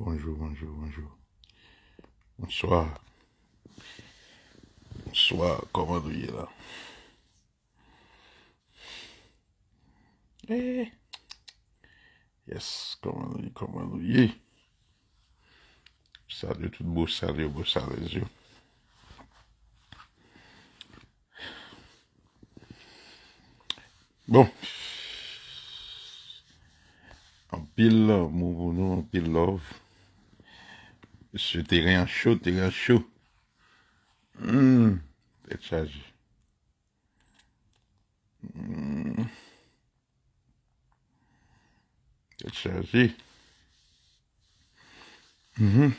Bonjou, bonjou, bonjou Bonsoir Bonsoir, komadouye la eh, Yes, komadouye, komadouye Saryou tout bousaryou, bousaryou Bon Anpil mou mounou, anpil love Ce terrain chaud, terrain chaud. Hum, t'es chargé. Hum, T'es chargé. Hum,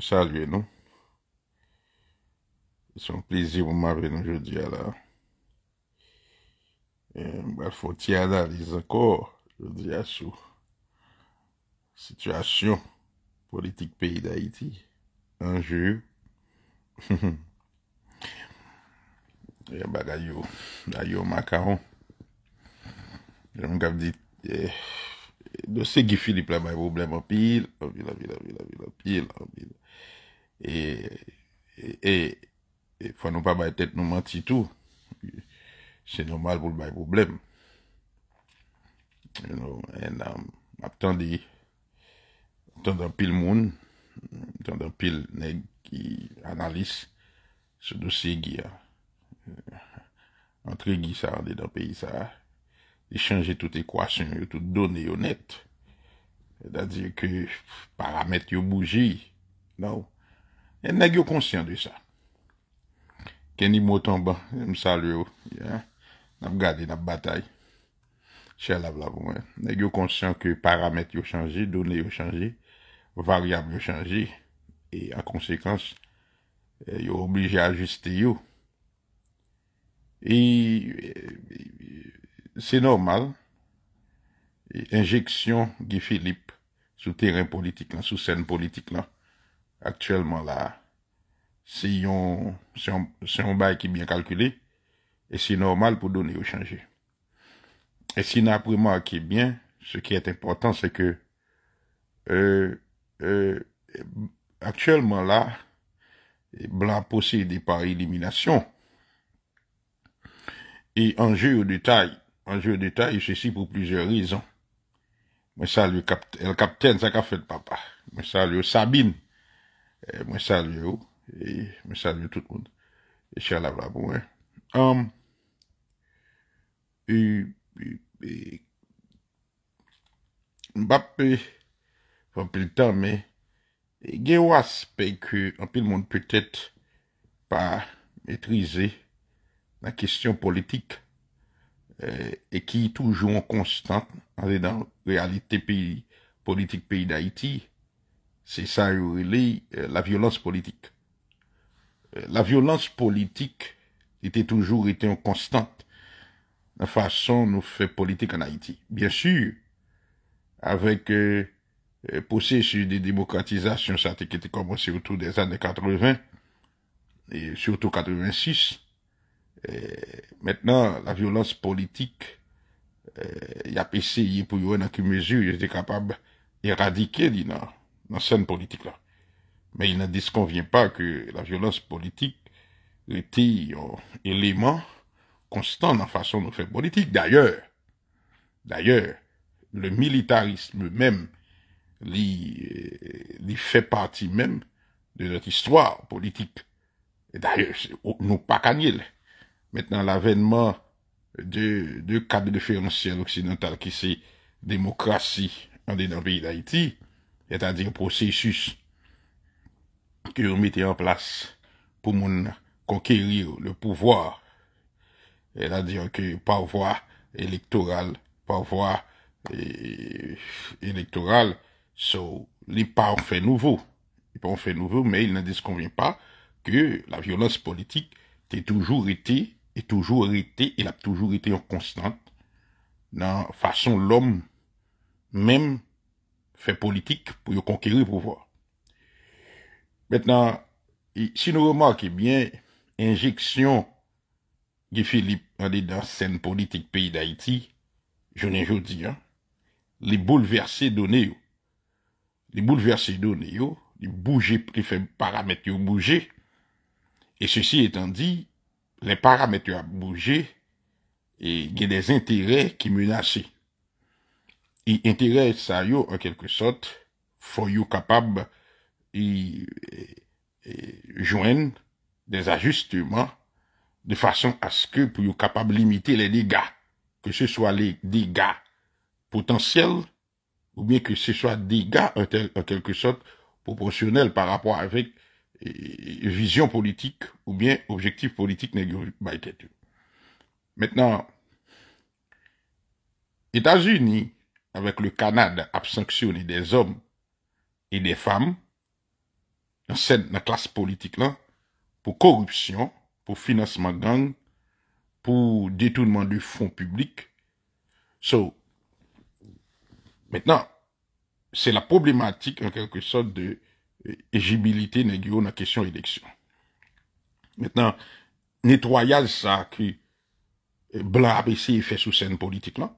Salut, non? C'est un plaisir pour moi ben, aujourd'hui, là. Il faut tirer analyser encore, je dis, à sous situation. politik peyi da iti, anjou, yon bagay yo, da yo makaron, joun kap dit, dosè gifili ple bay problem apil, apil, apil, apil, apil, apil, e, e, e, e, fwa nou pa bay tet nou manti tou, se normal pou l bay problem, en am, ap tan di, tan dan pil moun, tan dan pil neg ki analis, se do se gi ya. Antre gi sa, an de dan peyi sa, di chanje tout ekwasyon, yo tout doni yo net, da di ke paramet yo bouji, nou, en neg yo konsyan de sa. Keni motan ba, msal yo, nan gade nan batay, chalav la pou, neg yo konsyan ke paramet yo chanji, doni yo chanji, Varyab euh, yo euh, chanje. E a konsekans, yo oblige a ajuste yo. E, se normal, injeksyon ge Filip, sou teren politik lan, sou sen politik lan, aktuellement la, se yon, se yon bay ki bien kalkile, e se normal pou don yo chanje. E se yon apremant ki bien, se ki et important, se ke, e, E, euh, akchèlman la, blan posèdi par iliminasyon. E anjè ou detay, anjè ou detay, chèsi pou plizè rizan. Mwen salyou kapten, el kapten sakafèd papa. Mwen salyou Sabine. Mwen salyou, mwen salyou tout moun. E chèl avlabou, eh. Am, u, u, bap, e, en le temps mais il y a un aspect que en le monde peut-être pas maîtriser la question politique euh, et qui est toujours en constante dans la réalité pays politique pays d'Haïti c'est ça euh, euh, la violence politique la violence politique était toujours été en constante la façon nous fait politique en Haïti bien sûr avec sur des démocratisations, ça qui été commencé autour des années 80, et surtout 86. maintenant, la violence politique, il euh, a essayé pour une dans quelle mesure il était capable d'éradiquer dans la scène politique là. Mais il ne disconvient pas que la violence politique était un euh, élément constant dans la façon de faire politique. D'ailleurs, d'ailleurs, le militarisme même li fait partie même de notre histoire politique Et d'ailleurs, nous pas kanyel. Maintenant l'avènement de, de kade occidental, qui Qui se demokrasi an de d'Haïti, C'est-à-dire processus prosesus ki mettait en place Pour conquérir conquérir le pouvoir, C'est-à-dire que par voie électorale par voie euh, Électorale So, lè pa an fè nouvo, lè pa an fè nouvo, mè il nan disconvien pa ke la violans politik te toujou rite, et toujou rite, et la toujou rite an konstante nan fason l'om mèm fè politik pou yo konkiri pou vwa. Mèt nan, si nou remak, ebyen, injeksyon ge Filipe, an de dan sèn politik peyi d'Haïti, jounen joudi, lè bouleversè donè yo. li bouleversi do ne yo, li bouje prefeb paramet yo bouje, e sosi etan di, le paramet yo a bouje, e gen des intere ki menase. E intere sa yo, en kelke sot, fo yo kapab, e, e, e joen des ajustement, de fason aske pou yo kapab limite le dega, ke se swa le dega potansyel, ou bien que ce soit des gars en, quelque sorte proportionnels par rapport avec vision politique ou bien objectif politique bah, Maintenant, États-Unis, avec le Canada, a sanctionné des hommes et des femmes dans cette classe politique-là pour corruption, pour financement gang, pour détournement du fonds public. So, Mètenan, sè la problematik an kèlke sot de egibilite euh, nè gyou nan kesyon edeksyon. Mètenan, netoyaz sa ki euh, blan ap ese y fè sou sèn politik lan,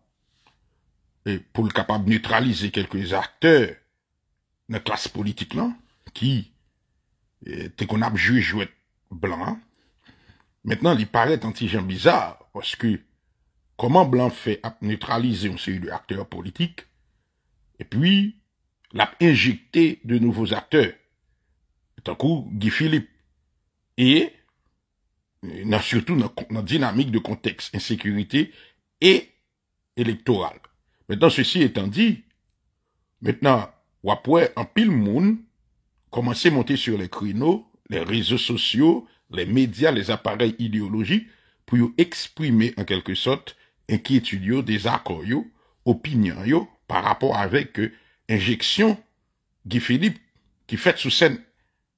pou l kapab neutralize kelke akteur nan klas politik lan, ki euh, te kon ap jujou et blan. Mètenan, li paret anti jen bizar, fòs ki koman blan fè ap neutralize yon sey y de akteur politik, Et puis, l'a injecté de nouveaux acteurs. D'un coup, Guy Philippe. Et, surtout dans la dynamique de contexte, insécurité et électoral. Maintenant, ceci étant dit, maintenant, ou après, en pile monde commencer à monter sur les créneaux, les réseaux sociaux, les médias, les appareils idéologiques, pour exprimer en quelque sorte inquiétude, désaccord, opinion, par rapport avec euh, injection Guy Philippe qui fait sous scène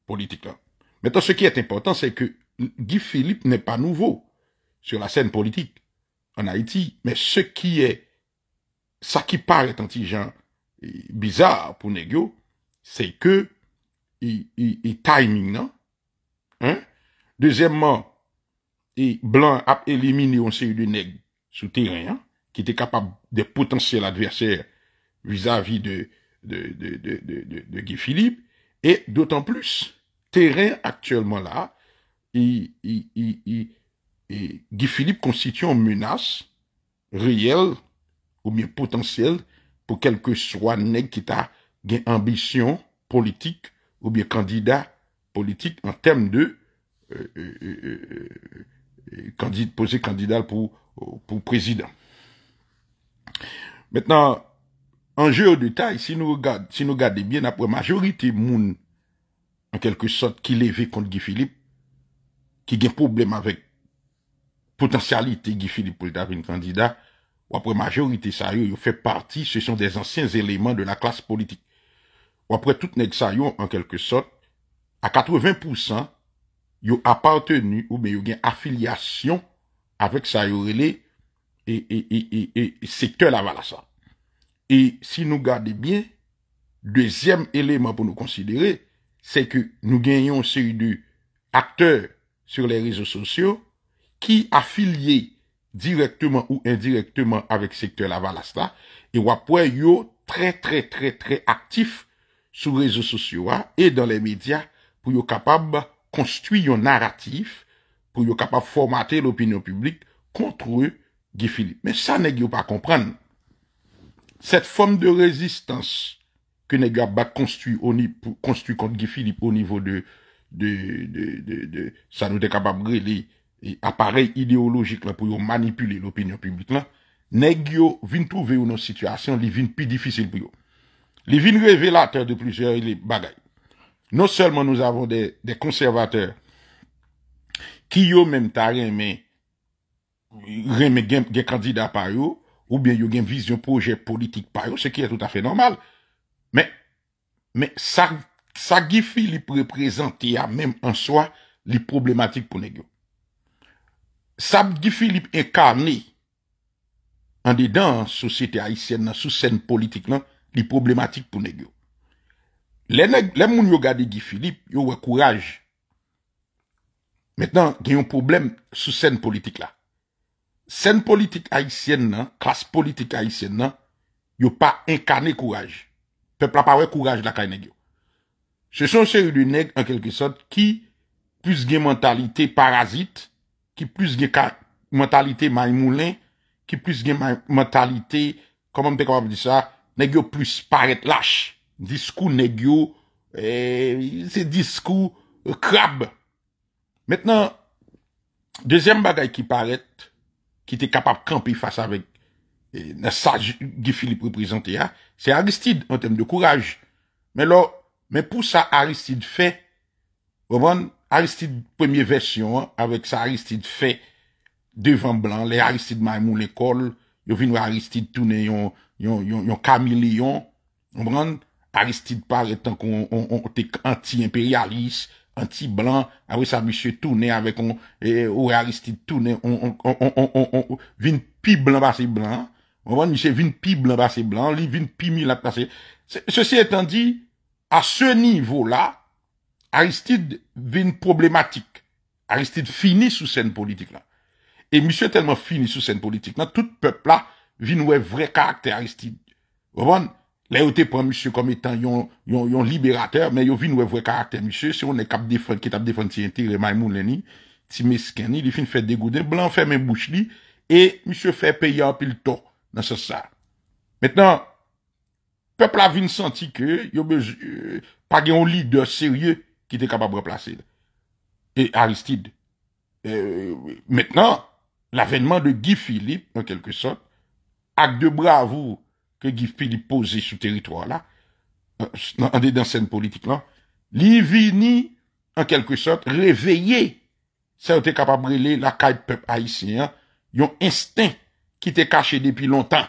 politique. Là. Maintenant, ce qui est important, c'est que Guy Philippe n'est pas nouveau sur la scène politique en Haïti, mais ce qui est, ça qui paraît anti genre bizarre pour Negio, c'est que il, timing, non? Hein? Deuxièmement, il Blanc a éliminé un série de nègres souterrains hein, qui était capable de potentiels adversaire vis-à-vis de, de, de, de, de Guy Philippe, et d'autant plus, terrain actuellement là, Guy Philippe constitue une menace réelle ou bien potentielle pour quel que soit nèg qui a une ambition politique ou bien candidat politique en termes de euh, euh, euh, poser candidat pour, pour président. Maintenant, Anje ou detay, si nou gade debyen apre majorite moun ankelke sot ki leve kont Gifilip, ki gen problem avèk potensyalite Gifilip Polita vin kandida, wapre majorite sa yo yo fè parti se son des ansyen zéléman de la klas politik. Wapre tout nèk sa yo ankelke sot, a 80% yo apartenu ou be yo gen afilyasyon avèk sa yo rele e sektel aval asan. Et si nou gade bien, deuxième élément pou nou considérer, c'est que nou genyon seri de akteur sur les réseaux sociaux qui a filié directement ou indirectement avec secteur Lavalasta et wapouen yo très très très très actif sous les réseaux sociaux et dans les médias pou yo kapab konstuit yo narratif pou yo kapab formater l'opinion publique kontre Gui Philippe. Mais ça n'est yo pas comprendre. Sèt fòm dè rezistans kè nè gyo bat konstu kont Gifilip o nivou de sa nou dekabab gre li aparel ideologik la pou yo manipule l'opinyon publik la, nè gyo vin touve ou nou situasyon li vin pi difisil pou yo. Li vin revelatèr de plusère li bagay. Non sèlman nou avon de konservatèr ki yo menm ta reme reme genp gen kandida par yo, ou bien yo gen vize yon projè politik pa yo, se ki ya tout afe normal, men sa Gifilip reprezenti ya menm an soa li problematik pou negyo. Sa Gifilip enkarne an de dan sou sète Haitien nan sou sèn politik lan li problematik pou negyo. Le moun yo gade Gifilip, yo wakouraj mennen gen yon problem sou sèn politik la. Sen politik Haitien nan, klas politik Haitien nan, yo pa inkane kouraj. Pepl apare kouraj la kaye negyo. Se son seri de neg en kelke sot, ki plus gen mentalite parazit, ki plus gen mentalite maimoulen, ki plus gen mentalite negyo plus paret lache. Disku negyo, eh, se diskou krab. Euh, Metnan, dezyen bagay ki paret, ki te kapap kampi fasa vek e, na saj gifili preprezante ya, se Aristide an teme de kouraj. Men pou sa Aristide fe, Aristide premier versyon, avek sa Aristide fe, devan blan, le Aristide may moun le kol, yo vinwe Aristide toune yon kamilion, Aristide pare tan kon te anti-imperialist, An ti blan, avwe ah sa misye toune avwe kon, ou Aristide toune, on, on, on, on, on, on, on, vin pi blan basi blan. Wavon, misye vin pi blan basi blan, li vin pi mi la plase. Se si etan di, a se nivou la, Aristide vin problematik. Aristide fini sou sen politik la. E misye telman fini sou sen politik la, tout pepl la vin wè vre karakter Aristide. Wavon? Lè ou te pran msè kom etan yon liberatèr, men yon vin wè vwe karakter msè, se yon ne kap defon, ki tap defon ti enti, le maymoun lè ni, ti meskeni, li fin fè degoude, blan fè men bouch li, e msè fè peyè apil to, nan se sa. Mètè nan, pepl avin santi ke, yo be, pa gen yon lider serye, ki te kapab wè plase. E Aristide, euh, mètè nan, la venman de Guy Philippe, an kelke son, ak de bravou, que Guy Philippe posé ce territoire là, euh, dans dans scène politique là, l'ivini, en quelque sorte, réveillé, ça capable de la caille peuple haïtien, hein. instinct qui était caché depuis longtemps,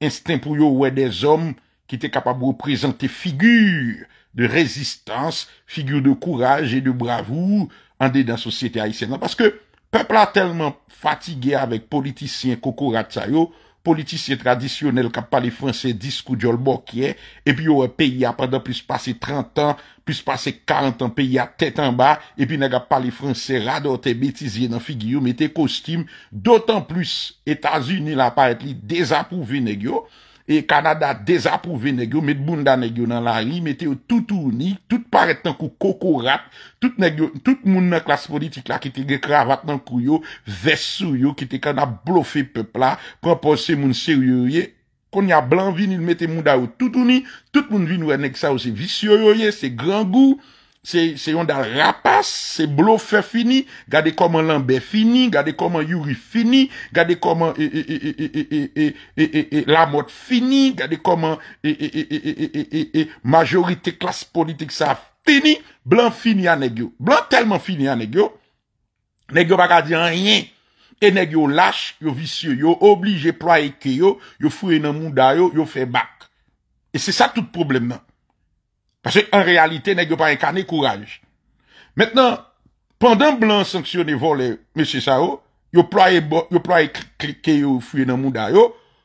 instinct pour yon ouais des hommes qui étaient capables de représenter figure de résistance, figure de courage et de bravoure en dedans société haïtienne. Parce que, peuple a tellement fatigué avec politiciens, cocorats, politisye tradisyonel kap pale franse diskou diol mokye, epi yo peyi apanda plus pase 30 an, plus pase 40 an, peyi a tetan ba, epi nega pale franse rado te betizye nan figiyo, mette kostim, dotan plus Etasunil apayet li dezapouvi negyo, E Kanada dezapouve negyo, met bunda negyo nan la ri, mette yo toutouni, tout paret nan kou kokorat, tout moun nan klas politik la ki te ge kravat nan kou yo, vesou yo, ki te kana blofe pepla, konponse moun serioye, kon ya blan vinil mette moun da yo toutouni, tout moun vinil wè nek sa ou se visioye, se grangou. Se yon da rapas, se blo fè fini, gade koman Lambert fini, gade koman Yurif fini, gade koman Lamotte fini, gade koman majorite klas politik saf fini, blan fini anegyo, blan telman fini anegyo, negyo baka di anenye, enegyo lache, yo visye, yo oblige pra eke yo, yo fwe nan moun dayo, yo fwe bak. E se sa tout problem nan. Parce qu'en réalité, n'est pas incarné courage. Maintenant, pendant Blanc sanctionné voler, M. Sao, il ployé, cliquer ployé cliqué, dans le monde,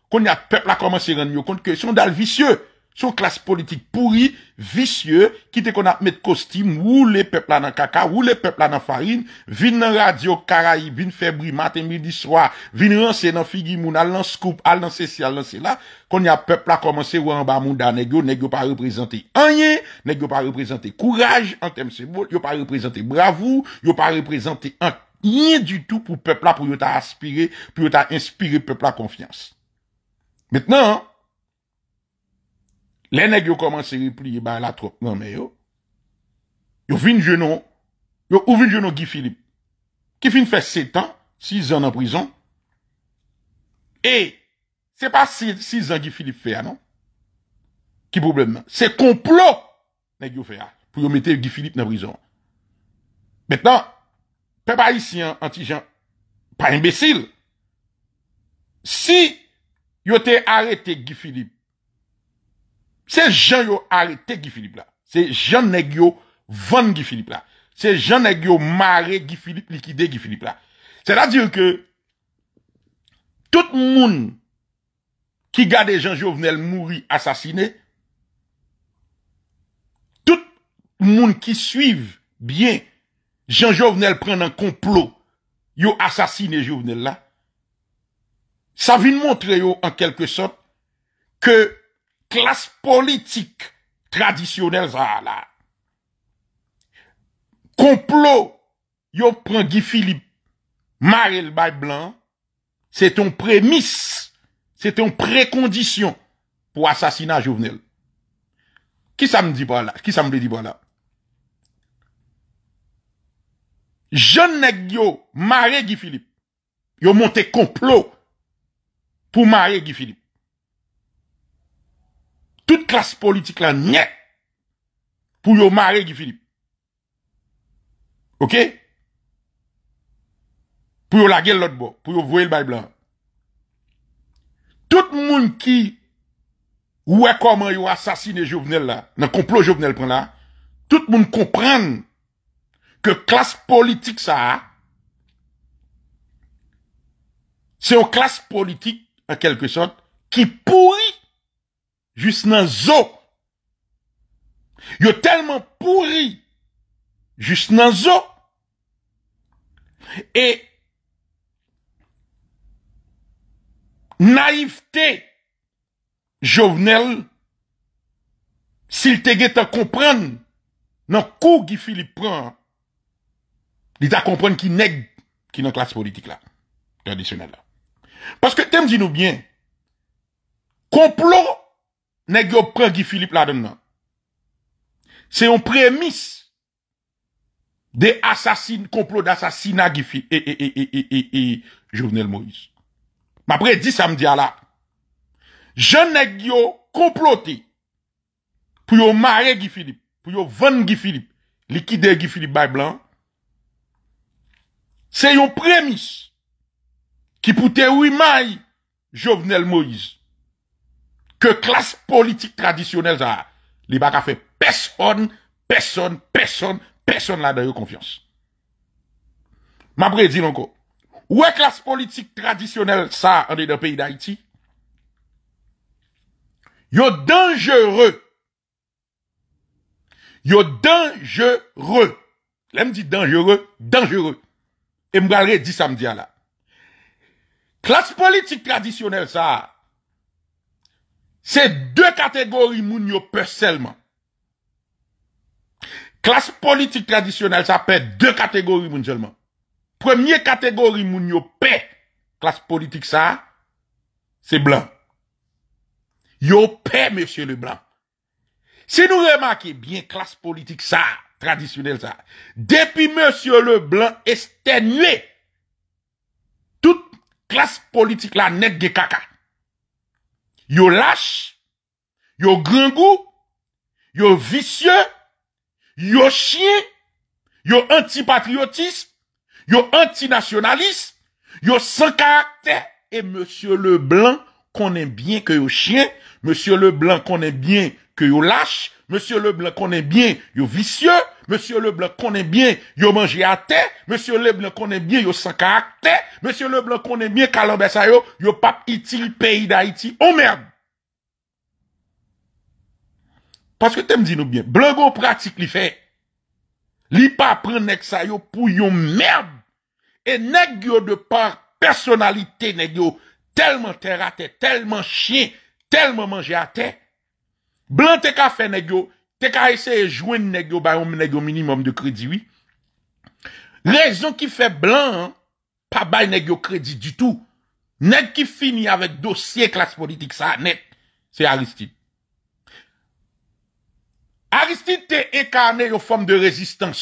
qu'on y a peuple a commencé à rendre compte que son dal vicieux. Son klas politik pouri, visye, kite kon ap met kostim, wou le pepl la nan kaka, wou le pepl la nan farin, vin nan radyo karayi, vin febri, maten, midi, swa, vin rense nan figi moun, al nan skup, al nan se si, al nan se la, kon ya pepl la komanse wou an ba moun da negyo, negyo pa reprezenti anye, negyo pa reprezenti kouraj, an tem se bol, yo pa reprezenti bravou, yo pa reprezenti anye du tout pou pepl la pou yo ta aspire, pou yo ta inspire pepl la konfians. Mètnen an, Lè nèk yo komanse ripli e ba la tro. Yo vini jenon yo vini jenon Gifilip ki fin fè setan, six an nan prizon e se pa six an Gifilip fè a, non? Ki problem nan? Se complot nèk yo fè a pou yo mette Gifilip nan prizon. Mèt nan pe pa isi an, anti jen pa imbesil si yo te arete Gifilip C'est Jean yo arrêté Guy Philippe là. C'est Jean Negio vend Guy Philippe là. C'est Jean Negio marré Guy Philippe, liquidé Guy Philippe là. C'est-à-dire que tout le monde qui garde Jean Jovenel mourir, assassiné, tout le monde qui suive bien Jean Jovenel prendre un complot, yo assassiné Jovenel là, ça vient montrer en quelque sorte que klas politik tradisyonel zan la. Komplo yo pran Guy Philippe mare l'bay blan, se ton premis, se ton prekondisyon pou asasina jouvnel. Ki sa m di ba la? Ki sa m de di ba la? Jonek yo mare Guy Philippe yo monte komplo pou mare Guy Philippe. toute classe politique là, n'est, pour yo marrer qui Philippe. Ok? Pour la guerre l'autre bord, pour y voir le bail blanc. Tout le monde qui, ou est comment yo assassiné Jovenel là, le complot Jovenel prend là, tout le monde comprend que classe politique ça, c'est une classe politique, en quelque sorte, qui pour Jus nan zo. Yo telman pouri. Jus nan zo. E. Naivte. Jovenel. Sil te get a kompren. Nan kou ki fili pran. Li ta kompren ki neg. Ki nan klas politik la. Kondisyonel la. Paske temzi nou bien. Komplo. nèg yo Philippe la dedans. C'est une prémisse de assassins, complot d'assassinat et, et, et, et, et Jovenel Moïse. Ma 10 samedi à la, Je nèg yo comploté pour yo marrer Philippe, pour yo vendre Philippe, liquider Guy Philippe Bay Blanc. C'est une prémisse qui pour te oui Jovenel Moïse que classe politique traditionnelle, ça, les pas fait personne, personne, personne, personne là d'ailleurs confiance. Ma dit encore. Où est classe politique traditionnelle, ça, en dans pays d'Haïti? Yo dangereux. Yo dangereux. Là, dit dangereux, dangereux. Et me dit samedi là. Classe politique traditionnelle, ça, c'est deux catégories moun seulement. Classe politique traditionnelle, ça paie deux catégories moun seulement. Première catégorie moun classe politique ça, c'est blanc. Yo monsieur le blanc. Si nous remarquons bien classe politique ça, traditionnelle ça, depuis monsieur le blanc esténué, toute classe politique Là net que caca yo lâche, yo gringou, yo vicieux, yo chien, yo antipatriotisme, yo antinationaliste, yo sans caractère. Et monsieur Leblanc connaît bien que yo chien, monsieur Leblanc connaît bien que yo lâche, monsieur Leblanc connaît bien yo vicieux, Monsye Le Blanc konen bien yo manje ate Monsye Le Blanc konen bien yo saka akte Monsye Le oh, Blanc konen bien kalanbe sayo Yo pap iti, peyi da iti O merb Paske te mdi nou bien Blanco pratik li fe Li pa pren nek sayo pou yo merb E nek yo de par Personalite nek yo Telman terate, telman chien Telman manje ate Blante ka fe nek yo Te ka eseye jwen neg yo bayon, neg yo minimum de kredi, oui. Lezyon ki fe blan, pa bay neg yo kredi du tout. Neg ki fini avèk dosye klas politik sa, neg, se Aristide. Aristide te ekane yo fòm de rezistans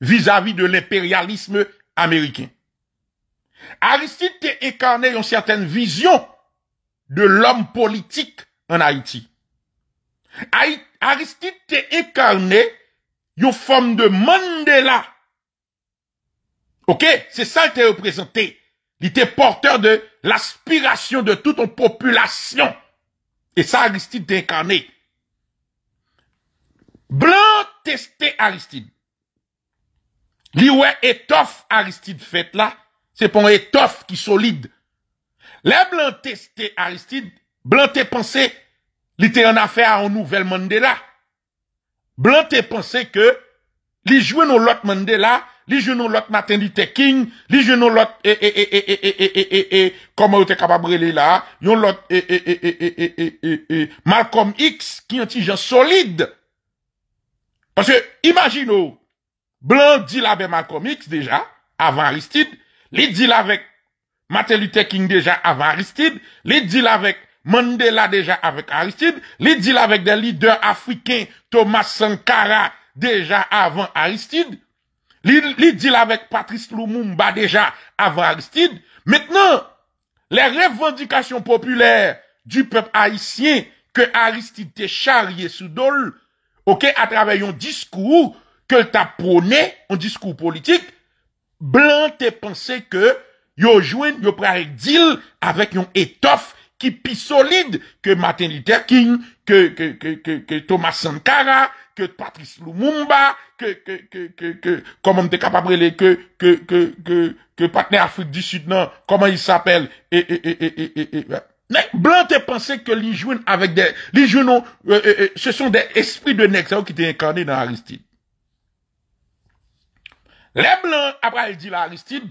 vis-à-vis de l'impérialisme amériken. Aristide te ekane yo certaine vizyon de l'om politik an Haiti. Aristide incarné une forme de Mandela. Ok? C'est ça qu'il t'a représenté. Il était porteur de l'aspiration de toute une population. Et ça, Aristide t'a incarné. Blanc testé Aristide. ouais étoffe Aristide fait là, c'est pour étoffe qui solide. Les blancs testé Aristide, blanc pensé Litè yon afe an nouvel mandela Blantè pense ke Li jouen nou lot mandela Li jouen nou lot Maten Lutè King Li jouen nou lot E-e-e-e-e-e-e-e-e-e Kamo yote kababre li la Yon lot E-e-e-e-e-e-e-e-e Malcolm X ki yon ti jen solide Pwase imajin nou Blant dil abe Malcolm X deja Avan Aristide Li dil avek Maten Lutè King deja Avan Aristide Li dil avek Mandela déjà avec Aristide, Lidil avec des leaders africains, Thomas Sankara déjà avant Aristide, Lidil avec Patrice Lumumba déjà avant Aristide. Maintenant, les revendications populaires du peuple haïtien que Aristide te charrié sous dol, ok, à travers un discours que t'a prôné, un discours politique, blanc te pensé que yo joint yo deal avec une étoffe qui plus solide que Martin Luther King, que, que, que, que, que Thomas Sankara, que Patrice Lumumba, que, que, que, que, que comment on capable de que, que, que, que, que partenaire Afrique du Sud, non, comment il s'appelle, et, et, et, et, et, Blanc te pensé que les jeunes avec des, les jeunes, ce sont des esprits de Nexa qui étaient incarnés dans Aristide. Les Blancs, après il dit l'Aristide,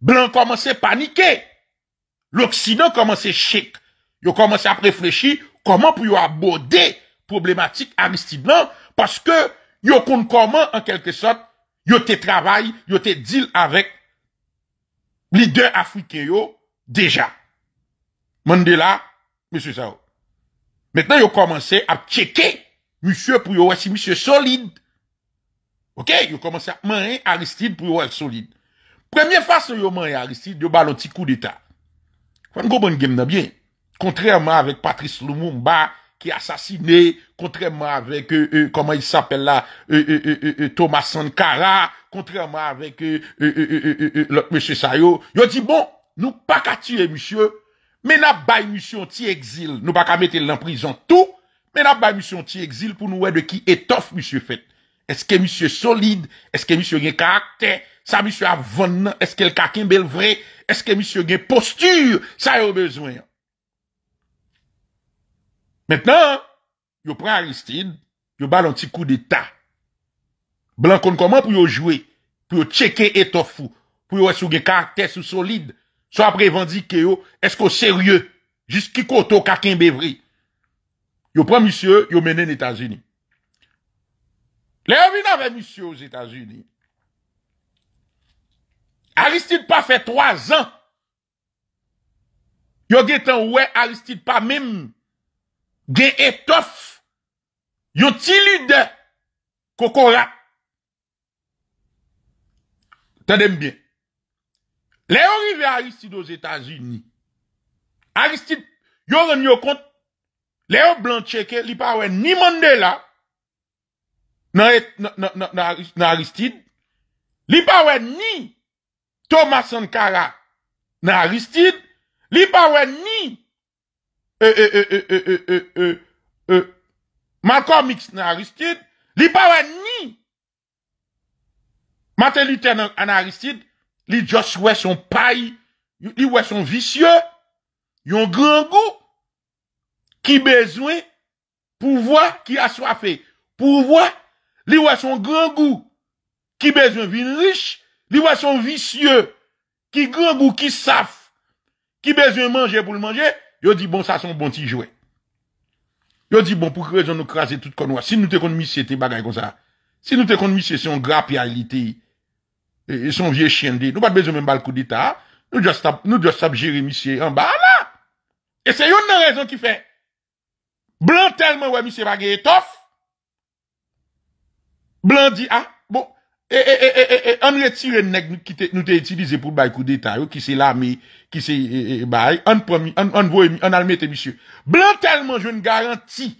Blanc commençait à paniquer. L'Oksidon komanse chek, yo komanse ap reflechi koman pou yo abode problematik Aristide Blanc paske yo koun koman an kelke sot yo te travay, yo te dil avèk lider Afrikeyo deja. Mandela, M. Saouk. Mèten yo komanse ap cheke M. pou yo wèsi M. Solide. Yo komanse ap manye Aristide pou yo wèsi Solide. Premye fase yo manye Aristide, yo balon ti kou d'Etat. Fwa n go bon gen nan bien, kontrèman avèk Patrice Lumumba ki asasine, kontrèman avèk, koman yi sape la, Thomas Sankara, kontrèman avèk, M. Sayo, yo di, bon, nou pa ka tue, M. Men ap bay M. ti exil, nou pa ka mette l'anprison tou, men ap bay M. ti exil pou nou wè de ki etof M. fèt. Eske M. solide, eske M. gen karakter, sa M. avon nan, eske l kakin bel vrej, eske misyo gen postur, sa yo bezwen. Metnan, yo pre Aristide, yo balon ti kou de ta. Blan kon koman pou yo jwe, pou yo cheke etofu, pou yo esou gen kartes ou solide, so apre evandike yo, esko serye, jis ki koto kakin bevri. Yo pre misyo, yo menen Etasuni. Le yo vinave misyo ou Etasuni, Aristide pa fe 3 an. Yo getan we Aristide pa mem ge etof yon ti lude kokora. Tade mbyen. Le yo rive Aristide os Etats-Unis. Aristide yo ren yo kont le yo blancheke li pa we ni mandela nan Aristide li pa we ni Thomas Sankara nan Aristide, li pa wè ni, e, e, e, e, e, e, e, e, e, Malcolm X nan Aristide, li pa wè ni, matè li ten nan Aristide, li jòs wè son pay, li wè son visye, yon grangou, ki bezwen, pou wè ki aswa fe, pou wè, li wè son grangou, ki bezwen vin riche, li wè son vicieux, ki grang ou ki saf, ki bezon manje pou l manje, yo di bon sa son bonti jwè. Yo di bon pou krezon nou krasè tout kon wè. Si nou te kon misye te bagay kon sa, si nou te kon misye son grap ya lite, si nou te kon misye e son vie chen de, nou pat bezon men bal kou dita, nou dwa sab jere misye an ba, ala! E se yon nan rezon ki fè. Blan telman wè misye bagay etof, blan di a, ah, E, e, e, e, e, e, e, e, an retire nèk nou te etilize pou bay kou detay ou ki se lame, ki se e, e, e, bay, an promi, an voemi, an almeti misyo. Blan telman jwen garanti.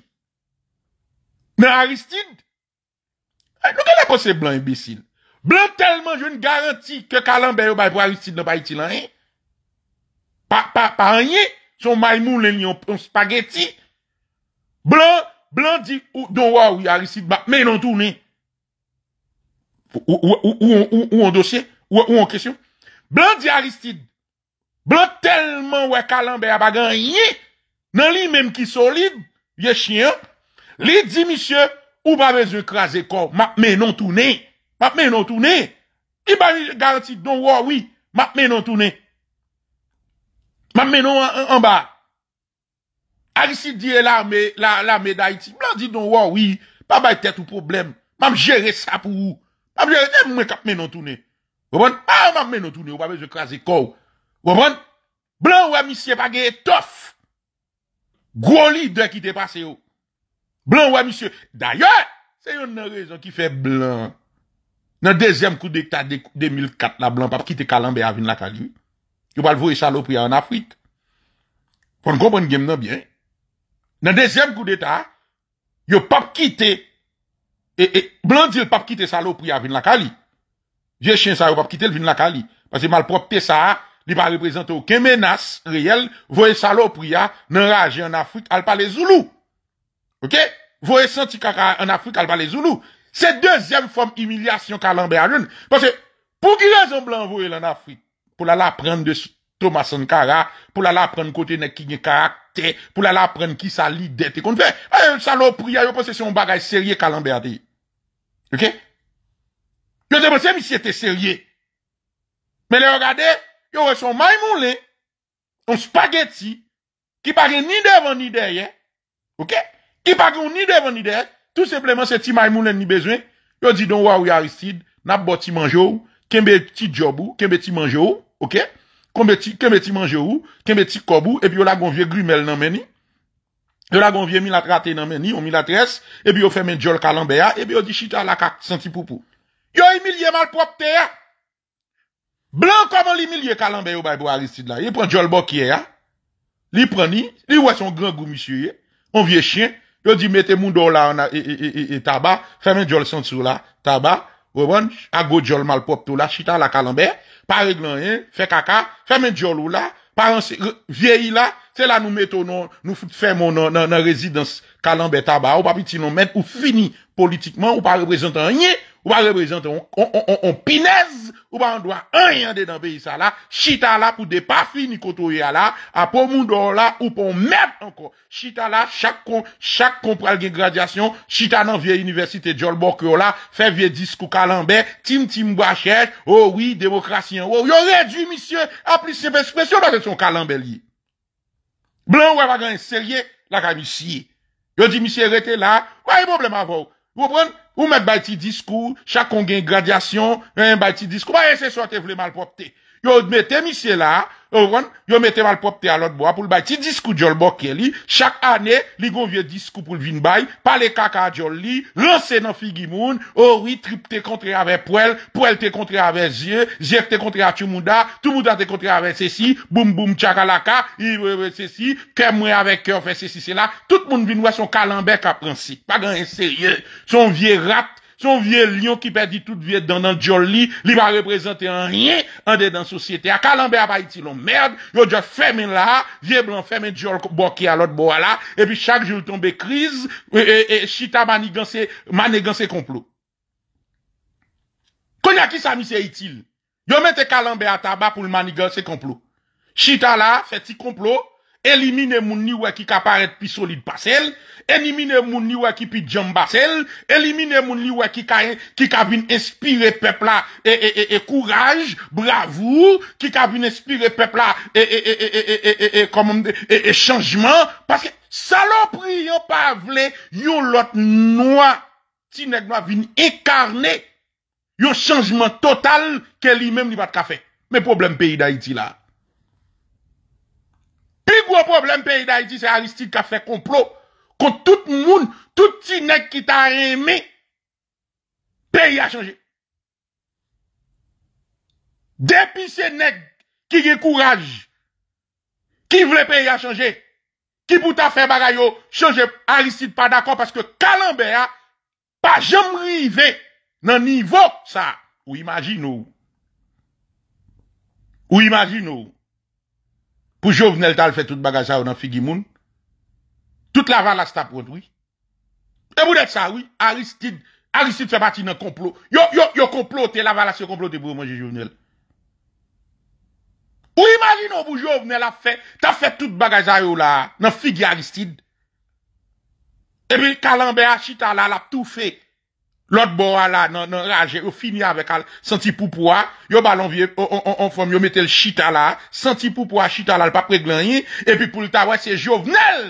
Men Aristide, eh, nou kala kon se blan e besil. Blan telman jwen garanti ke kalan beyo bay pou Aristide nan bay itil an e. Pa, pa, pa, an ye, son maymoun en yon spageti. Blan, blan di ou do wa ou Aristide bak men an tou men. Ou an dosye, ou an kesyon Blan di Aristide Blan telman we kalan be a bagan Ye, nan li menm ki solid Ye chiyan Li di misye, ou ba vez yo kras e kor Mapme non toune Mapme non toune Iba garanti don wawi, oh, mapme non toune Mapme non anba Aristide di e la me La me da iti, blan di don wawi oh, Pa bay tet ou problem Mam jere sa pou ou Am jè, mwen kap men nantounen. Wabon, a man men nantounen, wapè jè kwa zekou. Wabon, blan wè misye pa genye tof. Gwo li dè ki te pase yo. Blan wè misye. D'ayon, se yo nan rezon ki fe blan. Nan dezyem kou de ta 2004, la blan pap kite kalanbe avin la kalin. Yo pal vwoye chalo priya an afrit. Pon kompon genm nan bien. Nan dezyem kou de ta, yo pap kite... E, e blan zil pap kite salopriya vin la kali. Je chen sa yo pap kite vin la kali. Pase malprop te sa a, li pa reprezento ke menas reyel, voye salopriya nan raje an Afrik al pale zulu. Ok? Voye santi kaka an Afrik al pale zulu. Se dezem fom imilyasyon kalanbe a joun. Pase, pou ki rezon blan voye lan Afrik? Pou la la pren de Thomas Nkara, pou la la pren kote nekine karakte, pou la la pren ki sa li dete kon fè. Ayo eh, salopriya yo pwese se yon bagaj serye kalanbe a te yon. Yo debo se mi si ete serye, me le yo gade, yo wè son maymoun le, son spageti, ki pake ni devon ni deyen, ki pake ou ni devon ni deyen, tout sepleman se ti maymoun le ni bezwen, yo di don waw ya risid, nap bo ti manjou, kembe ti jobou, kembe ti manjou, kembe ti manjou, kembe ti kobou, epi yo la gonvye grumel nan meni. Yo la gonvye mi la trate nan men ni, yo mi la tres, ebi yo femen jol kalambe ya, ebi yo di chita la kak, santi poupou. Yo yoyi milye malpropte ya. Blan koman li milye kalambe yo baybo a risit la. Li e pren jol bokye ya, li pren ni, li wè son gran gou misye ye, on vie chien, yo di mette moun do la e, e, e taba, femen jol santi sou la, taba, wè bon, a go jol malpropte ou la, chita la kalambe, pa reglan yon, fe kaka, femen jol ou la, Vyeyi la, se la nou meto, non, nou fèmon nan non, non, rezidans kalanbe taba, ou papi ti nou met, ou fini politikman, ou pa reprezentan enye, Ou ba reprezent an pinez Ou ba an doa an yande nan be yisa la Chita la pou de pa fi ni koto ya la A pou moun do la ou pou mèp anko Chita la chak kompral gen gradyasyon Chita nan vie yi universite diol bok yo la Fe vie diskou kalanbe Tim tim wache Ou wii demokrasyen Ou yo re di misye apri sebe spesyon Nan gen son kalanbe li Blan wè bagan yi serye La ka misye Yo di misye rete la Wè yi boblem avou Vous Comprenez? Vous mettez un petit discours, chaque chacun gagne gradation, un hein, petit discours. Bah, c'est ça que vous voulez malpropter. Yo metem isye la, yo metem al pop te alot bo a pou l bay. Ti diskou diol bokye li, chak ane, li gon vie diskou pou l vin bay, pale kaka diol li, lonsen an figi moun, ori oh tripe te kontre ave Pouel, Pouel te kontre ave Zye, Zye te kontre atu mou da, tout mou da te kontre ave Sesi, boum boum tchakalaka, iwewe Sesi, kemwe ave Koffe, Sesi, Sela, tout moun vin we son kalambek aprensi, pa gen en serye, son vie rat, Son vie lyon ki pedi tout vie dan dan jol li, li pa reprezenten an rien, an de dan sosyete. A kalambe a pa iti lon merd, yo dja femen la, vie blan femen jol bokye alot bo wala, epi chak jol tombe kriz, e chita manigan se komplo. Konya ki sa mi se itil? Yo mente kalambe a taba pou manigan se komplo. Chita la, feti komplo. Elimine moun ni wè ki ka paret pi solide basel Elimine moun ni wè ki pi djamba sel Elimine moun ni wè ki ka vin espire pepla e, e, e, e kuraj, bravou Ki ka vin espire pepla e chanjman Paske salopri yo pa vle, yo lot noa ti negwa vin ekarne Yo chanjman total ke li menm li bat ka fe Me problem peyi da iti la Pi gwo problem peyi da iti se Aristide ka fe komplo kon tout moun, tout ti nek ki ta remi peyi a chanje. Depi se nek ki ge kouraj ki vle peyi a chanje ki pou ta fe bagay yo chanje Aristide pa dakon paske kalanbe ya pa jom rive nan nivou sa ou imagino ou imagino Pou Jouvenel ta l fè tout bagajayou nan figi moun. Tout la vala sta pront, oui. E moun et sa, oui, Aristide, Aristide fè pati nan komplot. Yo, yo, yo, komplotè, la vala se komplotè, bro, moun Jouvenel. Ou imagino pou Jouvenel la fè, ta fè tout bagajayou la nan figi Aristide. E mi kalan be achita la, la tout fè. lout bo non, non, a la nan raje, ou finye avè kal santi poupoua, yo balon fòm yo metè l chita la, santi poupoua chita la, l pa pregle anye, epi pou l ta wè se jovnel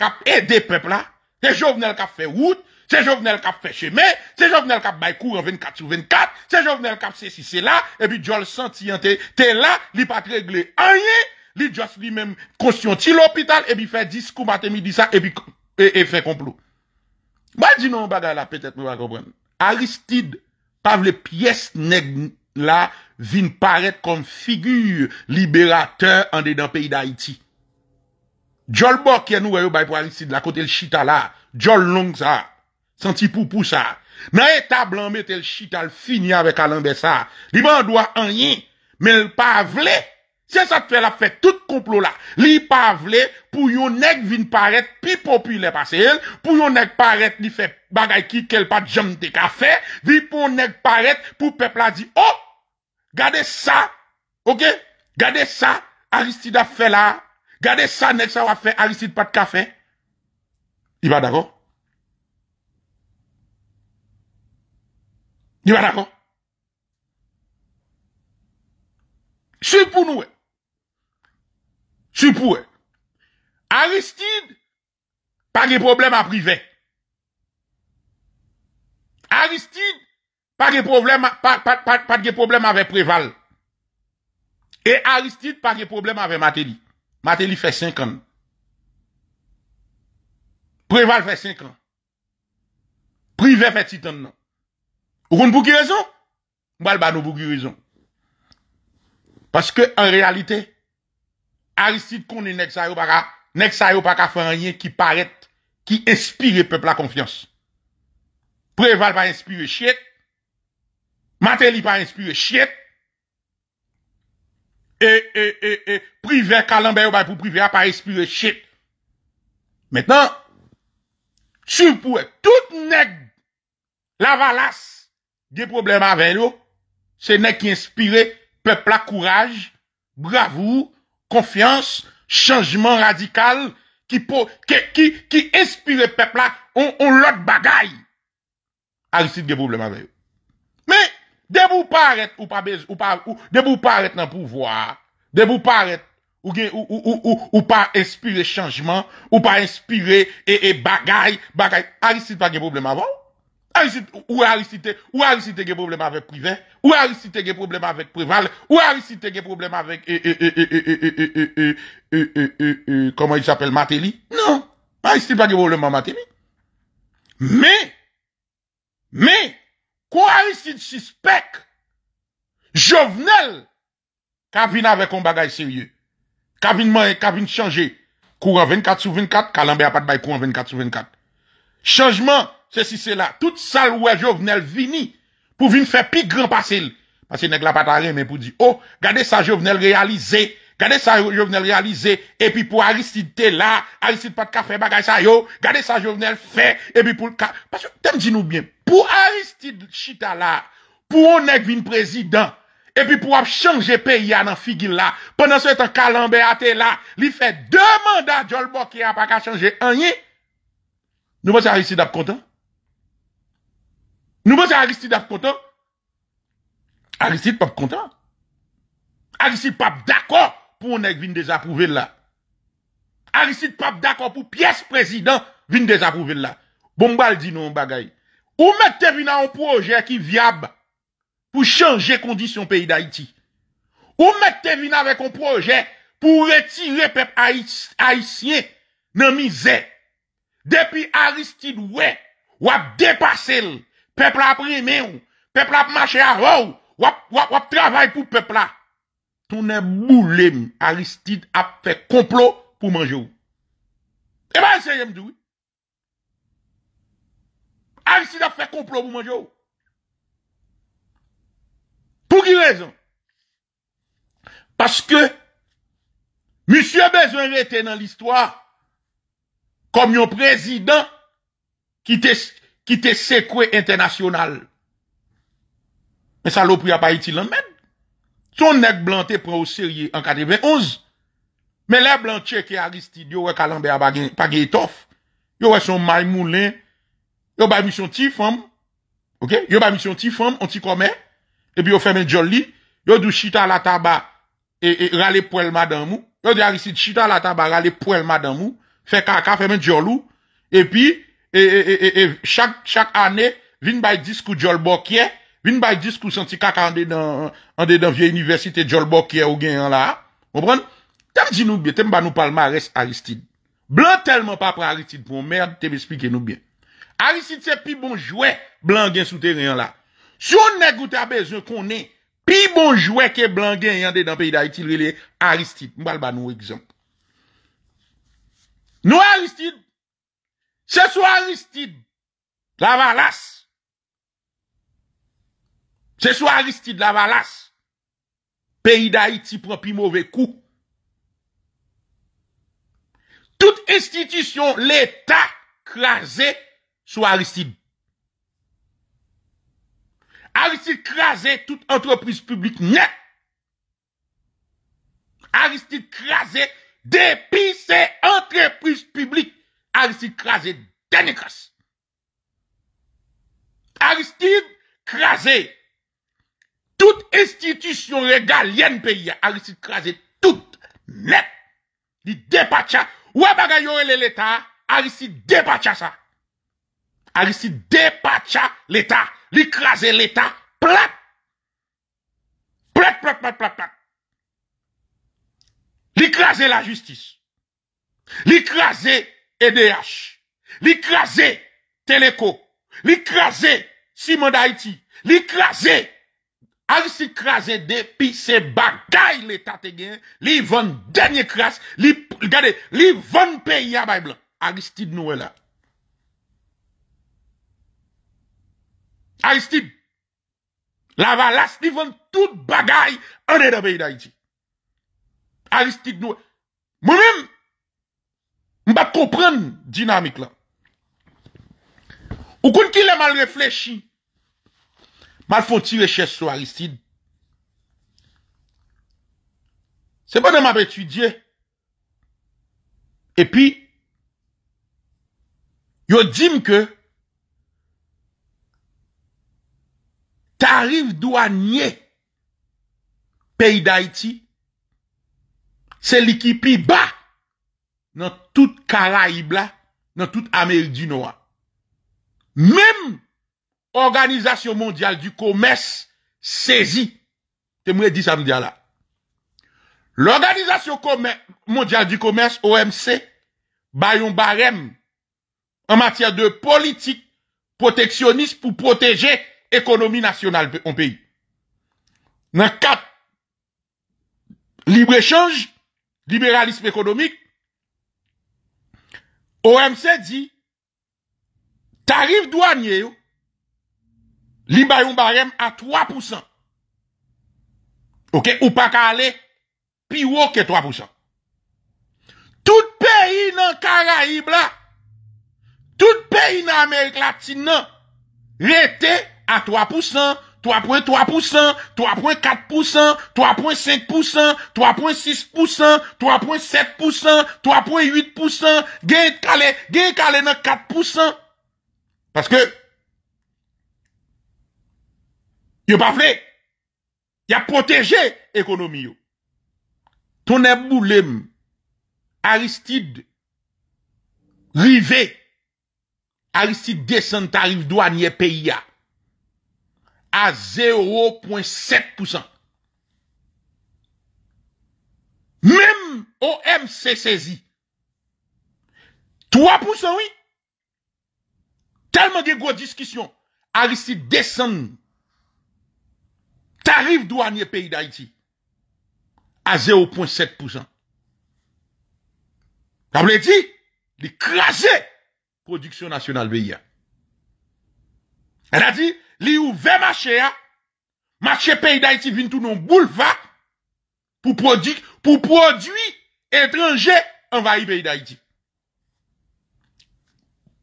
kap ede pepla, se jovnel kap fè wout, se jovnel kap fè cheme, se jovnel kap baykou an 24 ou 24, se jovnel kap sè si se la, epi jol santi an te la, li pa pregle anye, li jol li mèm konsyon ti l'hôpital, epi fè diskou matè mi di sa, epi fè komplou. Mwen di nou m bagay la, petet m wakobren. Aristide, pavle piyes neg la, vin paret kon figyur liberateur an de dan peyi d'Haïti. Jol bok yon nou wè yo bay pou Aristide la, kote l chita la, jol long sa, senti poupou sa. Nan e ta blanmè tel chita l fini avè kalanbe sa. Di man dwa anyen, men l pavle... Se sa te fe la fe, tout konplo la, li pa vle pou yon nek vin paret pi popi le pase el, pou yon nek paret li fe bagay ki kel pat jam de kafe, vi pou yon nek paret pou pepla di, Oh! Gade sa, ok? Gade sa Aristide a fe la, gade sa nek sa wap fe Aristide pat kafe, i ba dago? I ba dago? Su pou nou e? Tupouè. Aristide, pa ge problem a privè. Aristide, pa ge problem a ve Preval. E Aristide, pa ge problem a ve Mateli. Mateli fè 5 an. Preval fè 5 an. Privè fè 6 an nan. Ou kon pou ki rezon? Mwal ba nou pou ki rezon. Paske an realite, Aristide konen nèk sa yo baka Nèk sa yo baka fanyen ki paret Ki espire peple la konfians Preval pa espire chiet Mateli pa espire chiet E, e, e, e Prive kalambe yo bay pou prive A pa espire chiet Mètan Tupouè, tout nèk Lavalas De problem avèndo Se nèk ki espire peple la kouraj Bravou konfians, chanjman radikal ki espire pepla ou lot bagay alisit ge poublem aveyo me, debou pa aret ou pa bej, ou pa debou pa aret nan pouvoar debou pa aret ou pa espire chanjman ou pa espire bagay alisit pa ge poublem aveyo Ou Aristide, ou Aristide gen problem avèk privè, ou Aristide gen problème avec prival, ou Aristide gen a problème avec e, e, avec euh euh euh euh euh euh euh comment il s'appelle, Matéli? Non, Aristide pas de problème avec Matéli. Mais, mais, kon Aristide suspect, jovenel, kavin avec un bagage sérieux. kavin man, kavin changé, courant 24 sur 24, a pas de courant 24 sur 24. Changement. Se si se la, tout sal wè jovnel vini pou vin fè pi gran pasil. Pasil nèk la patare men pou di, oh, gade sa jovnel realize, gade sa jovnel realize, epi pou Aristide te la, Aristide pat kafe bagay sa yo, gade sa jovnel fè, epi pou... Pasil, tem di nou bien, pou Aristide chita la, pou ou nèk vin prezident, epi pou ap chanje peya nan figil la, penan sou etan kalambe ate la, li fè de mandat jol bokye apak a chanje anye. Nou mwen se Aristide ap kontan, Nou mwen se Aristide ap kontan? Aristide pap kontan? Aristide pap d'akor pou on ek vin dezapouve la? Aristide pap d'akor pou piyes prezident vin dezapouve la? Bon bal di nou m bagay. Ou mwen te vina an proje ki viab pou chanje kondisyon peyi d'Haïti? Ou mwen te vina vek an proje pou retire pep Haïtien nan mizè? Depi Aristide wè wap depase lè. Pèpla ap rime ou, pèpla ap mache a rou, wap wap wap travay pou pèpla. Tonè mboulèm Aristide ap fè komplo pou manjou. E ba yon seyèm dwi. Aristide ap fè komplo pou manjou. Pou ki rezon? Paske, M. Bezoye te nan l'istwa, kom yon prezident, ki te... ki te sekwe internasyonal. Men salopou ya pa iti lan men. Son nek blan te pran ou serye anka de 2011. Men le blan che ke Aristide, yo we kalanbe a bagay tof. Yo we son maymoun len. Yo ba misyon ti fam. Yo ba misyon ti fam, an ti kome. Epi yo femen joli. Yo di chita la taba e, e rale pwelma dan mou. Yo di Aristide chita la taba rale pwelma dan mou. Fe kaka, femen jolu. Epi, E, e, e, e, e, chak, chak ane Vin bay disk ou djol bokye Vin bay disk ou santi kaka ande dan Ande dan vie universite djol bokye Ou gen yon la, mounbran Tem di nou bie, tem ba nou palma res Aristide Blan telman pa pra Aristide Pon merd, tebe spike nou bie Aristide se pi bon jwe, blan gen sou te Ren la, sou ne gouta be Zon konen, pi bon jwe Ke blan gen yande dan peyi da iti rele Aristide, mbal ba nou ekzank Nou Aristide Se sou Aristide la valasse, se sou Aristide la valasse, peyi da Haiti propi mouve kou, tout istitisyon l'Etat krasè sou Aristide. Aristide krasè tout entreprise publique. Aristide krasè depi se entreprise publique. Arisit krasi denikos. Arisit krasi tout institisyon regal yen peyi. Arisit krasi tout net. Li depatia. Ou e bagayon el e leta? Arisit depatia sa. Arisit depatia leta. Li krasi leta plat. Plat, plat, plat, plat, plat. Li krasi la justis. Li krasi E li kraze Teleko Li kraze Simon Daiti Li kraze Aristide kraze depi se bagay Li van denye kras Li van pe yabay blan Aristide nouwe la Aristide Lavalast li van tout bagay Anedabey Daiti Aristide nouwe Mounim m bat kompren dinamik la. Ou kon ki le mal reflechi, mal foti reche sou aristid. Se bon e mal betu diye, epi, yo dim ke, tarif dwa nye, peyi da iti, se li ki pi ba, not, tout karaib la, nan tout amèl di nou a. Mèm, Organizasyon Mondial du Komers, sezi, te mwè di sa mdia la. L'Organizasyon Mondial du Komers, OMC, bayon barem, an matyè de politik, proteksyonist pou proteje, ekonomi nasyonal an peyi. Nan kat, librechange, liberalisme ekonomik, OMC di, tarif douanye yo, limba yon barem a 3%. Ouke, ou pa ka ale, pi ouke 3%. Tout peyi nan Karaib la, tout peyi nan Amerik Latine nan, rete a 3%. 3.3 %, 3.4 %, 3.5 %, 3.6 %, 3.7 %, 3.8 %, gen kalen, gen kalen nan 4 %, paske, yo pa fle, yo proteje ekonomi yo. Tonè mboulèm, Aristide, rive, rive, Aristide desan tarif douan ye peyi ya, à 0,7%. Même OMC saisi. 3%, oui. Tellement de gros discussions. Aristide descend. Tarif douanier pays d'Haïti. À 0,7%. Ça veut dire, l'écraser production nationale pays. Elle a dit, li ou ve mache a, mache peyi da iti vin tou nan boule va, pou prodik, pou prodwi etranje anvayi peyi da iti.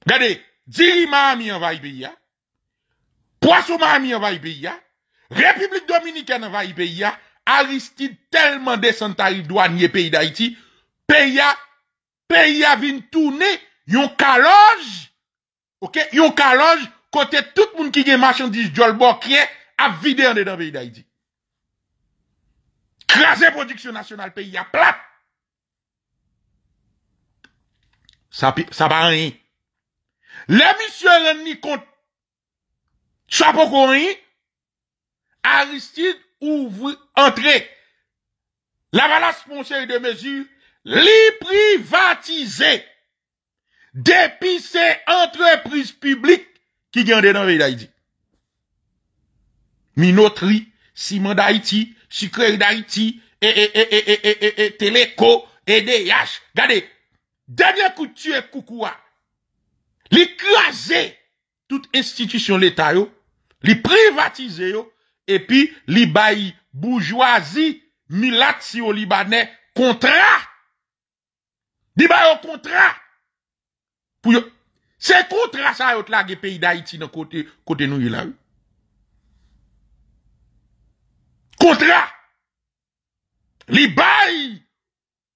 Gade, Diri Mahami anvayi peyi a, Kwaso Mahami anvayi peyi a, Republik Dominikene anvayi peyi a, Aristide telman de san tarif do anye peyi da iti, peyi a, peyi a vin tou ne, yon kaloj, yon kaloj, Kote tout moun ki gen machandise jolbo kre A vide ane dan ve yi da yi di Krasen prodiksyon nasyonal peyi a plat Sa baran yi Le misyon ane ni kont Sa pokon yi Aristide ouvre Entre La balas ponche yi de mezu Li privatize Depise Entreprise publik Ki gen de nan ve yi da yi di? Mi notri, Simon da yi ti, Sikre yi e, da e, yi e, ti, Teleko, Ede, Yash, gade, Denye koutu e koukouwa, Li kwa ze, Tout istitisyon leta yo, Li privatize yo, E pi, li bayi boujwa zi, Milat si yo libanè, Kontra! Li bayi yo kontra! Pou yo, C'est contre ça yot la pays d'Haïti dans côté côté nous là. Contre Les bails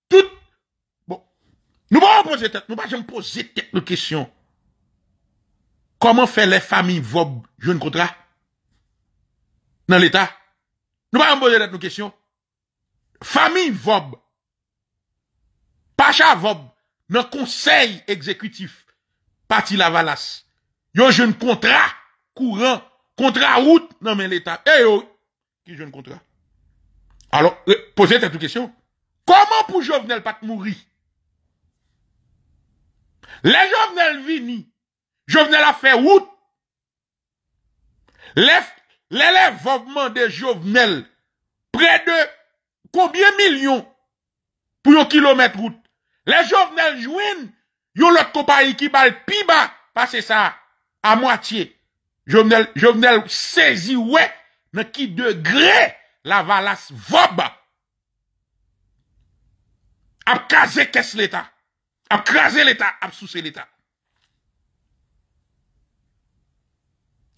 tout bon. Nous pas poser tête, nous pas poser tête nos questions. Comment faire les familles vob jeune contrat dans l'état Nous pas poser tête nos questions. Famille vob Pacha vob dans conseil exécutif parti la valasse. Yo jeune contrat courant, contrat route non mais l'État. Eh yo, qui jeune contrat Alors, eh, posez cette question. Comment pour Jovenel pas mourir Les Jovenel vini, Jovenel a fait route. L'élèvement de Jovenel, près de combien millions pour un kilomètre route Les Jovenel jouent. Yo lot kompa yi ki bal pi ba Pase sa a mwatiye Jovenel sezi we Na ki de gre La valas vob Ap kaze kes leta Ap kaze leta, ap souse leta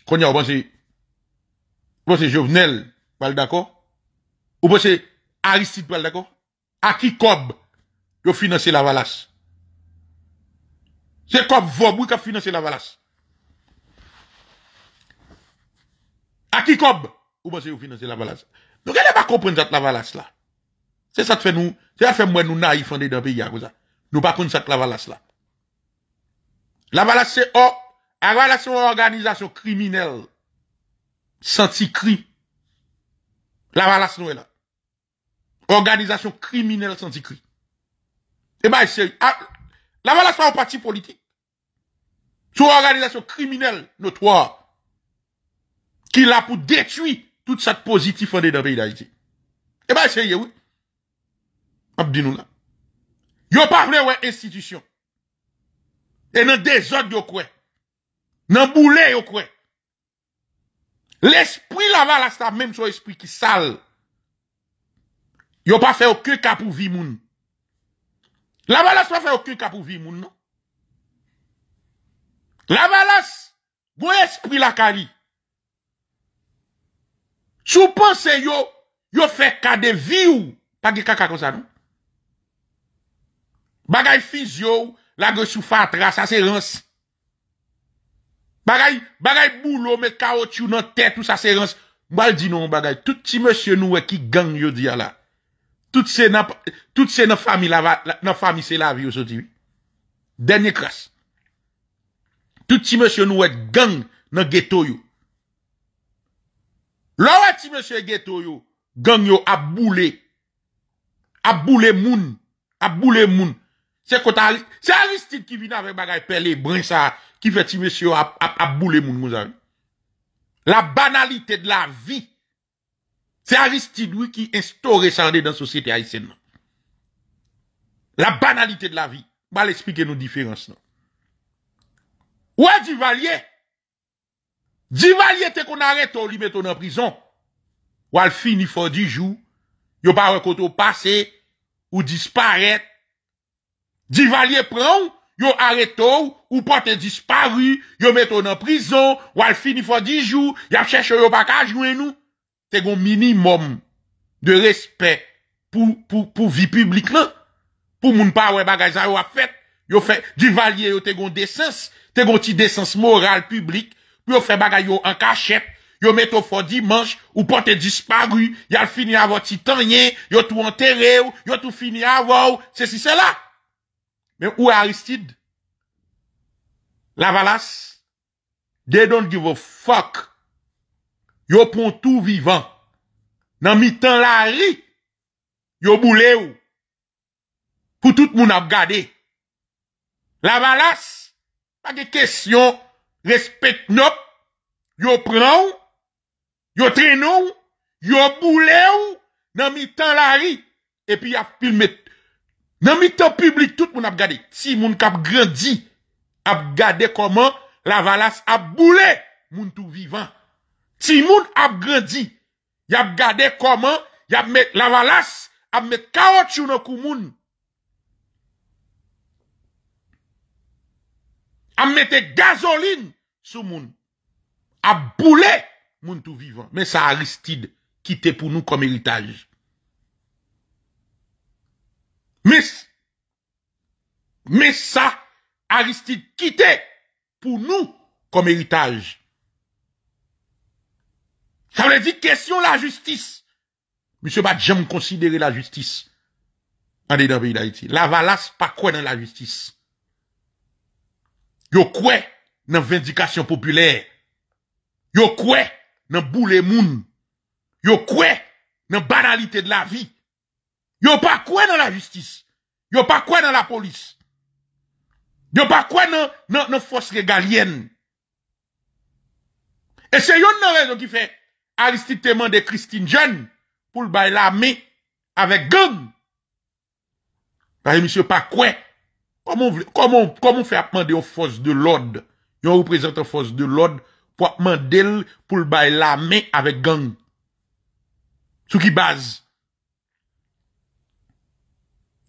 Konya ou panse Ou panse jovenel Bal dako Ou panse aristide bal dako A ki kob Yo finanse la valas C'est quoi vous qui a financé la valasse. À qui cob ou pensez vous financer la valace? Donc ne n'a pas comprendre la valasse là. C'est ça qui fait nous, c'est ça fait moi nous naïfs dans le pays à hein, cause ça. Nous pas comprendre la valasse là. La valasse, c'est oh, la c'est une organisation criminelle. sans écrit. La valasse, nous est là. Organisation criminelle sans cri. Eh ben, c'est, ah, la valasse, pas un parti politique. Son organisation criminelle notoire qui l'a pour détruire toute cette positive positif en dans pays d'Haïti. Eh ben, essayez, oui. Abdinou là. Yo pas vle ouais institution. Et dans désordre yo quoi. Dans boulet yo quoi. L'esprit là-bas, là, c'est même son esprit qui sale. Yo pas fait aucun cas pour vie moun. Là-bas, là, pas fait aucun cas pour vie moun, non? La balas, gwe espri la kari. Sou panse yo, yo fe kade vi ou, pa ge kaka kon sa nou. Bagay fiz yo, la ge sou fatra, sa serans. Bagay, bagay boulou, me ka oti ou nan tet ou sa serans. Mwal di nou bagay, touti mwen se nou e ki gang yo di ala. Touti se nan, touti se nan fami la va, nan fami se la vi ou sa ti. Denye krasi. Tout ti monsieur nous est gang dans ghetto yo. Lò est ti monsieur ghetto yo, gang yo a boulé a boulé moun. a boulé moun. C'est kota, C'est Aristide qui vient avec bagay pele, brin ça, qui fait ti monsieur a a, moun moun La banalité de la vie C'est Aristide qui qui sa ça dans société société haïtienne. La banalité de la vie, Ba l'expliquer nos différences Non Ouè Divalye? Divalye te kon areto li meto nan prizon. Ou al fini fò di jou, yo pa wè koto pase, ou disparete. Divalye prou, yo areto, ou pote disparu, yo meto nan prizon, ou al fini fò di jou, ya chèche yo bakaj nou en nou. Te kon minimum de respè pou vi publik lè. Pou moun pa wè bagaj a yo ap fèt. yo fè divalye yo te gon desens te gon ti desens moral publik pou yo fè bagay yo an kachep yo meto fò di manj ou pote disparu yal fini avò titanyen yo tou anterè ou yo tou fini avò ou se si se la men ou Aristide Lavalas de don di vo fok yo pon tou vivan nan mi tan la ri yo boule ou pou tout moun ap gade Lavalas, pa ge kesyon, respet nop, yo pran ou, yo tren ou, yo boule ou, nan mi tan lari, epi ya filmet. Nan mi tan publik tout moun ap gade, ti moun kap grandi, ap gade koman, Lavalas ap boule moun tou vivan. Ti moun ap grandi, ya ap gade koman, Lavalas ap met kaot chou nan kou moun. A mettre gasoline sur monde. à bouler moun tout vivant. Mais ça Aristide quitté pour nous comme héritage. Mais, mais ça Aristide quitté pour nous comme héritage. Ça veut dire question la justice. Monsieur pas jamais considérer la justice en dans pays d'Haïti. La valasse pas quoi dans la justice. Yo kwe nan vindikasyon populaire. Yo kwe nan boule moun. Yo dans nan banalité de la vie. Yo pa kwe dans la justice. Yo pa kwe dans la police? Yo pa kwe nan, nan, nan régalienne. Et Et c'est yon nan rezon qui fait Aristide teman de Christine Jeanne pour bail la main avec gang. que monsieur pa kwe komon fè ap mande yo fòs de lòd, yon reprezentan fòs de lòd, pou ap mandel pou l'bay la men avèk gang, sou ki baz.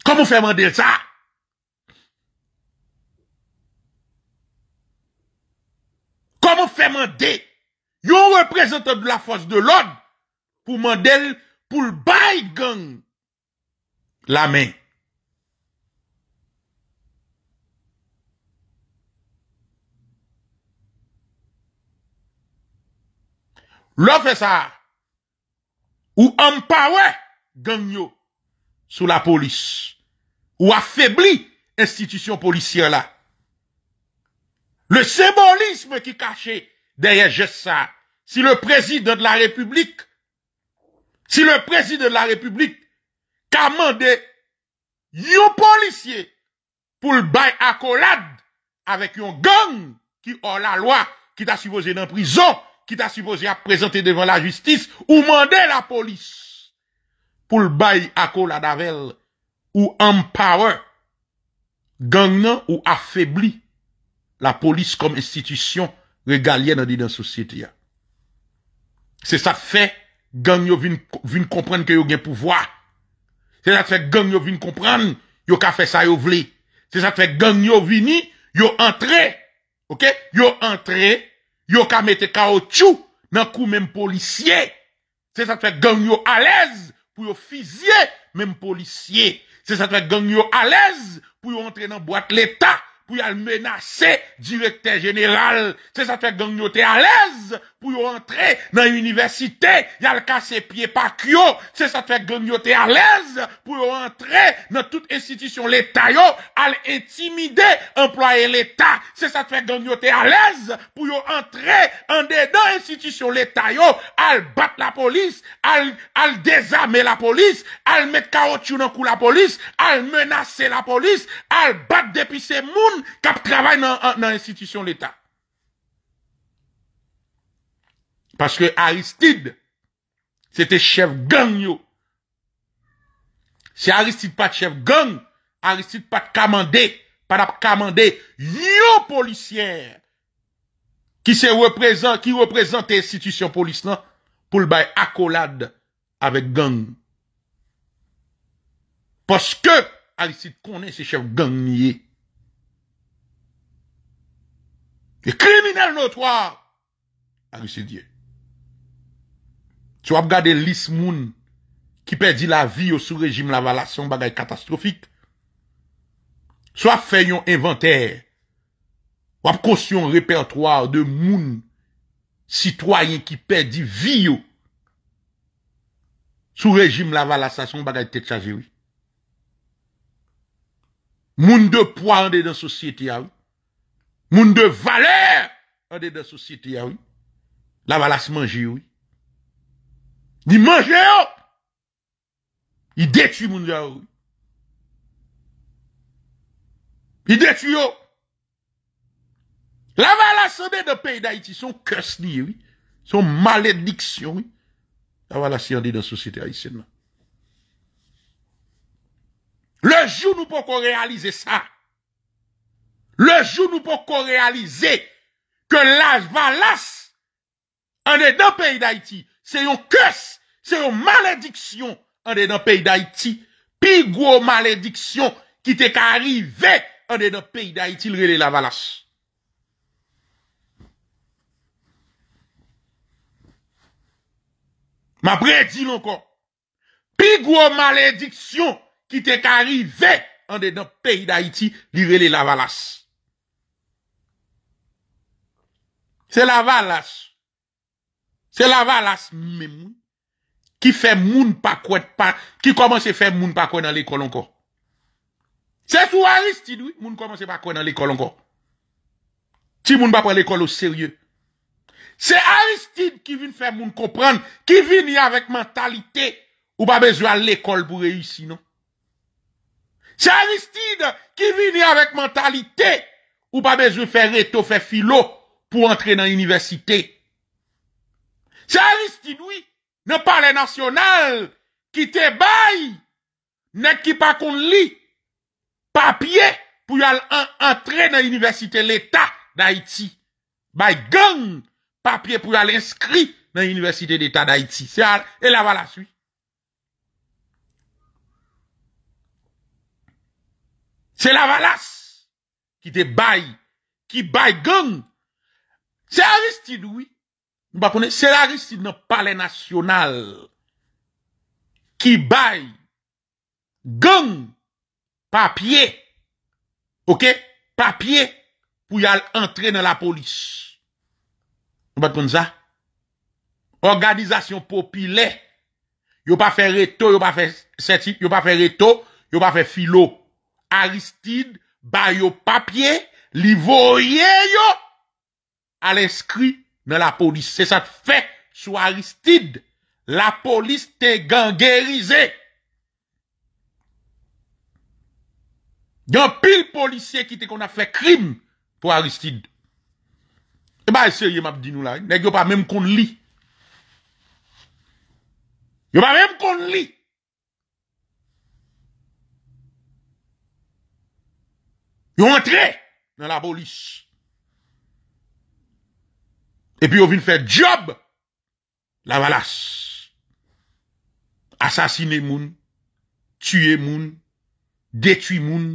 Komo fè mandel sa? Komo fè mande, yon reprezentan la fòs de lòd, pou mandel pou l'bay gang, la men. L'offre ou gang yo sous la police ou affaiblit institution policière là. Le symbolisme qui cachait derrière juste ça. si le président de la République si le président de la République republik un yon pour le bail accolade avec un gang qui a la loi qui ta supposé nan prison, qui t'a supposé à présenter devant la justice ou demander la police pour le bail à Davel ou empower gang ou affaibli la police comme institution régalienne dans la société. C'est ça fait gang yo vin, comprendre que yo gen pouvoir. C'est ça fait gang yo vin comprendre yo ka fait ça yo vle. C'est ça fait gang yo vini yo entré... OK? Yo entrer Yo ka mette kaotchou nan kou menm policye. Se sa fek gang yo alez pou yo fizye menm policye. Se sa fek gang yo alez pou yo entre nan boite l'Etat pou yo al menase direktèr jeneral. Se sa fek gang yo te alez pou yo menase direktèr jeneral. pou yo antre nan universite, yal kase pie pa kyo, se sa te fek ganyote alez, pou yo antre nan tout institisyon l'Etat yo, al etimide employe l'Etat, se sa te fek ganyote alez, pou yo antre an de nan institisyon l'Etat yo, al bat la polis, al dezame la polis, al met kaot chu nan kou la polis, al menase la polis, al bat depi se moun, kap travay nan institisyon l'Etat. Parce que Aristide, c'était chef gang, yo. Si Aristide pas chef gang, Aristide pas de commandé, pas de commandé, yo policière, qui se représente, qui représente l'institution police, pour le bail accolade avec gang. Parce que Aristide connaît ses chefs gang. Les criminels notoires. Aristide So ap gade lis moun ki perdi la vi yo sou rejim la valasan bagay katastrofik. So ap fè yon inventèr, wap kosyon repertoar de moun sitwayen ki perdi vi yo sou rejim la valasan bagay tetja ziwi. Moun de pou an de dan sosyete yaw, ah moun de vale an de dan sosyete yaw, ah la valasman ziwi, Il mange, oh! il détruit mon yo. Il détruit yo. Oh! La dans de pays d'Haïti, son curse Son malédiction, oui. La valassonne de la société haïtienne. Le jour nous pouvons réaliser ça. Le jour nous pouvons réaliser que l'âge va valasse en est dans le pays d'Haïti. Se yon kös, se yon malediksyon an de nan peyi d'Haïti, pi gwo malediksyon ki te ka arrive an de nan peyi d'Haïti li rele lavalas. Ma bre, di lankon. Pi gwo malediksyon ki te ka arrive an de nan peyi d'Haïti li rele lavalas. Se lavalas. C'est la valas même qui fait moun pas quoi pas qui commence à faire moun pas quoi dans l'école encore. C'est sous Aristide oui, moun commence pas quoi dans l'école encore. Si moun pas pour l'école au sérieux. C'est Aristide qui vient faire moun comprendre, qui vient avec mentalité ou pas besoin à l'école pour réussir non. C'est Aristide qui vient avec mentalité ou pas besoin faire reto faire philo pour entrer dans l'université. Se avistidoui nan pale nasyonal ki te bay nan ki pa kond li papye pou yal entre nan universite l'Etat d'Haïti. Bay gong papye pou yal inskri nan universite l'Etat d'Haïti. Se avalas. Se avalas ki te bay, ki bay gong se avistidoui Se la Aristide nan pale nasyonal ki bay gen papye ok? Papye pou yal entre nan la polis. Nou bat kon za? Organizasyon popile. Yo pa fe reto, yo pa fe filo. Aristide bay yo papye li voye yo al eskri nan la polis, se sa te fek sou Aristide, la polis te gangerize. Yon pil polisye ki te kon a fek krim pou Aristide. E ba ese yon map di nou la, nek yon pa menm kon li. Yon pa menm kon li. Yon entre nan la polis. Yon entre. epi yo vin fè job la valas asasine moun tue moun detui moun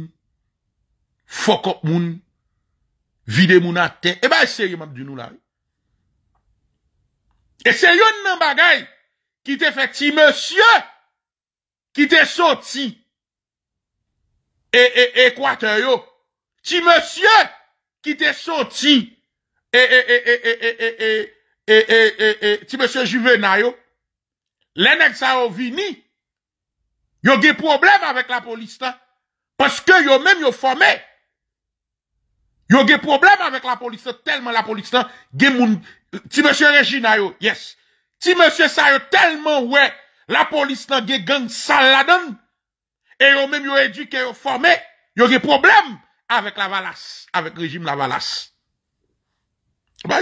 fokop moun vide moun atè eba esè yon mabdou nou la esè yon nan bagay ki te fè ti monsye ki te soti e e e kwa te yo ti monsye ki te soti Ti monsie juve na yo Lenek sa yo vini Yo ge problem avek la polistan Paske yo men yo fome Yo ge problem avek la polistan Telman la polistan Ti monsie reji na yo Ti monsie sa yo telman we La polistan ge gen saladon Yo men yo eduke yo fome Yo ge problem Avek la valas Avek rejim la valas La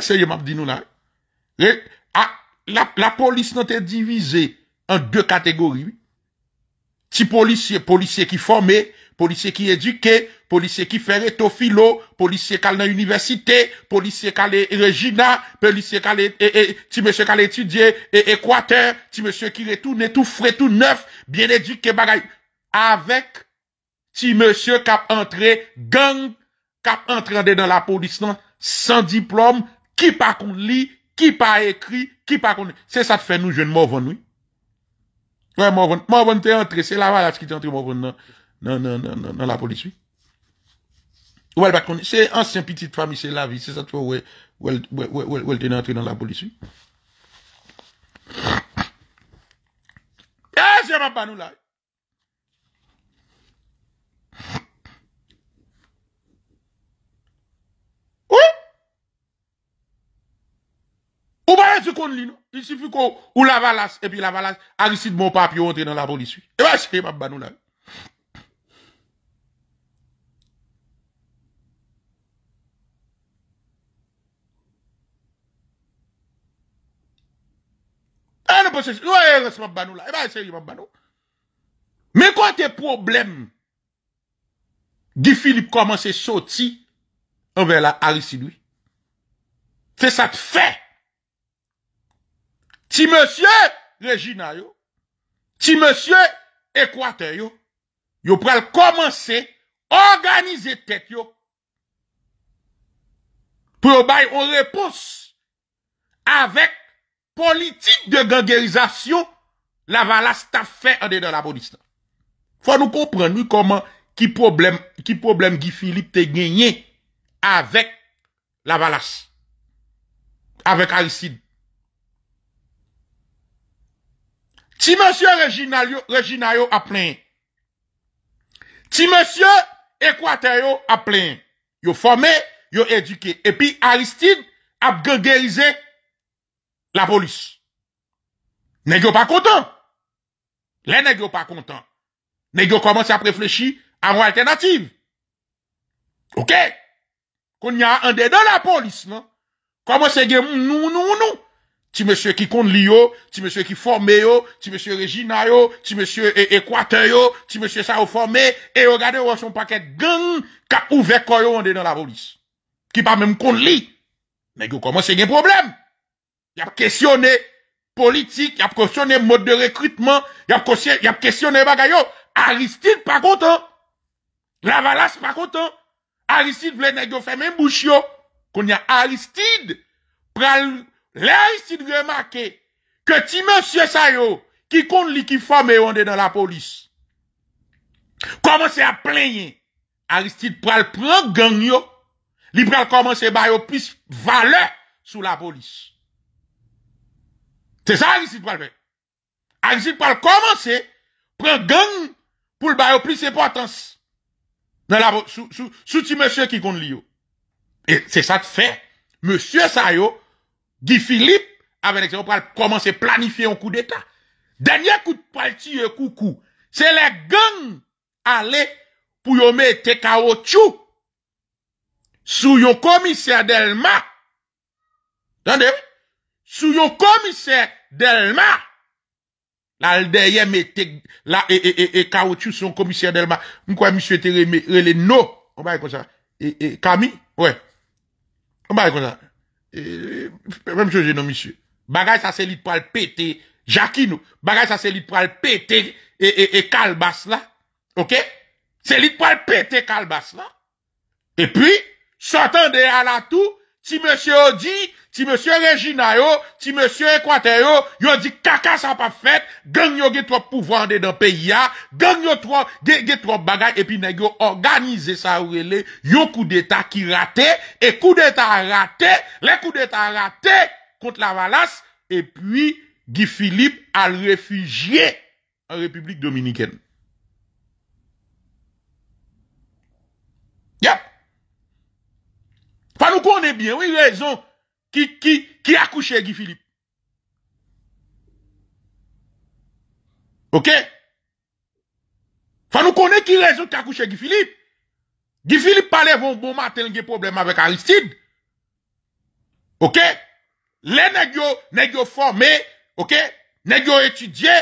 polis nan te divize An de kategori Ti polisye ki forme Polisye ki eduke Polisye ki fere to filo Polisye kal nan universite Polisye kal e Regina Polisye kal e, e, e ti monsye kal etudye E Ekwater Ti monsye ki retoune tout fre tout neuf Bien eduke bagay Avèk ti monsye kap entre Gang kap entrende nan la polis nan sans diplôme, qui pas qu'on lit, qui pas écrit, qui pas qu'on... C'est ça qui fait nous jeunes Morvan, oui. Ouais, morts t'es entré, c'est la valade qui t'est entré, Non, non, non, non, non, non, la police, oui. pas c'est ancien petite famille, c'est la vie, c'est ça, toi, ouais, ouais, ouais, ouais, ouais, t'es entré dans la police, oui. Ah, c'est ma là. Ou pas yè kon Il suffit qu'on ou la et puis la valasse, Aristide mon papier entre dans la police. Et va c'est ma banou là. Ah non, parce que, ouais, c'est pas banou là. Et bah, c'est ma banou. Mais quoi, tes problèmes, Guy Philippe commence à sortir envers la Aristide, C'est ça que fait. Ti monsye Regina yo, ti monsye Ekwate yo, yo prel komanse, organize tek yo, pou yo baye on repos avek politik de gangelizasyon la valas ta fe ade de la bonista. Fwa nou kompren nou koman ki problem Gi Philippe te genye avek la valas, avek a yisid Ti monsye Regina yo ap plen. Ti monsye Ekwata yo ap plen. Yo fome, yo edike. Epi Aristide ap ge gerize la polis. Negyo pa kontan. Le negyo pa kontan. Negyo komanse ap reflechi anwa alternatif. Ok. Kon nye a ande de la polis. Komanse gen moun moun moun moun moun moun. Ti monsieur qui compte Lio, ti monsieur qui forme, yo, ti monsieur Regina yo, ti monsieur e- Équateur yo, ti monsieur ça formé et regardez a son paquet gang qui ouvert quoi on dans la police. Qui pas même compte li. Mais comment c'est un problème Y a questionné politique, y a questionné mode de recrutement, y a questionné y a questionné bagayo. Aristide pas content. Lavalas pas content. Aristide voulait nèg yo faire même bouche Qu'on y a Aristide pral Le Aristide vye marke ke ti monsye sa yo ki konde likifame yon de nan la polis komanse a plenye Aristide pral pran gang yo li pral komanse bayo pis vale sou la polis Se sa Aristide pral fe Aristide pral komanse pran gang pou l bayo plis epotans sou ti monsye ki konde li yo Se sa te fe monsye sa yo Guy Philippe, avec l'élection, pour commencer à planifier un coup d'État. Dernier coup de parti, coucou. C'est les gangs aller pour y mettre caoutchouc sous un commissaire Delma. Attendez, sous un commissaire Delma. Là, derrière, mettez, là, et, et, sous caoutchouc commissaire Delma. Pourquoi monsieur était relé, non. On va comme ça. Et, et, Camille, ouais. On va comme ça et, même je non monsieur. Bagage ça c'est lui pour le péter Jacquino. Bagage ça c'est lui pour le péter et et et là. OK C'est lui pour le péter là. Et puis s'attendait à la tout si monsieur dit ti monsieur Regina yo, ti monsieur Equateur yo, yo di kaka ça pas fait. gang yo ge trop pouvoir de dans pays ya, gang yo trop ge, et puis nèg yo organiser ça relé, yon coup d'état qui raté et coup d'état raté, les coup d'état raté contre la Valasse et puis Guy Philippe a réfugié en République dominicaine. Yep. Faut nous est bien, oui, raison. Ki akouche Gifilip Ok Fa nou konen ki rezon ki akouche Gifilip Gifilip pale von bon maten Ge problem avek Aristide Ok Le negyo, negyo forme Ok, negyo etudye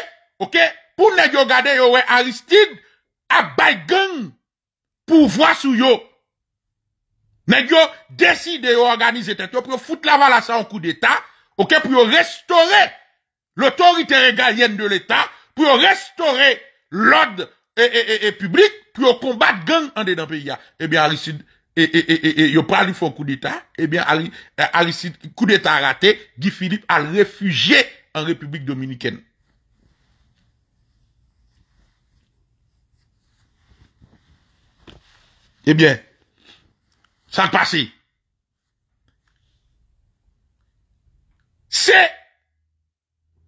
Ok, pou negyo gade yo we Aristide A bay gen Pou vwa sou yo Mais yo décidé d'organiser tête pour foutre la en coup d'état, OK pour restaurer l'autorité régalienne de l'état, pour restaurer l'ordre et, et, public, pour combattre gang en dedans pays Eh bien Aristide et et et pas lui coup d'état, eh bien eh, coup d'état raté, Guy Philippe a réfugié en République dominicaine. Eh bien, San k pasi. Se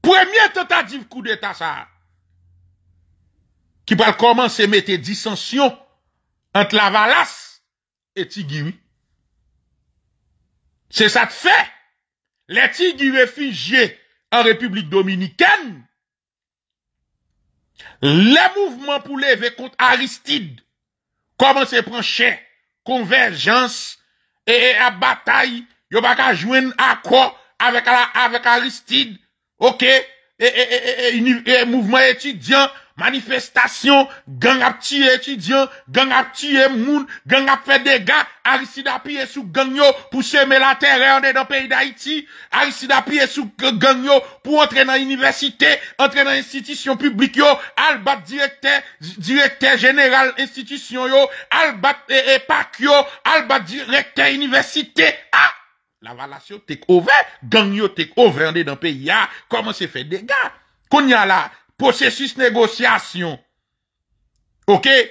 premye totadiv kou de tasar ki pal koman se mette disansyon ant la valas eti giwi. Se sa te fe, leti giwi e figye an republik dominikane, le mouvman pou leve kont Aristide koman se pranche konverjans e e a batay yo baka jwen akwa avek Aristide e e, e e e e mouvment etudiant Manifestasyon, gen ap tiye etudyon, gen ap tiye moun, gen ap fe dega, Arisidapi esou gen yo pou seme la terre yande dan peyi da iti, Arisidapi esou gen yo pou entre nan universite, entre nan institisyon publik yo, al bat direkter, direkter general institisyon yo, al bat epak eh, eh, yo, al bat direkter universite, ah! la valasyon tek over, gen yo tek over yande dan peyi ya, koman se fe dega, konya la? Posesis negosyasyon. Ok? E,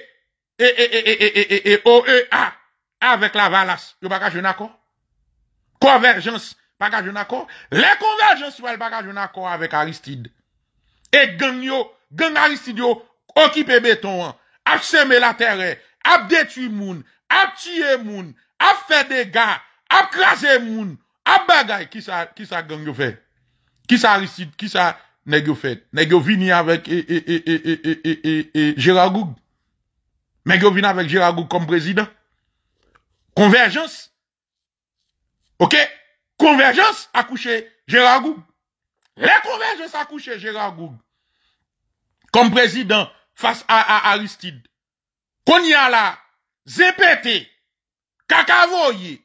e, e, e, e, e, e, e, e, e, o, e, a. A vek la valas. Yo baka joun akon? Konverjans. Baka joun akon? Le konverjans wèl baka joun akon avek Aristide. E gen yo, gen Aristide yo, okipe beton an. Ap seme la terè. Ap detui moun. Ap tiyè moun. Ap fè dega. Ap krasè moun. Ap bagay ki sa, ki sa gen yo fè. Ki sa Aristide, ki sa... nèg fait. Nèg vini avec et, et, et, Gérard Goug. avec Gérard Goug comme président. Convergence. OK Convergence a couché Gérard Goug. La convergence a couché Gérard Goug. Comme président face à, Aristide. Qu'on y a là, zépété, cacavoyé.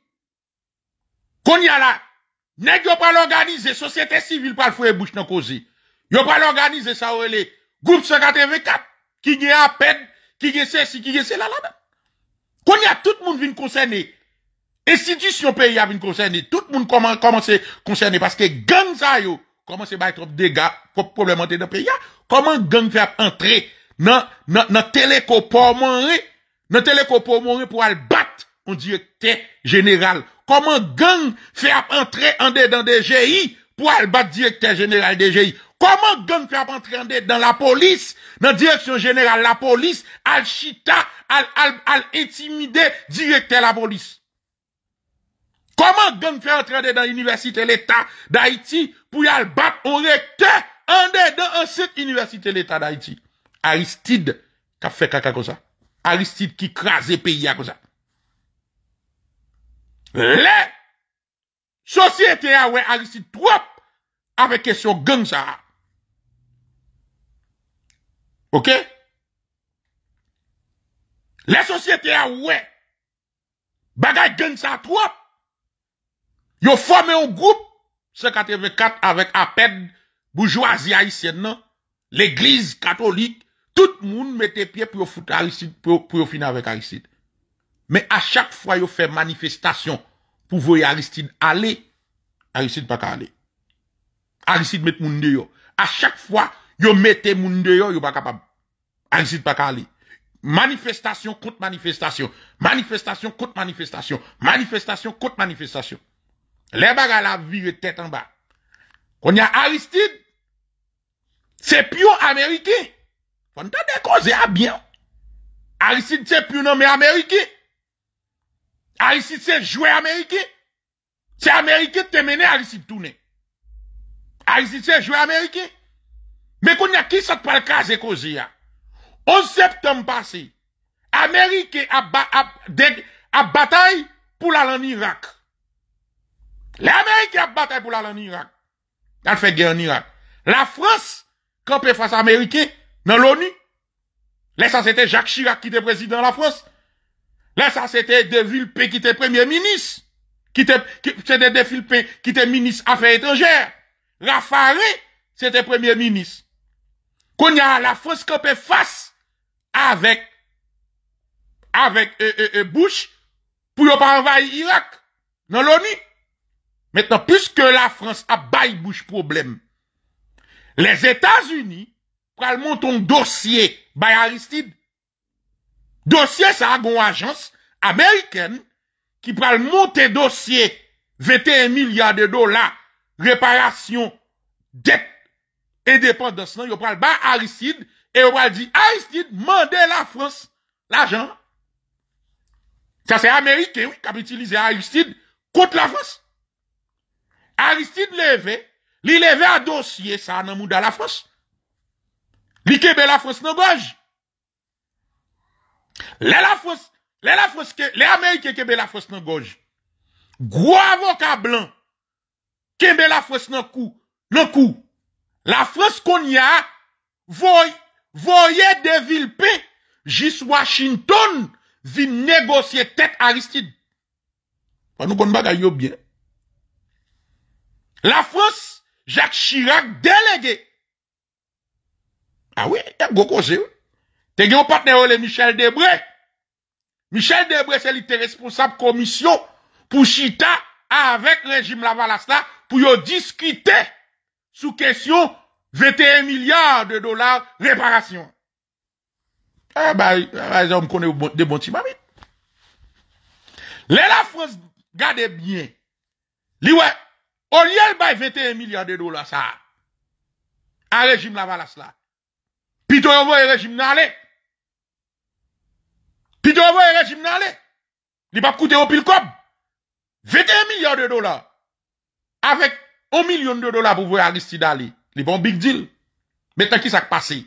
Qu'on y a là, pas l'organiser, société civile pas le fouet bouche dans causé. Yo pa l'organize sa ou elè. Goup 554. Ki gè apèd, e ki gè sè, si ki gè sè lalada. Kon yè tout moun vin konsènè. Estitisyon pe yè vin konsènè. Tout moun komanse konsènè. Paske gang zay yo. Komanse bay trop dega. Fok problemante de pe yè. Koman gang fè ap entre nan telekopor moun re. Nan telekopor moun re pou al bat. On direkte general. Koman gang fè ap entre andè dan DGI. Pou al bat direkte general DGI. Koman gang fè ap entre andè dan DGI. Koman gen fè ap antre an de dan la polis, nan direksyon jeneral la polis, al chita, al intimide direkte la polis? Koman gen fè ap antre an de dan Universite l'Etat d'Haïti pou yal bat o rekte an de dan an set Universite l'Etat d'Haïti? Aristide, kap fè kaka kosa? Aristide ki kra zè peyi a kosa? Le! Sosyete a we Aristide, twap! Ave kesyon gen zara. Ok? Le sosyete a ouwe. Bagay gen sa trot. Yo fome yon group. 54 avèk apèd e boujouazi haïsè nan. L'eglise katolik. Tout moun mette pie pou yo foute Aristide pou yo fin avèk Aristide. Men a chak fwa yo fè manifestation pou voye Aristide ale. Aristide baka ale. Aristide mette moun deyo. A chak fwa Yo mette moun de yo, yo baka pab. Aristide baka ali. Manifestasyon kont manifestasyon. Manifestasyon kont manifestasyon. Manifestasyon kont manifestasyon. Le baga la vive tetan ba. Konya Aristide, se pyon Amerike. Fanta dekoze a bian. Aristide se pyon nomen Amerike. Aristide se jwe Amerike. Se Amerike temene Aristide toune. Aristide se jwe Amerike. Mekoun ya kisot pal kaze kozi ya. O septem basi, Amerike a batay pou la lan Irak. Le Amerike a batay pou la lan Irak. La fè gè an Irak. La Frans, kompe Frans Amerike nan l'ONU, le san sète Jacques Chirac ki te prezident la Frans, le san sète De Villepé ki te premier minis, ki te premier minis afè etanjèr. Rafa Aré sète premier minis. Kon ya la Franske pe fase avek avek e euh, euh, euh, bouche pou yo pa envaye Irak nan l'ONU. Metan, pwiske la Frans a bay bouche problem, les Etats-Unis pral monton dosye bay Aristide. Dosye sa agon agens Ameriken ki pral monte dosye vete e milyar de dola reparasyon det E depan dan san non, yo pral ba Aristide E wal di Aristide mande la Frans La jan Sa se Amerike Kapitilize Aristide Kont la Frans Aristide leve Li leve a dosye sa nan mou da la Frans Li kebe la Frans nan goj Le la Frans Le Amerike kebe la Frans nan goj Gro avoka blan Kebe la Frans nan kou Nan kou La Frans kon ya voye de vilpe jis Washington vin negosye tet Aristide. Wan nou kon bagay yo bine. La Frans, Jacques Chirac delege. A we, yon gokoze. Te gen ou patne yo le Michel Debré. Michel Debré se li te responsable komisyon pou Chita avek rejim la valas la pou yo diskrite. sou kesyon 21 milyard de dolar reparasyon. A, bay, a zèm konè ou de bon ti mami. Le la Frans gade bjen. Li we, on li el bay 21 milyard de dolar sa. An rejim la valas la. Pi to yon voye rejim nan le. Pi to yon voye rejim nan le. Li pap koute ou pil kob. 21 milyard de dolar. Awek 1 milyon de dola pou voye Aristida li. Li bon big deal. Metan ki sak pase?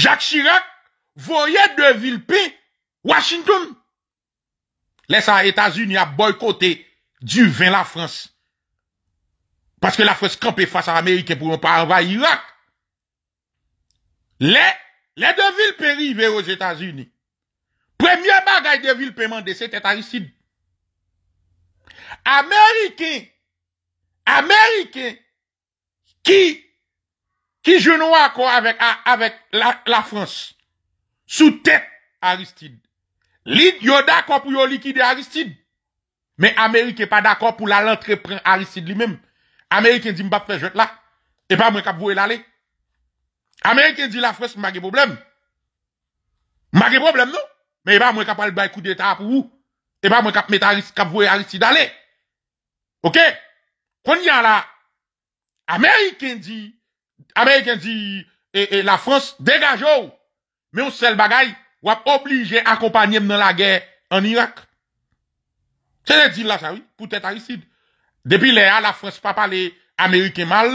Jacques Chirac voye de vilpe Washington. Lè sa Etats-Unis a boykote du vin la France. Paske la France kampe fasa Amerike pou yon pa envaye Irak. Lè de vilpe rivero Etats-Unis. Premye bagay de vilpe mande se tet Aristide. Amerike, Amerike, ki, ki jenou akon avèk la Frans, sou tèt Aristide. Lid, yo d'akon pou yo likide Aristide, mè Amerike pa d'akon pou la lantre pren Aristide li mèm. Amerike di mbap fè jèt la, e pa mwen kap voue lalè. Amerike di la Frans magè problem. Magè problem nou, mè e pa mwen kap albè kou de ta apou. E pa mwen kap mèt Aristide, kap voue Aristide lalè. Ok, kon yon la Amerikende Amerikende e la Frans degajo me ou sel bagay wap oblige akopanyem nan la gater an Irak Se ne di la chali pou tet a risid Depi le a la Frans pa pale Amerike mal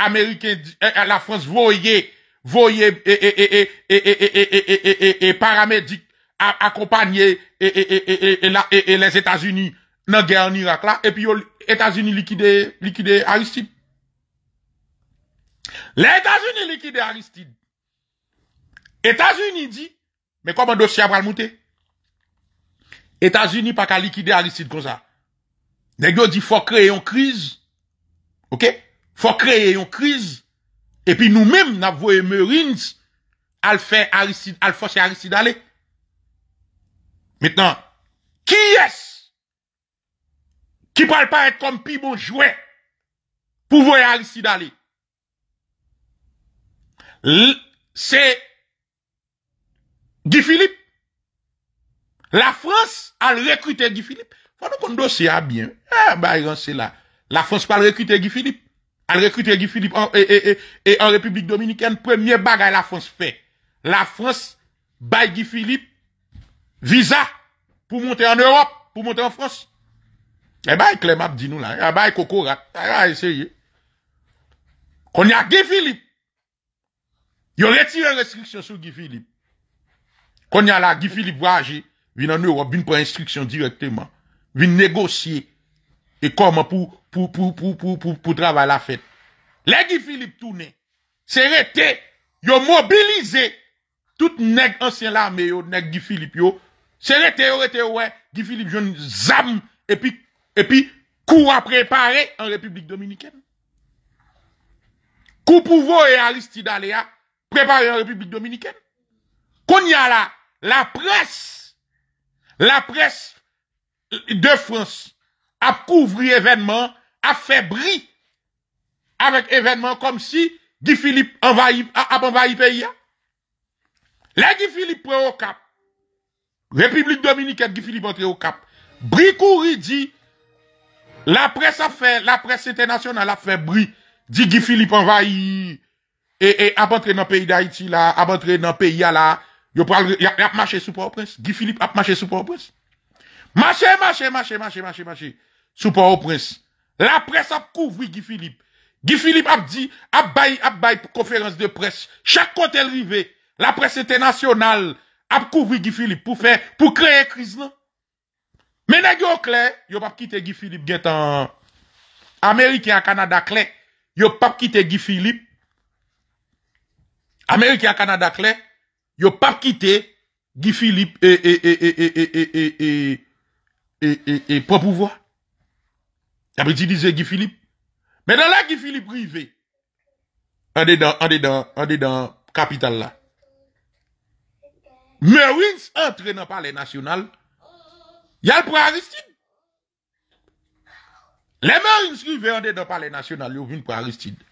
Amerike, la Frans voye voye e paramedik akopanyem e les Etats Unis nan gen an Irak la, epi yo Etasuni likide Aristide. Le Etasuni likide Aristide. Etasuni di, me kwa mwen dosye abral moute? Etasuni pa ka likide Aristide konza. Nek do di, fò kreye yon kriz, fò kreye yon kriz, epi nou mem nan vwe me rind, al fòche Aristide ale. Metnan, ki yes, Qui parle pas être comme bon Jouet, pour voyager ici d'aller. C'est Guy Philippe. La France a recruté Guy Philippe. Faut nous qu'on dossier ah, bien. Eh, ah, bah, la. La France parle recruté Guy Philippe. Elle recruté Guy Philippe en, et, en République Dominicaine. Premier bagage la France fait, La France bâille Guy Philippe visa pour monter en Europe, pour monter en France y eh ben, Clément klem nous là ah ben, ah, ah, y a pas ba e kokorak. a ba e Kon Guy Philippe. Il retire restriction sur Guy Philippe. y a la Guy Philippe waje. Vin en Europe, vin prendre instriksyon directement. Vin négocier. Et comment pour pour pour pour pour Pour travailler travailler la fête Le Guy Philippe tourné C'est rete. a mobilisé Tout nèg ancien armé me yo, Guy Philippe yo. C'est rete yo, rete Guy Philippe joun zam. et puis et puis, préparer en République Dominicaine? Dominicaine pour pouvo et Aristide préparer en République Dominicaine? Qu'on y a la, la presse, la presse de France a couvri événements, a fait bris avec événement comme si Guy Philippe envahi, a envahi le pays. Là, Guy Philippe prend au cap. République Dominicaine, Guy Philippe entre au cap. Brikouri dit la presse a fait, la presse internationale a fait bruit. Guy Philippe envahi. Et, et, abentrer dans le pays d'Haïti là, abentrer dans le pays là. Yo pral, y a, marché sous Port-au-Prince. Guy Philippe a marché sous Port-au-Prince. Marché, marché, marché, marché, marché, marché. Sous Port-au-Prince. La presse a couvert Guy Philippe. Guy Philippe a dit, a bail, a bail conférence de presse. Chaque côté arrivé, la presse internationale a couvert Guy Philippe pour faire, pour créer crise, non? Men a gyok le, yo pa pkite Gifilip gen tan Amerikian Kanada kle, yo pa pkite Gifilip. Amerikian Kanada kle, yo pa pkite Gifilip e po pouvo. Ya bi tilize Gifilip. Men an la Gifilip rive. An de dan kapital la. Merwins antre nan pale nasyonal. Yal pou Aristide. Le mèr inskri ve yande do pale nasyonal yo vin pou Aristide.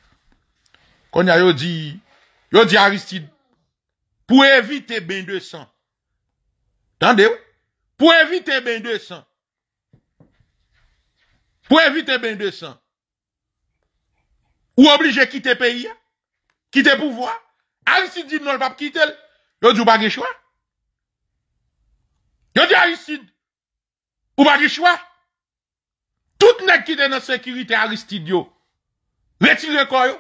Konya yo di, yo di Aristide. Pou evite ben de san. Tande ou? Pou evite ben de san. Pou evite ben de san. Ou oblige kite peyi ya? Kite pou vwa? Aristide di nou l vap kite l. Yo di ou bagè chwa? Yo di Aristide. Ou bagi chwa? Tout nek ki te nan sekirite Aristide yo Retire koyo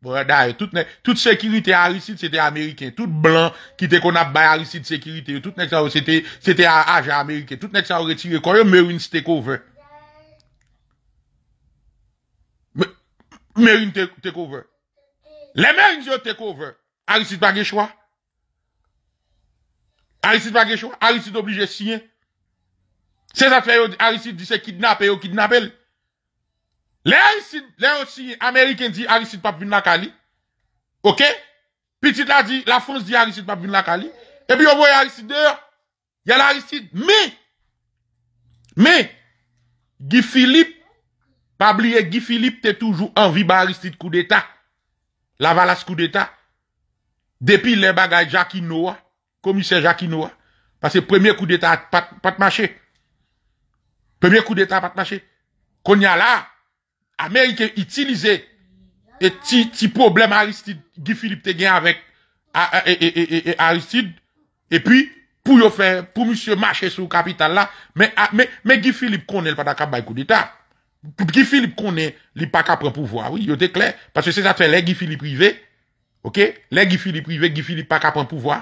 Bo ya daye, tout sekirite Aristide Sete Ameriken, tout blan Ki te konap bay Aristide sekirite yo Tout nek sa ou sete aje Ameriken Tout nek sa ou retire koyo, Merins takeover Merins takeover Le Merins yo takeover Aristide bagi chwa? Aristide bagi chwa? Aristide oblige siyen? Ces affaires Aristide dit c'est kidnappé e ou kidnappé. Les Le Aristide, le dit disent « Aristide pas la Kali. Ok? Petit a dit la France dit « Aristide pas venir la Kali. et puis on voit Aristide y a l'aristide. Mais, mais, Guy Philippe, pas oublier Guy Philippe toujours toujours vie par Aristide coup d'État. La valas coup d'État, depuis les bagages Jackie commissaire commissaire parce que le premier d'État pas, pas de marché. Pemye kou de ta pat mache, konya la, Amerike itilize eti problem Aristide, Gifilip te gen avèk Aristide, e pi pou yon fè, pou M. Mache sou kapital la, me Gifilip konè l pa ta kabay kou de ta. Gifilip konè li pa kapren pouvoi, yo te klè, pasè se sa fè lè Gifilip rive, ok, lè Gifilip rive, Gifilip pa kapren pouvoi.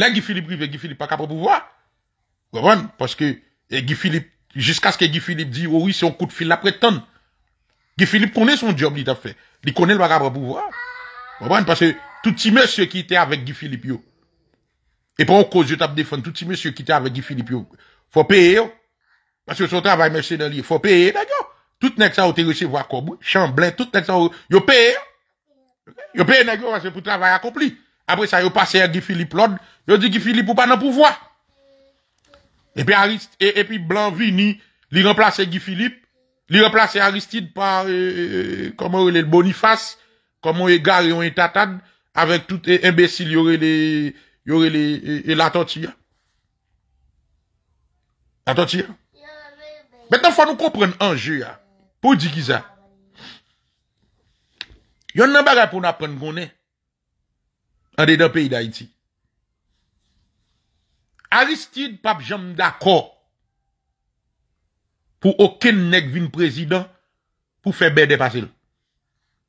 Lè Gifilip rive, Gifilip pa kapren pouvoi. Parce que Guy Philippe, jusqu'à ce que Guy Philippe dise, oh oui, c'est un coup de fil la prétendre. Guy Philippe connaît son job, il a fait. Il connaît le pour pouvoir. Parce que tout petit monsieur qui était avec Guy Philippe, yo. Et pour cause, je tape défendu tout petit monsieur qui était avec Guy Philippe, il Faut payer, Parce que son travail Monsieur il faut payer, d'accord. Tout nèg ça, été recevoir comme Chamblin, tout nèg ça, yo paye. Yo paye, nèg, parce que pour travail accompli. Après ça, yo passé à Guy Philippe il Yo dit Guy Philippe ou pas dans pouvoir. Epi Blanvini li remplace Gifilip Li remplace Aristide par Koman euh, euh, rele Boniface Koman rele Gareon et Tatan Avek tout embesil Yorele Et Latotia Latotia Metan fwa nou kompren anje ya Po di giza Yon nan bagay pou nan pren gounen An de dan peyi da iti Aristide pap jom d'akor pou oken nek vin prezident pou febe de pasil.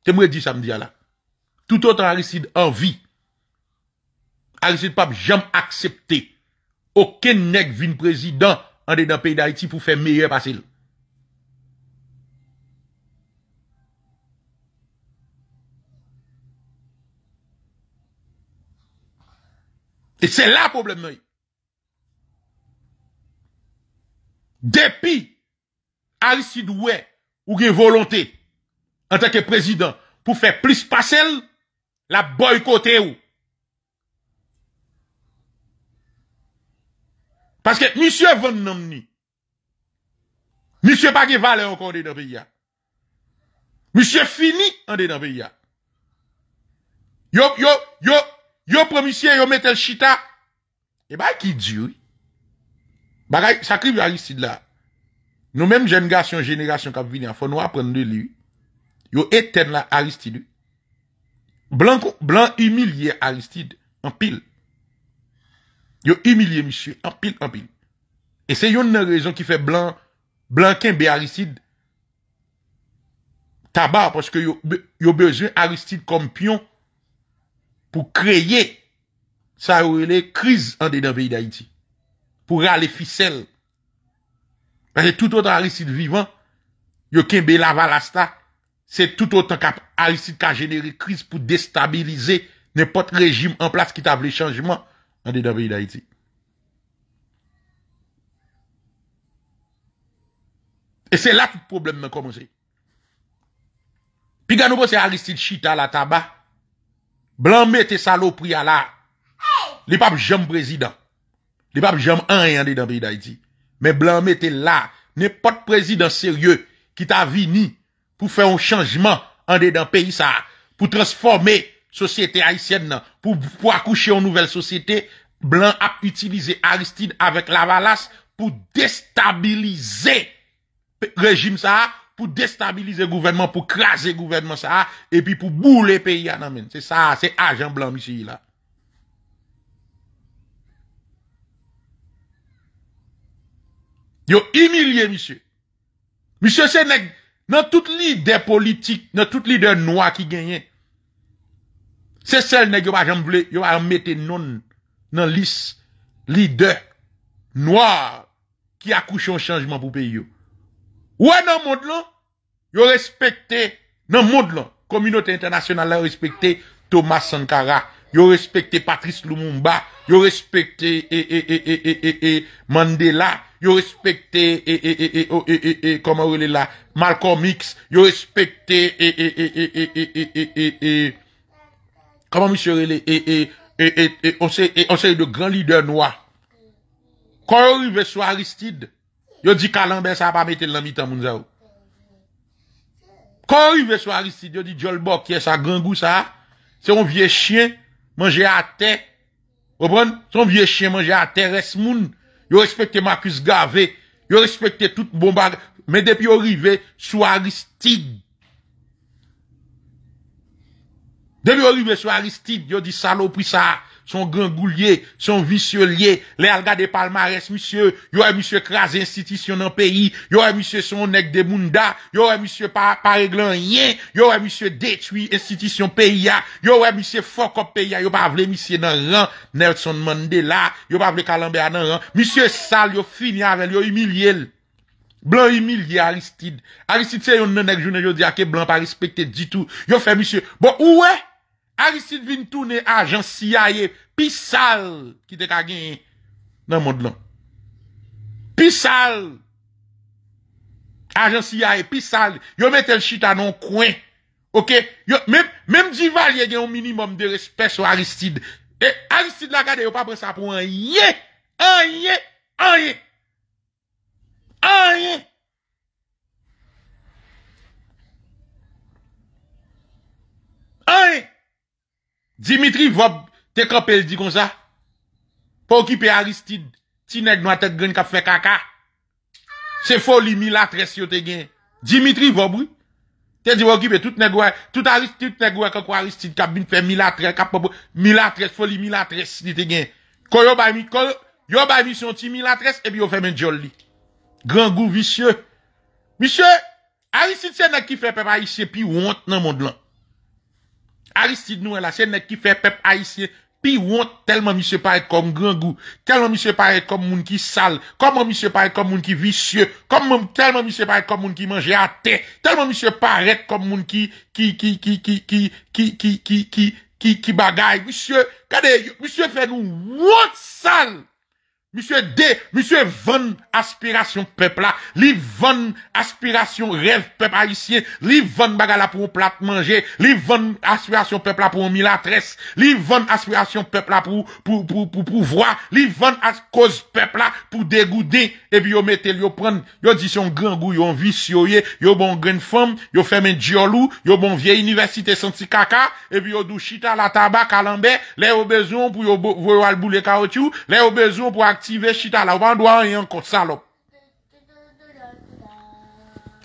Te mwè di samdia la. Toutot an Aristide an vi. Aristide pap jom aksepte oken nek vin prezident an de dan peyi da Haiti pou febe meyè pasil. E se la probleme yon. Depi harisi dwe ou gen volonte an tanke prezident pou fe plis pasel la boykote ou. Paske misye von nan meni. Misye pa ki vale an kon de nan veya. Misye fini an de nan veya. Yo, yo, yo, yo promisye yo metel chita. E eh ba ki djoui. Bagay, sa krivi Aristide la, nou menm jen gasyon jenegasyon kap vini an, fò nou ap pren de li, yo eten la Aristide. Blan kou, blan humiliye Aristide, an pil. Yo humiliye misye, an pil, an pil. E se yon nan rezon ki fe blan, blan ken be Aristide, taba, pweske yo bezen Aristide kompyon pou kreye sa ou ele kriz an de nan veyi da iti. pou rale fiselle. Kwa se tout otan Aristide vivant, yo ken be la valasta, se tout otan Aristide ka genere kriz pou destabilize nepot rejim en plas ki tab le chanjman an de davi da iti. E se la tout probleme men komanse. Pi gano pou se Aristide chita la taba, blanme te salopri ala, li pap jom prezident. De pap jom an yande dan peyi da iti. Men blan mette la. Ne pat prezident seryeu ki ta vini pou fe yon chanjman yande dan peyi sa. Pou transforme sosyete haisyen nan. Pou akouche yon nouvel sosyete. Blan ap utilize Aristide avèk la valas pou destabilize rejim sa. Pou destabilize gouvenman. Pou krasi gouvenman sa. E pi pou boule peyi nan men. Se sa, se a jan blan misi yi la. Yo humilié, monsieur. Monsieur, c'est dans toute leader politique, dans toute leader noir qui gagne. C'est celle nèg vous pas jamais voulu, yo pas mettre non dans liste leader noir qui accouche un changement pour pays yo. Ouais dans monde là, yo respecté dans monde là, communauté internationale a respecté Thomas Sankara yo respekte Patrice Lumumba, yo respekte Mandela, yo respekte Malcolm X, yo respekte... Koman misyo rele? On se yon de gran lider noua. Kwa yon rive sou Aristide, yo di Kalambe sa pa mette lami tan moun za ou. Kwa yon rive sou Aristide, yo di Joel Bokye sa gangou sa, se yon vie chien, manje a te, obran, ton vie chien manje a te, res moun, yo respekte Markus Gave, yo respekte tout bombade, men depi yo rive, sou Aristide, depi yo rive, sou Aristide, yo di salopi sa, yo di salopi sa, Son gangouliye, son visyoliye, le alga de palmares, misye, yo e misye krasi institisyon nan peyi, yo e misye son nek de munda, yo e misye pa reglan yen, yo e misye detwi institisyon peyi ya, yo e misye fokop peyi ya, yo pa vle misye nan ran, Nelson Mandela, yo pa vle Kalambea nan ran, misye sal yo fini avèl, yo humilièl, blan humiliè Aristide, Aristide se yon nan nek jounè yo di akè ah, blan pa rispektè di tou, yo fè misye, bo ouè? Aristide vin toune a jan siya ye Pisal Ki te ka gen nan mond lan Pisal A jan siya ye Pisal Yo met el chita nan kwen Ok Mem di val ye gen yon minimum de respes yo Aristide e, Aristide la kade yo pa pre sa pou an ye An ye An ye An ye An ye Dimitri Vob, te kapel di kon sa, pou kipe Aristide, ti neg nou a tek gren kap fe kaka, se foli milatres yo te gen, Dimitri Vob ou, te di pou kipe tout neg wè, tout Aristide neg wè kako Aristide kap bin fe milatres, kap po bo, milatres, foli milatres li te gen, kon yo bay mi, kon yo bay mi son ti milatres e bi yo fe men jol li, gran gou visye, misye Aristide se neg ki fe pe pa isye pi want nan mond lan, Aristide Nouella, c'est nèg qui fait pep haïtien pi honte tellement monsieur paraît comme grand goût tellement monsieur paraît comme moun qui sale comment monsieur paraît comme moun qui vicieux comme tellement monsieur paraît comme moun qui mange à terre tellement monsieur paraît comme moun qui qui qui qui qui qui qui qui qui qui qui bagaille monsieur regardez monsieur fait nous honte sale Monsieur D, monsieur vend aspiration peuple là, li vend aspiration rêve peuple haïtien, li vend bagala pour un plat manger, li vend aspiration peuple là pour milatresse, li vend aspiration peuple là pour pour pour pour pouvoir, li vend à cause peuple là pour dégouder et puis yo mettez yo prendre, yo dit son grand goût, yo vicioyé, yo bon grande femme, yo fait un diolou, yo bon vieille université senti caca et puis yo douchita la tabac à l'ambé, les au besoin pour yo voyal le boulet caoutchouc, les au besoin pour activer chita là, ou doit rien encore, salope.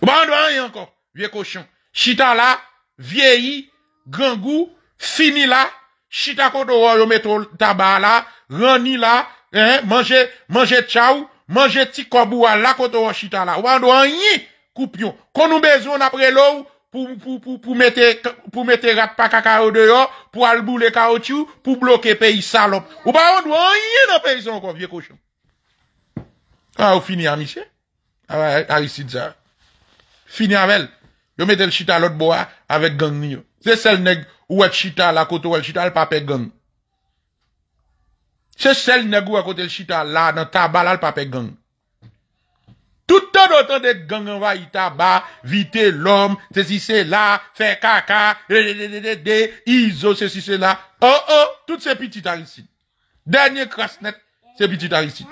Ou doit rien encore, vieux cochon. Chita là, vieilli, grand goût, fini là, chita kodo yo metto tabac là, rani là, hein, manger, manger tchao, manger petit kobou là, kodo chita là. Ou doit rien, coupion. Quand nous besoin après l'eau, pou mete rat pakaka ou deyo, pou albou le kaoutyou, pou bloke peyi salop. Ou pa ou dwenye nan peyi son kon vie kouchen. A ou fini amisye? A ou si dza? Fini amel. Yo mete l chita l ot bo a, avek gang niyo. Se sel neg ou wet chita la koto, wet chita l pape gang. Se sel neg ou wet chita la, nan tabal al pape gang. Tout anotan de ganganwa ita ba, vite lom, se si se la, fe kaka, lelelelele, de, izo se si se la, o o, tout se piti tarisin. Dernye krasnet, se piti tarisin.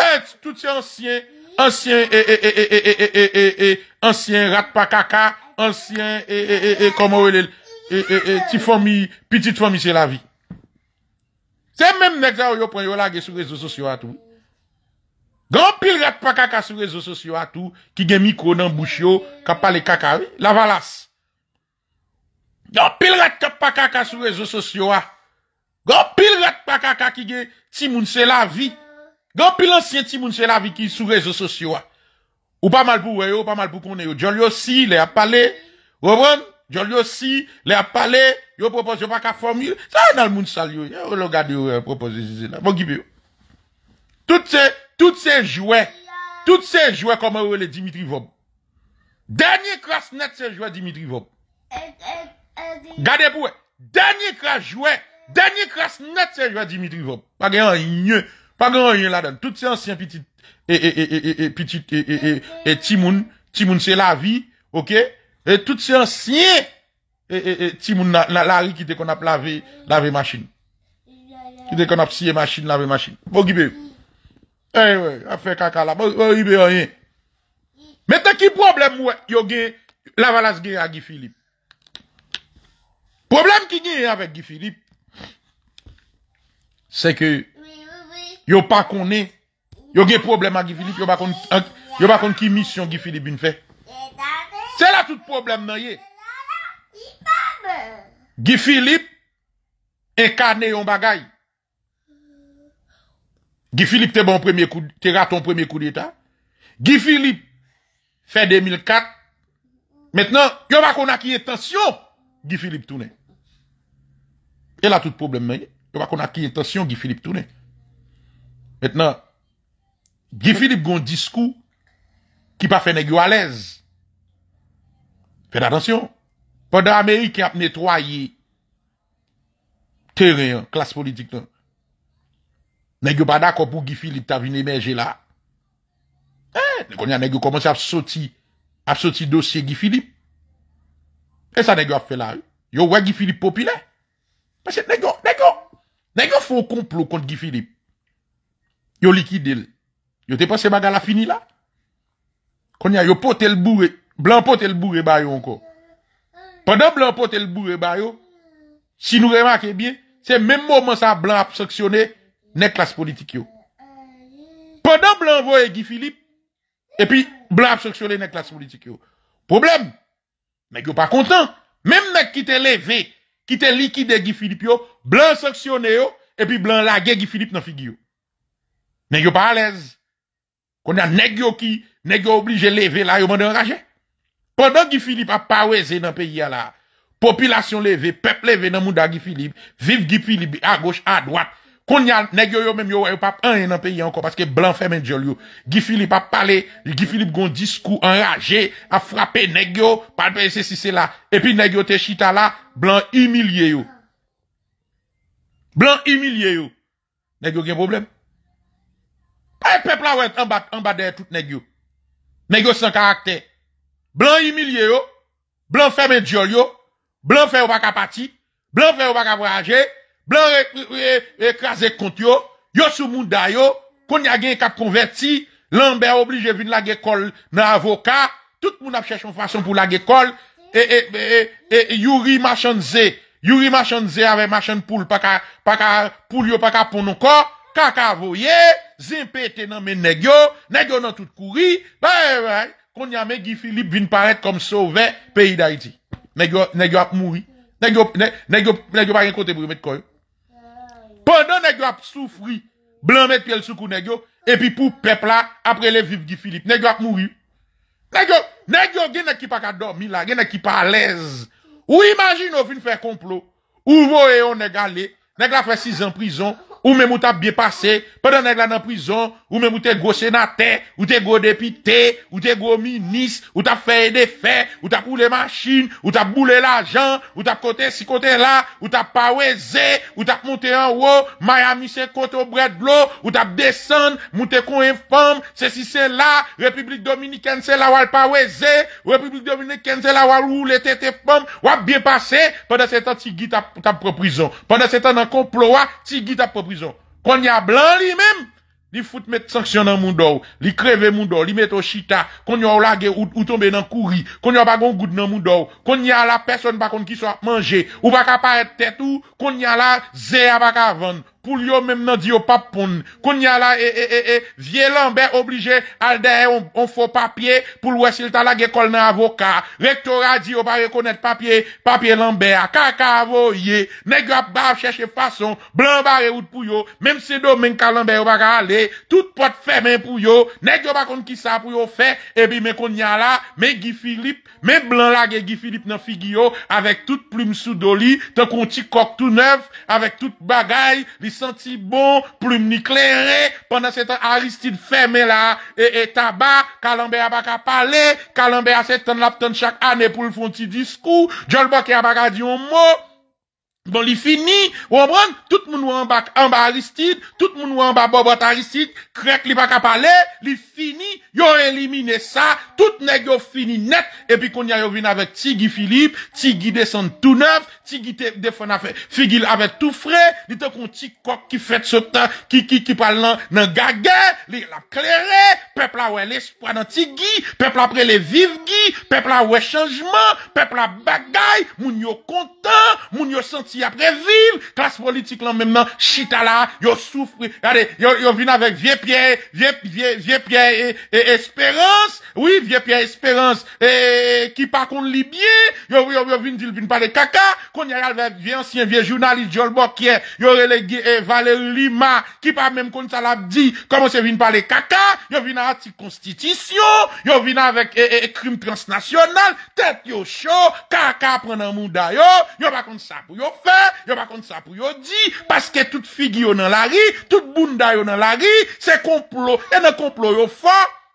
Et, tout se ansyen, ansyen e e e e e e e e, ansyen rat pa kaka, ansyen e e e e e, komo e lele, e e e, ti fomi, piti fomi se la vi. Se menm negza ou yo pren yo la ge sou rezo sosyo atouni. Grand pile rat pas kaka sur les réseaux sociaux à tout, qui gagne micro dans bouche, qui parle caca, la valasse. Grand pile rat pa kaka sur les réseaux sociaux à. Grand pile rat pas caca qui gagne, moun c'est la vie. Grand pile ancien moun c'est la vie qui sur les réseaux sociaux Ou pas mal pour eux, ou pas mal pour qu'on est. Jolio si, les a parlé. Reprenez? Jolio aussi les a parlé. Yo propose, yo pas qu'à formule. Ça, dans le monde sale, yo. Yo, le yo, là. Bon, qui veut Tout c'est, Tout se jouè Tout se jouè komè wè le Dimitri Vop Dernye kras net se jouè Dimitri Vop Gade pouè Dernye kras jouè Dernye kras net se jouè Dimitri Vop Pagè an yè Pagè an yè la den Tout se ansyen pitit Petit Timoun Timoun se lavi Ok e Tout se ansyen e, e, Timoun lavi Ki de kon ap lavi Lave masin Ki de kon ap siye masin Lave masin Pogibè bon, ou E eh we, a fe oh, oh, kaka la, bo yi be yoyen. Meten ki problem wè, yo ge, la valas ge a Gifilip. Problem ki gen yon avè Gifilip, se ke, yo pa konen, yo ge problem a Gifilip, yo pa konen ki misyon Gifilip yon fe. Se la tout problem men non, ye. Gifilip, en kane yon bagay. Guy Philippe t'es bon premier coup, t'es raté ton premier coup d'État. Guy Philippe fait 2004. Maintenant, y va qu'on a qui intention Guy Philippe tourne. Et là tout le problème mais yo qu'on a qui intention Guy Philippe tourne. Maintenant, Guy Philippe gon discours qui pas fait nèg à l'aise. Faites attention. Pendant l'Amérique a nettoyé terrain, classe politique Nèk yo bada kompou Gifilip ta vini menje la. Eh, nèk yo komensi ap soti dosye Gifilip. E sa nèk yo ap fela yo? Yo wè Gifilip popile? Nèk yo fò konplo kont Gifilip? Yo likide lè? Yo te pwese baga la fini la? Konya yo potel bouré, blan potel bouré bayo anko. Pwede blan potel bouré bayo, si nou remake bien, se menmouman sa blan ap seksyonè, ne classe politique. yo. Pendant blanc voye Guy Philippe, puis blanc sanctionne seksyonè ne classe politique. yo. Problème? nek yo pas content. Même nek qui te levé, qui te liquidé Guy Philippe yo, blanc sanctionné yo, puis blanc lage Guy Philippe nan figi yo. pas à l'aise. alez. a nek yo qui nek yo oblige lever la yo mande enraje. Pendant Guy Philippe pas paweze nan le pays la, population levé, peuple levé nan mouda da Guy Philippe, vive Guy Philippe à gauche, à droite Kon nyan, negyo yo menm yo e wap an en an peyi an kon Paske blan femen diol yo Gifilip ap pale, Gifilip gon diskou An raje, a frape negyo Palpe ese si se la E pi negyo te chita la, blan imilye yo Blan imilye yo Negyo gen problem A e pepla wè An bade tout negyo Negyo san karakter Blan imilye yo Blan femen diol yo Blan femen wak apati Blan femen wak apraje yo plan ek kaze kont yo, yo sou moun dayo, kon yagen kap konverti, lanbe obli je vin lage kol nan avoka, tout moun ap chèchon fason pou lage kol, e yuri machan zè, yuri machan zè ave machan poul, poulyo pak ap ponon kor, kaka avoye, zin pète nan men negyo, negyo nan tout kouri, kon yame Gifilip vin paret kom sove, peyi da iti. Negyo ap moui, negyo pa gen kote brou met koyo, Pendant nèg souffrit, souffri, blanc met pied sous cou nèg et puis pour peuple après les vivre Guy Philippe, nèg a mouru. Nèg yo, nèg qui pas ka dormir là, gen qui pas à l'aise. Ou imagine vous fin faire complot. Ou voye on nèg aller, nèg fait 6 ans prison, Ou mèm ou tap biye pase, pèdè anèk la nan prizon, ou mèm ou te go senate, ou te go depite, ou te go minis, ou ta fèye de fè, ou ta poule machine, ou ta poule la jan, ou ta pkote si kote la, ou ta paweze, ou ta pmonte an wò, Miami se kote ou bret blò, ou ta pdesen, moutè kon e fèm, se si se la, Republik Dominikense la wal paweze, Republik Dominikense la wal oule tete fèm, wap biye pase, pèdè se tan ti gi tap pro prizon, pèdè se tan nan komplowa, ti gi tap pro pri Kon nye a blan li mem, li foute met sanksyon nan moun do, li kreve moun do, li met o chita, kon nye a ou lage ou tombe nan kouri, kon nye a bagon gout nan moun do, kon nye a la person bakon ki swa manje, ou baka paret tetou, kon nye a la zea baka vande. pou lyo menm nan diyo papoun, koun nyal la e e e e, vie lamber oblije, al der e on fo papye, pou lwesil tala ge kol nan avoka, rektor a diyo ba rekonet papye, papye lamber, kaka avoye, negyo ap bab cheshe fason, blan ba reout pou yo, menm se do menm kalamber yo baka ale, tout pot fè menm pou yo, negyo bakon ki sa pou yo fè, e bi men koun nyal la, men gifilip, men blan la ge gifilip nan figyo, avek tout ploum sou do li, tan kon ti kok tou nev, avek tout bagay, li, senti bon, plume éclairé Pendant ce temps, Aristide fermé là, et, et tabac, Calambé a pas parler, Calambé a cette temps chaque année pour le font petit discours, John Bocke a pas dit un mot, Bon, li fini. Wobran, tout moun wambak amba Aristide, tout moun wambak bobot Aristide, krek li baka pale, li fini, yo elimine sa, tout negyo fini net, epi kon ya yo vin avek Tigi Filip, Tigi desen tout neuf, Tigi defon afe, figil ave tout fre, li te kon ti kok ki fet sota, ki ki ki pal nan gagè, li la klerè, pepla wè l'espoi nan Tigi, pepla prele vivgi, pepla wè chanjman, pepla bagay, moun yo kontan, moun yo sent Si apre vil, klas politik lan menmen, chitala, yo soufri, yade, yo vin avek vie pie, vie pie, vie pie, esperans, oui, vie pie esperans, e, ki pa kon libyen, yo vin di vin pale kaka, kon yagal vek vie ansyen, vie jounalist, jol bokyen, yo relege, e, valer lima, ki pa menm kon salab di, komo se vin pale kaka, yo vin a ti konstitisyon, yo vin avek e, e, e, krim transnasyonal, tet yo show, kaka pren an mouda yo, yo pa kon sakou, yo Yo raconte sa pou yo di Paske tout figi yo nan la ri Tout bunda yo nan la ri Se complot, e nan complot yo fa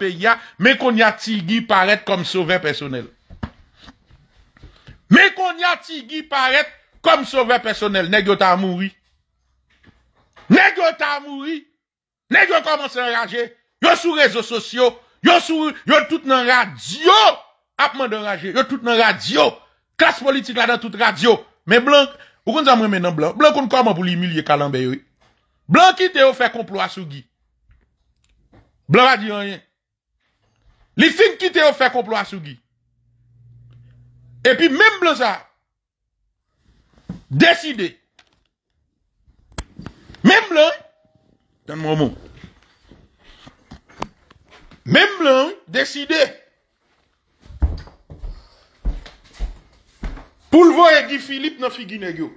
pays, mais qu'on y a Tigui paraît comme sauveur personnel. Mais qu'on y a Tigui paraît comme sauveur personnel. N'est-ce pas mouri? N'est-ce pas mouri? N'est-ce à enrager? Yo sur réseaux sociaux, yo sur, yo tout dans radio, apman d'enrager, yo tout dans radio, classe politique là dans toute radio. Mais blanc, ou qu'on s'en maintenant blanc, blanc qu'on comment pour l'humilier calambe, oui. Blanc qui te fait complot à sougui. Blanc a dit rien. Li fin ki te ou fe komplo asou gi. E pi mem blon sa. Deside. Mem blon. Dan moun moun. Mem blon. Deside. Poul vo e gi Filip no fi gine gyo.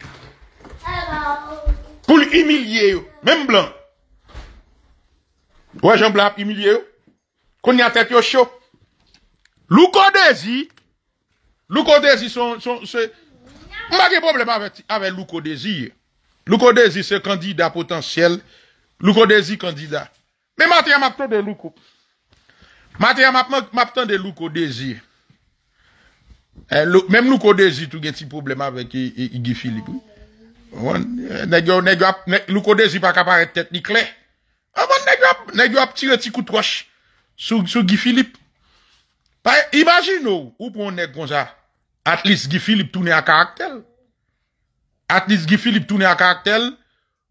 Poul imilye yo. Mem blon. Ou e jan blon ap imilye yo? Koun ni a tep yo chok. Loukodezi, Loukodezi son, son, son, mwen gen problem avè Loukodezi. Loukodezi se kandida potansyel. Loukodezi kandida. Men mwen te a mapten de Loukodezi. Mwen te a mapten de Loukodezi. Men Loukodezi tou gen ti problem avè ki Igifilikou. Loukodezi pa kapare tet ni kle. Mwen ne gyo ap tire ti koutroch. Sou Gifilip Pè, imagine ou Ou pou onèk bon sa At least Gifilip toune ak ak tel At least Gifilip toune ak ak tel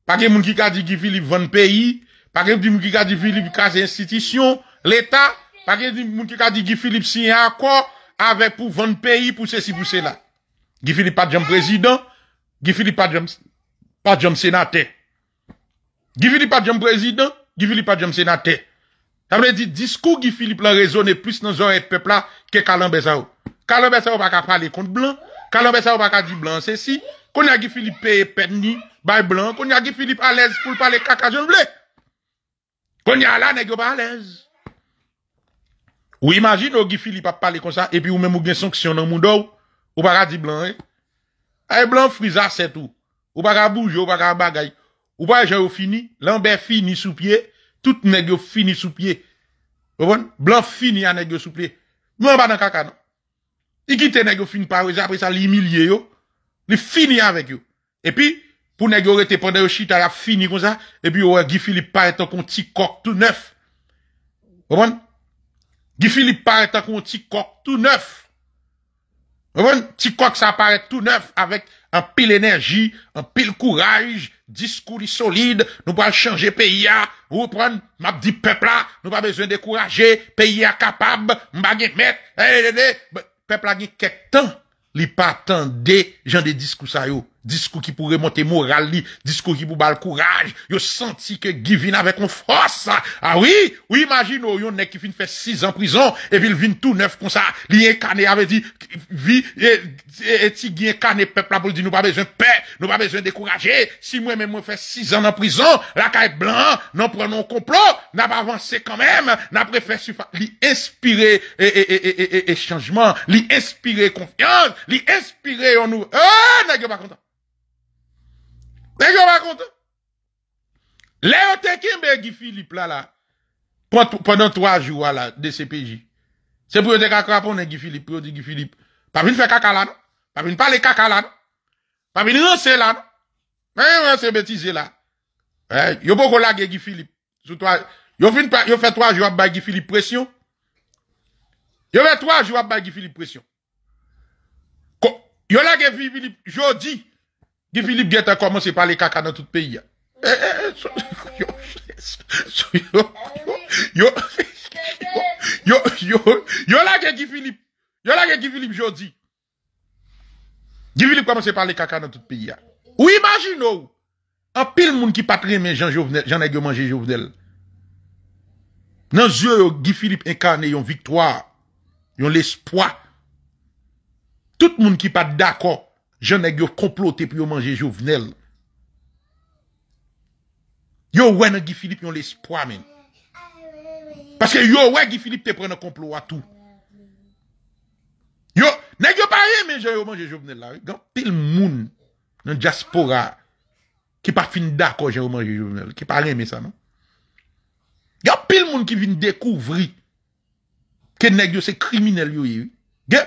Pake moun ki ka di Gifilip Venn peyi Pake moun ki ka di Gifilip kaze institisyon L'Etat Pake moun ki ka di Gifilip sinye ak ko Ave pou venn peyi pou se si pou se la Gifilip pa di jom prezident Gifilip pa di jom senate Gifilip pa di jom prezident Gifilip pa di jom senate Ça veut dire, discours qui Philippe l'a raisonné plus dans un peuple là que Kalambé Sao. Kalambé Sao pas qu'à parler contre blanc. Kalambé Sao pas qu'à blanc, c'est si. Qu'on a Guy Philippe paye penny, bail blanc. Qu'on a Guy Philippe à l'aise pour parler caca, je voulais. Qu'on y a là, n'est pas à l'aise. Ou imagine, ou Guy Philippe a parlé comme ça, et puis ou même ou gen sanction dans monde ou pas dit blanc, hein. Eh? blanc frisa, c'est tout. Ou pas bouger, ou pas bagay. Ou pas j'ai fini, l'ambert fini sous pied tout nèg fini sous pied. Vous Blanc fini à nèg sous pied. Moi pas dans caca non. Il quitte nèg fini par après ça l'humilier yo. Il fini avec yo. Et puis pour nèg yo rete pendant yo chita la fini comme ça et puis ouais Guy Philippe paraît tant qu'on petit coq tout neuf. Vous Guy Philippe paraît tant qu'on petit coq tout neuf. Vous Petit coq ça paraît tout neuf avec un pile énergie, un pile courage, discours solide, nous pas changer pays à, reprendre, m'a dit peuple là, nous pas besoin de décourager, pays capable, m'a mettre, eh, eh, eh, peuple a quelque temps, li pas attendre gens des discours ça discours qui pourrait monter moral, discours qui pourrait le courage, yo senti que Givin avec une force. Ah oui, oui, imagine, oh, yo nek qui fin faire six ans en prison, et puis il tout neuf comme ça, li incarné avait dit, vi, et ti incarné peuple pour dire, nous pas besoin de paix, nous pas besoin de décourager, si moi même moi fait six ans en prison, la caille blanc, non prenons complot, n'a pas avancé quand même, n'a préféré li inspirer, et, et, et, changement, li inspirer confiance, li inspirer en nous, ah, hein, n'a pas content. Nèg yo pa Guy Philippe là, là, Pendant trois jours là, DCPJ C'est pour yon te Guy Philippe. Pour yo dit Guy Philippe. Pas venir faire caca là, non. Pas venir parler caca là, non. Pas rense là, non. Mais yon rense betize là. Eh, yo pou kon lage Guy Philippe. sur toi, yo fin pa, yo jours à Guy Philippe pression. Yo fait trois jours à Guy Philippe pression. Ko, yo lage Guy Philippe jodi. Guy Philippe Guette a commencé par les caca dans tout pays. yo, yo, yo, yo, yo, là que Guy Philippe. Yo là que Guy Philippe jodi. Guy Philippe commence par les caca dans tout le pays. Ou imaginez un pile monde qui pas mais Jean Jovenel, Jean manger Jovenel. Dans yeux, Guy Philippe incarne une victoire, yon l'espoir. Tout le monde qui pas d'accord je nèg yo comploté pour manger Jovenel. Yo ouais nan Guy Philippe yon l'espoir men. Parce que yo ouais Guy Philippe te prenne un complot à tout. Yo nèg yo pa rien mais yo manger Jovenel là. Gan pile moun nan diaspora qui pas fin d'accord j'ai manger Jovenel, qui pas aimer ça non. Gan a pile moun qui vient découvrir que nèg yo c'est criminel yo. Gen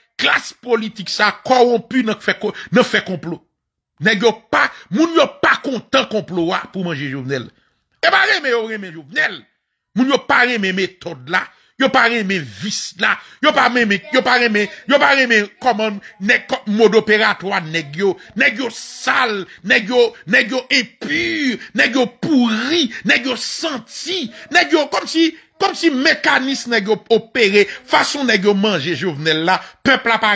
classe politique ça corrompu n'a fait n'a fait complot. Nèg pas moun yo pas content complot ah, pour manger Jovenel. Et eh pas bah, ben, remé yo remé Jovenel. Moun yo pas remé méthode là, yo pas remé vis là, yo pas remé yo pas remé yo pas remé comment nèg mode opératoire n'est yo, n'est yo sale, n'est yo n'est yo impur, n'est yo pourri, n'est yo senti, n'est yo comme si comme si mécanisme n'est opéré, façon n'est que manger Jovenel là, peuple a pas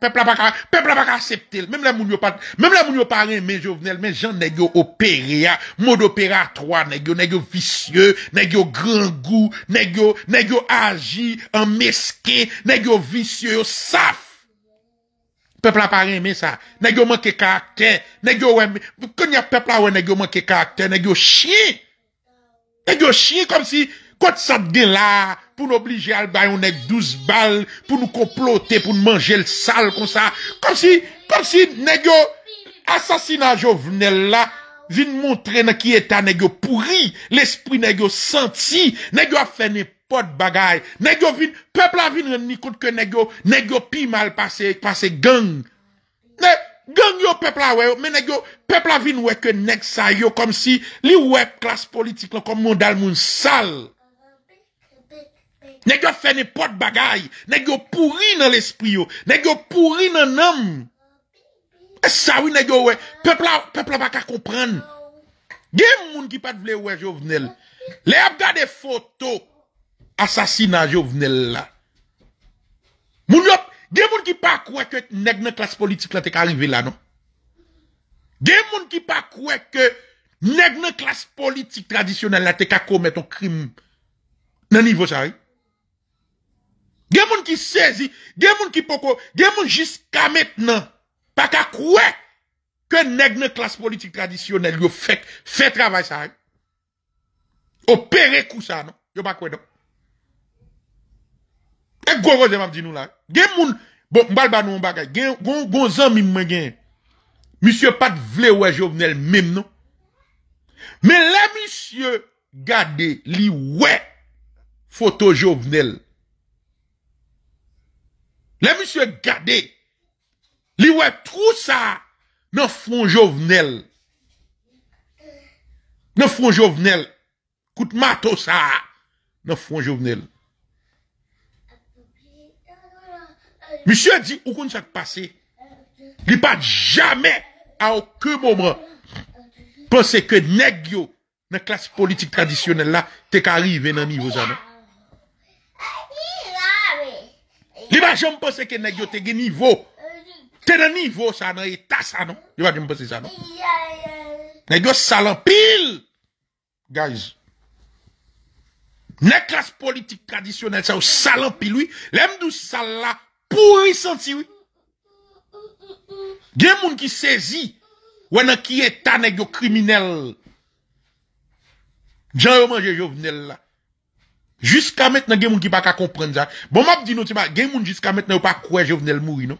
Peuple a pas peuple a pas accepté. Même les moun yo pas même les moun yo pas rémé Jovenel, mais j'en n'est que opéré, mode opératoire n'est que n'est vicieux, n'est que grand goût, n'est que n'est agi en mesquin, n'est que vicieux, saf. Peuple a pas ça. N'est que manque caractère, n'est que quand il y a peuple ouais n'est que caractère, n'est chien. Et yo chien comme si Kote sat gen la, pou nou oblige al bayon nek 12 bal, pour nous komplote, pour nou manje l sal comme sa. Kom si, kom si negyo asasina jovenel la, vin montre nan ki eta yo pourri l'esprit yo senti, yo a fe nepot bagay, negyo vin, pepla vin ren ni kont ke negyo, yo pi mal passé pase gang. Ne, gang yo pepla we, men negyo, pepla vin wè ke neg sa yo, kom si li wè klas politik comme kom moun sale. moun sal. Nèg yo fè n'importe bagay, nèg yo pourri dans l'esprit yo, nèg yo pourri dans l'âme. Ça oui nèg e yo ouais, peuple peuple pas comprendre. Gen moun ki pat vle ouais Jovenel. Les ap gade photo assassinat Jovenel là. Moun yo gen moun ki pas croire que nèg nan classe politique là t'est arrivé là non. Gen moun ki pas croire que nèg nan classe politique traditionnelle là t'est commettre un crime. Nan niveau ça. Oui? Gen moun ki saisit, gen moun ki poko, gen moun jusqu'à maintenant, pa ka que neg ne politique traditionnelle yo fait travail travay ça. Opéré ça, non, yo non. Vous e là, Gen moun, bon, ba nou bon pat vle jovenel même, non. Mais là, monsieur gade li ouais Photo jovenel, Le misyo e gade, li wè trou sa nan fron jovnel. Nan fron jovnel, kout mato sa nan fron jovnel. Misyo e di, ou kon sou te pase? Li pa jame a ou ke momre, pense ke negyo nan klasi politik tradisyonel la, te ka rive nan nivou zanon. Ah, pas jamais pensé que nèg yo te niveau. T'es dans niveau ça dans état ça non. vais pas me penser ça non. Nèg yo sale pile. Guys. Nèg classe politique traditionnelle ça au salon pile lui, L'aime dou ça là pourri senti oui. Gen moun ki saisi ou nan qui état nèg yo criminel. J'ai mangé manje Jovenel là. Jusqu'à maintenant, il y a des qui ne pas comprendre ça. Bon, je dit non, il y a des jusqu'à maintenant qui ne pas croire Jovenel mourir, non?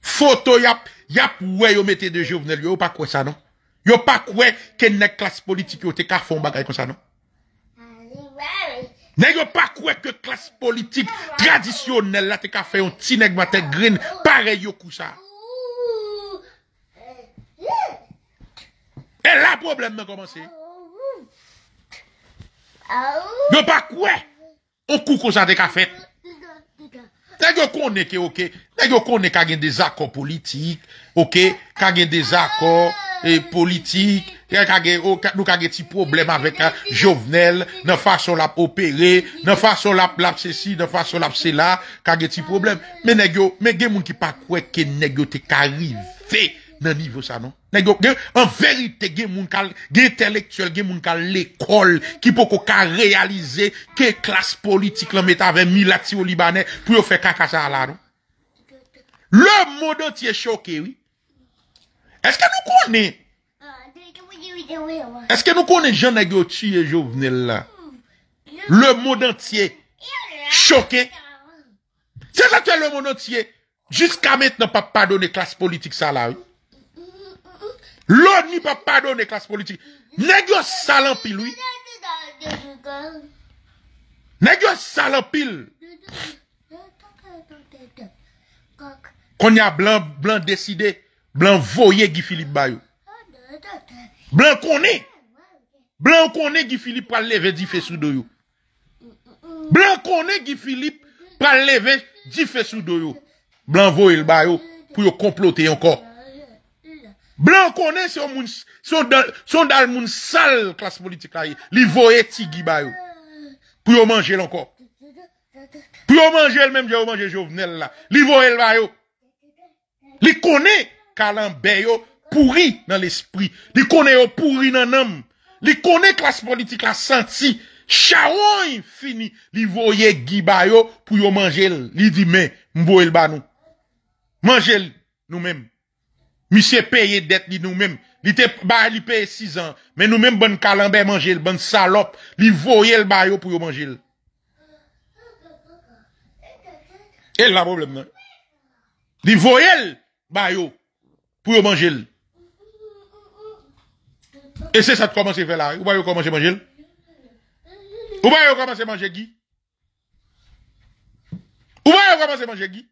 Photo, il y a, y a, ouais, ils mettent de Jovenel, ils pas croire ça, non? Ils pas croire qu'elle classe politique, ils ne faire un bagage comme ça, non? N'est-ce pas quoi que classe politique traditionnelle, là, t'es qu'à faire un petit nègre matin green, pareil au coup ça. Et là, problème a commencé. Nou pa kwe, ou kou kou sa de ka fet. Nè gyo konen ke okey, nè gyo konen kagen dezakon politik, okey, kagen dezakon eh, politik, kagen oh, ti problem avèk eh, jovenel, nan fason la opere, nan fason la lap se si, nan fason la lap se la, kagen ti problem. Men gen moun ki pa kwe ke nè gyo te karive. Nan niveau ça non. En vérité, intellectuelle, l'école qui peut réaliser que classe politique On mette avec Milati Libanais, Libanais pour faire kakasa là, non? Le monde entier choqué, oui. Est-ce que nous connaissons? Est-ce que nous connaissons Jean-Negotnel là? Le monde entier choqué. C'est là que le monde entier. Jusqu'à maintenant, pas donne classe politique ça là, Lò ni pa padon e klas politik. Nè gyo salampil wè? Nè gyo salampil? Kon yon blan blan deside, blan voye Gifilip bayo. Blan konè? Blan konè Gifilip pral leve di fesou doyo. Blan konè Gifilip pral leve di fesou doyo. Blan voye l bayo pou yo komplote yon kor. Blanc connaît son son dal, son dal moun sale classe politik la ye. Li voye tigi yo. Pou yo manje lankor. Pou yo manje el même jovenel là. Li voye ba yo. Li connaît kalan pourri dans l'esprit. Li connaît yo pourri dans l'âme. Li connaît klas politik la senti Charon fini. Li voye gibayou pou yo manje Li di men, nous-mêmes. ba nous. nous Monsieur paye dette li nous-mêmes. Il te ba li paye 6 ans, mais nous-mêmes bonne calambert manger, bonne salope, li voyer le bayo pour manger. Et le problème non. Li voyer bayo pour manger. Et c'est ça de commencer faire là. Ou pas commencer manger. Ou pas commencer manger Guy. Ou pas commencer manger Guy.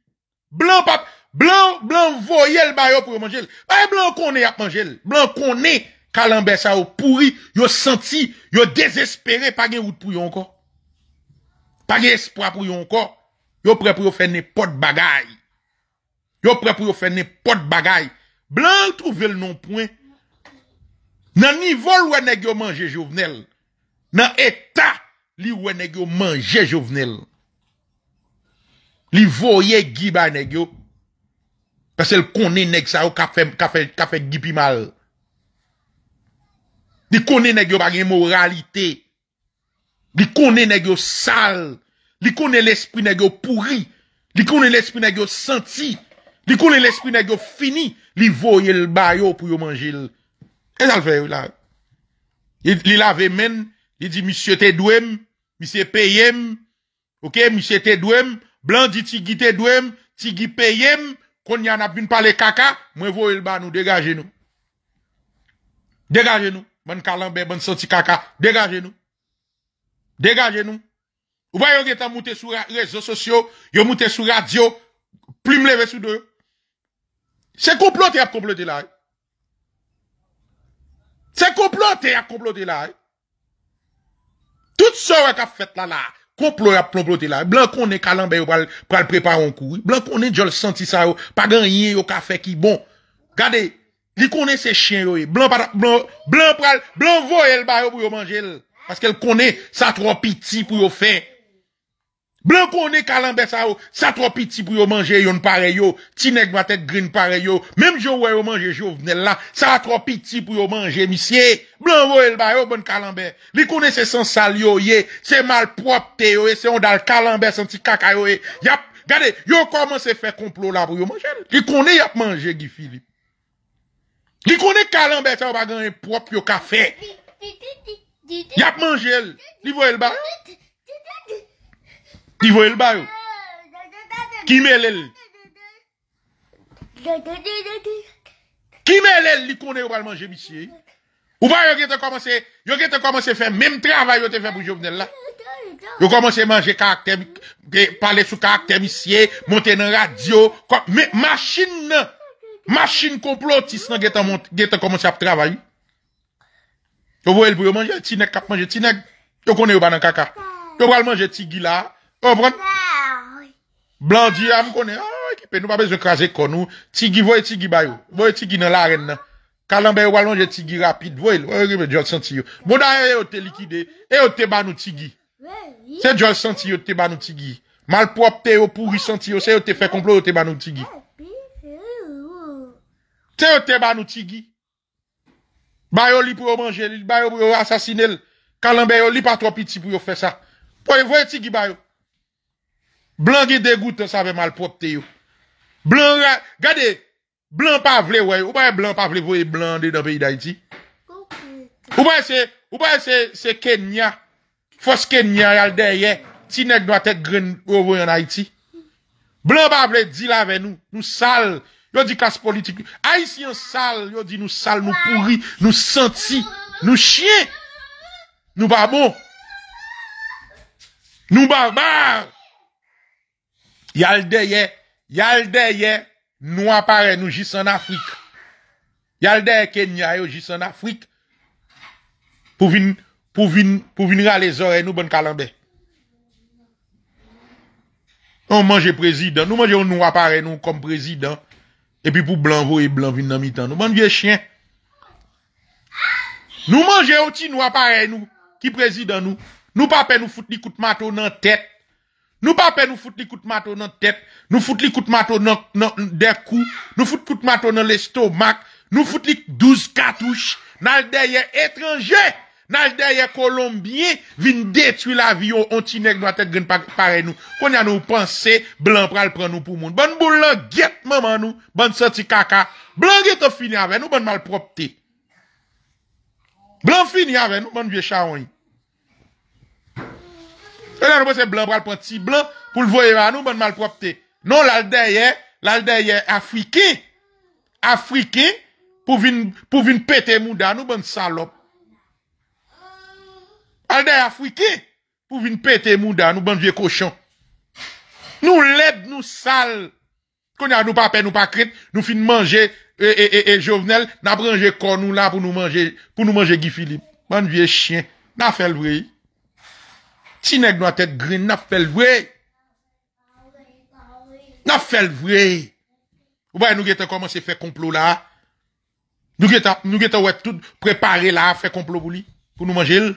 Blanc pape Blan voyel ba yo pou yo manjel Aye blan konen ya manjel Blan konen kalanbe sa ou pouri Yo senti, yo desespere Pagye ou pou yon ko Pagye espra pou yon ko Yo pre pou yo fene pot bagay Yo pre pou yo fene pot bagay Blan touvel nonpwen Nan nivol wene gyo manje jovenel Nan eta Li wene gyo manje jovenel Li voye gi ba yon gyo Parce qu'elle connaît nèg ça qui fait qui fait gipi mal. Li connaît nèg yo pa gen moralité. Li connaît nèg yo sale. Li connaît l'esprit nèg yo pourri. Li connaît l'esprit nèg yo senti. Li connaît l'esprit nèg yo fini. Li voye le bayo pour yo manger. Et ça le fait là. Il lave men, il dit monsieur t'es douem, monsieur Payem OK, monsieur t'es douem, blanc dit tigui t'es doué, tigui Payem on y en a vu parler caca, moi voye le nous dégagez nous. Dégagez nous. Bon calambe, bon senti caca, dégagez nous. Dégagez nous. Vous voyez, yon getan monter sur réseaux sociaux, yon monté sur la radio, eh. plume levé sur deux. C'est comploté à comploter là. C'est comploté à comploter là. Eh. Tout ce qu'a fait là là a comploté là. Blanc qu'on est calambe ou pral, préparer un coup. Blanc qu'on est jol senti ça Pas pas gagné au café qui bon. gardez, il connaît ses chiens Blanc blanc, blanc blanc le bah, pour manger Parce qu'elle connaît sa trop petit pour faire. Blan kone kalambe sa yo, sa tropi ti pou yo manje yon pare yo. Tinek vatek grin pare yo. Mem jo wè yo manje jo vnel la, sa tropi ti pou yo manje. Misye, blan wè yo bè yo bon kalambe. Li kone se san sal yo ye, se mal prop te yo ye, se yon dal kalambe san ti kaka yo ye. Yap, gade, yo koman se fè komplo la pou yo manje. Li kone yap manje, Gifilip. Li kone kalambe sa yo bagan yon prop yo kafe. Yap manje el, li wè yo bè yo. Nivoye l barou? Kimel el? Kimel el li konen yo bal manje misye? Ou bay yo ge te komanse? Yo ge te komanse fè mèm travay yo te fè pou jovnel la? Yo komanse manje kak tem, pale sou kak tem misye, montè nan radio, masin nan, masin komplotis nan ge te komanse ap travay? Yo voye l bou yo manje, ti neg kap manje, ti neg, yo konen yo banan kaka, yo bal manje ti gila, Blondi ya m konen Ekipen nou pa bezon krasen konou Tigi voye tigi bayou Voye tigi nan laren nan Kalambe yo walonje tigi rapide Voye lwoye lwoye lwoye Jol senti yo Mwona yo eh, oh, yo eh, oh, te likide Yo te banou tigi Se jol senti yo te banou tigi Malprop te yo oh, Pouri senti yo Se yo te fe komplo yo te banou tigi ah, Se yo te banou tigi Bayou li pou yo manje li Bayou pou yo asasine l Kalambe yo li patropi ti pou yo fe sa Voye voye tigi bayou Blanc qui ça ça va mal yo. Blanc, regardez, blanc pas vle wè, ou pas blanc vous, pa vle voyez blanc de le pays d'Haïti. Ou pas, c'est, ou Kenya, Fosse Kenya yal derrière. ti nek doit être green en Haïti. Blanc pas vle Nous la nous nous. Nous sal, yo politique. klas politique. Haïtien sale, yo dit nous sales, nous pourris, nous senti, Nous Nous pas bon. nous barbares. Y y a nous apparaît nous juste en Afrique. Y a le daye juste en Afrique pour venir pour à les oreilles, nous bonne calendé. On mange président, nous mangeons nous apparaît nous comme président et puis pour Blanvo et Blanvin dans le matin, nous mangeons chien. Nous mangeons aussi apparaît nous qui président nous, nous pas nous fout ni coup de dans la tête. Nous pas nous foutre les coups de marteau dans la tête, nous foutre les coups de marteau dans, des coups, nous foutre coups de marteau dans l'estomac, nous foutre les 12 cartouches, nous derrière étrangers, nous derrière colombiens, vin détruire la vie au antinèg dans la tête par pareil nous. Qu'on a nous penser blanc pral prend nous pour monde. Bonne boule guette maman nous, bonne sortie caca. Blanc guette fini avec nous, bonne malpropreté. Blanc fini avec nous, bonne vieux charon. Et là, nous, c'est blanc, pour le petit blanc, pour le voyer à nous, bonne malpropreté. Non, là, derrière, là, derrière, africain, africain, pour venir, pour venir péter mouda, nous, bonne salope. Là, derrière, africain, pour venir péter mouda, nous, bonne vieux cochon. Nous, l'aide, nous, sale. Qu'on a nous pas peine, nous pas crête, nous fin manger, et, euh, et, et, et Jovenel, n'a prangé corps nous là pour nous manger, pour nous manger Guy Philippe. Bon vieux chien, n'a fait le bruit. Ti nèg tête grise, green, n'a fait le vrai. N'a fait le vrai. Ou bien, nous avons commencé à faire complot là. Nous avons, nous tout préparé là, faire complot pour lui, pour nous manger.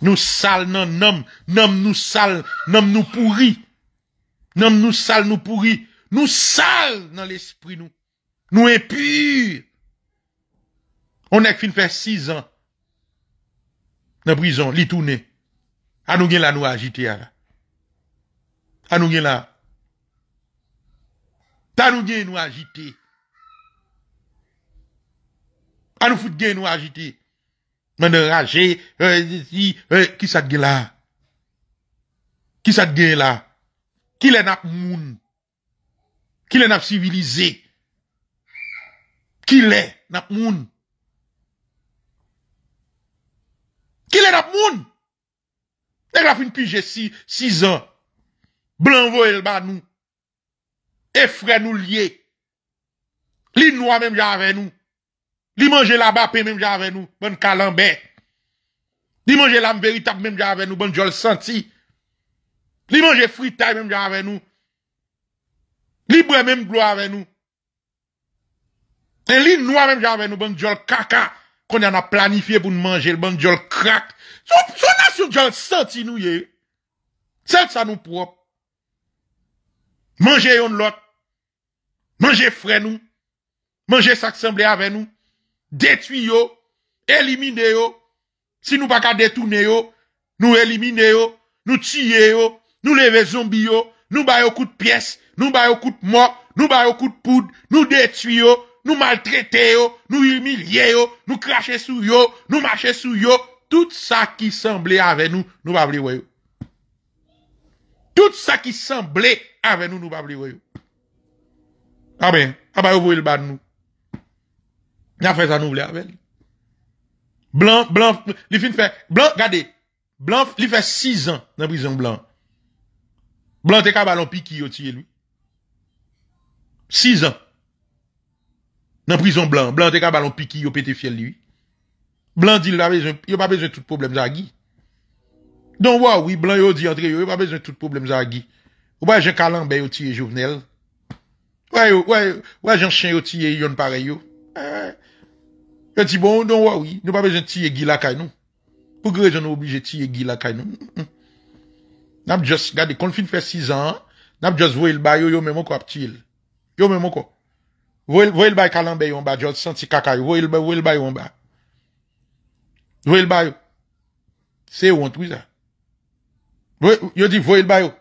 Nous sales, non, non, non, nous sales, non, nous pourris. Non, nous sales, nous pourris. Nous sales dans l'esprit, nous. Nous impurs. On est fin faire six ans. Dans la prison, l'y a nous là, nous agiter là. A nous là. Ta nous gain nous agiter. À nous foutre nous agiter. Mais de rager, qui ça là? Qui ça là? Qui les nap moun? Qui les nap civilisé? Qui les nap moun? Qui les nap moun? T'es la fin pige j'ai 6 ans. Blanc voyel ba nous. Et frère nous lié. Li noir même j'avais nous. Li manger la bas même j'avais nous, bonne calambe. Li manger l'âme véritable même j'avais nous, bonne jol senti. Li manger même j'avais nous. Li même gloire avec nous. Et noire, même j'avais nous, bonne jol caca qu'on a planifié pour nous manger, le bon jol crack Son nasyon jan senti nou ye yo. Sent sa nou prop. Mange yon lot. Mange fre nou. Mange sa ksemble ave nou. Detwi yo. Elimine yo. Si nou baka detounen yo. Nou elimine yo. Nou tsyen yo. Nou leve zombi yo. Nou bayo kout piyes. Nou bayo kout mok. Nou bayo kout poud. Nou detwi yo. Nou maltrete yo. Nou yimilye yo. Nou krashe sou yo. Nou mache sou yo. tout ça qui semblait avec nous, nous pas oublier. Tout ça qui semblait avec nous, nous pas oublier. Ah ben, ah ben, vous le bas nous. Il a fait ça nous voulons avec. Blanc, blanc, il fait, blanc, regardez. Blanc, il fait six ans dans la prison blanc. Blanc, t'es qu'à ballon piqué, lui. Six ans. Dans la prison blanc. Blanc, t'es qu'à ballon au pété fiel, lui. Blanc dit la n'a pas besoin de tout problème zagi. Donc ouais oui, blanc yo di il yo, pas besoin de tout problème zagi. Ou pas jen kalan ben, jovenel. Ouais, ouais, ouais j'ai un chien pareil yo yon pareil yo. Euh, yo dit bon, donc pas nous. pas besoin gila kay nous? Pour que jen nous obligé tiye gila kay nou. Mm -mm. just, gade, quand fin 6 ans, a just vwe le bayo yo ne Yo pas ben, quoi senti kakay, le Voyez le bayo. C'est où on trouve ça? Voyez, yo dit, voyez le bayo.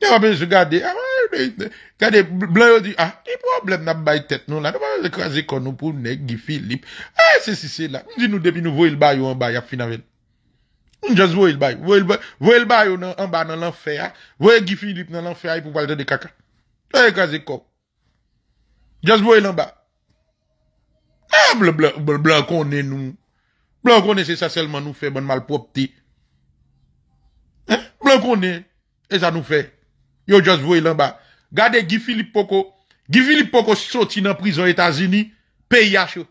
Y'a pas besoin de garder. Regardez, blanc, yo dit, ah, y'a problème, n'a pas de tête, nous, là, nous, pas écraser qu'on nous pour nez, Guy Philippe. Ah, c'est, c'est, c'est là. dit, nous, depuis, nous, voyez le bayo en bas, y'a fini avec. On juste voyez le bayo. Voyez le bayo en bas dans l'enfer. Hein. Voyez Guy Philippe dans l'enfer, il pour parler de caca. Écraser quoi? Just voyez le bas. Ha, ah, blan konen nou. Blan konen se sa selman nou fe, ban mal pop ti. Ha, blan konen, e sa nou fe. Yo just voy lan ba. Gade Gifilip Poko, Gifilip Poko soti nan prison Etazini, pe yache.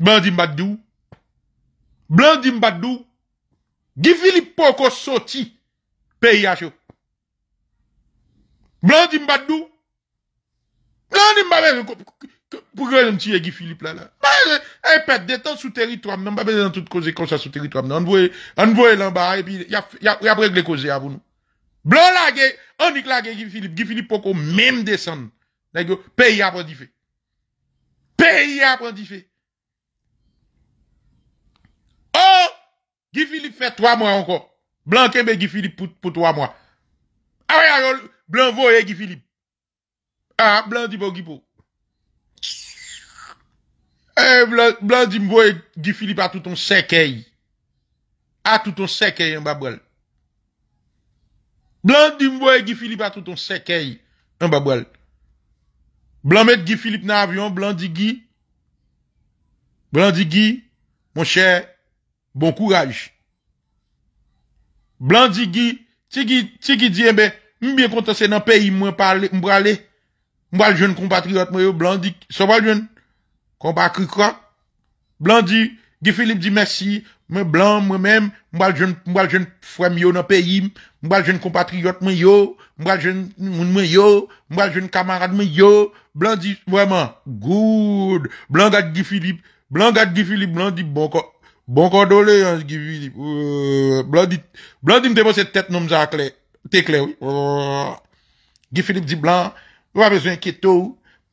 Blandin badou. Blandin badou. Gifilip Poko soti, pe yache. Blandin badou. Blandin badou. Pourquoi je me tire Guy Philippe là là Elle perd des temps sous territoire. même pas besoin de tout causer comme ça sous territoire. On voit, on voit là bas et puis il y a, y a, y a réglé Blanc là, on dit que Guy Philippe, Guy Philippe pour qu'on même descende. Pays a prendre Pays a prendre Oh, Guy Philippe fait trois mois encore. Blanc aime Guy Philippe pour, pour trois mois. Ah oui, Blanc voit Guy Philippe. Ah, Blanc dit pour Guy Philippe. Eh, Blandi mboye Gifilip a touton sekey A touton sekey an babol Blandi mboye Gifilip a touton sekey An babol Blamet Gifilip nan avyon Blandi gi Blandi gi Mon chè, bon kouraj Blandi gi Ti ki di enbe eh Mbyen kontase nan peyi mwen pale Mwa l joun kompatriot Mwa l joun kompatriot Combat quoi Blanc dit, Guy Philippe dit merci, mais blanc, moi-même, moi jeune, moi jeune frère yo dans pays, moi jeune compatriote moi yo, moi jeune moun moi yo, moi jeune camarade moi yo, blanc dit vraiment, good, blanc gad Guy Philippe, blanc gad Guy Philippe, blanc dit bon quoi Bon condoléances, Guy Philippe. Euh, blanc dit, blanc dit, me tête, non, ça, clair. T'es clair, oui. Euh, Guy Philippe dit blanc, pas besoin tout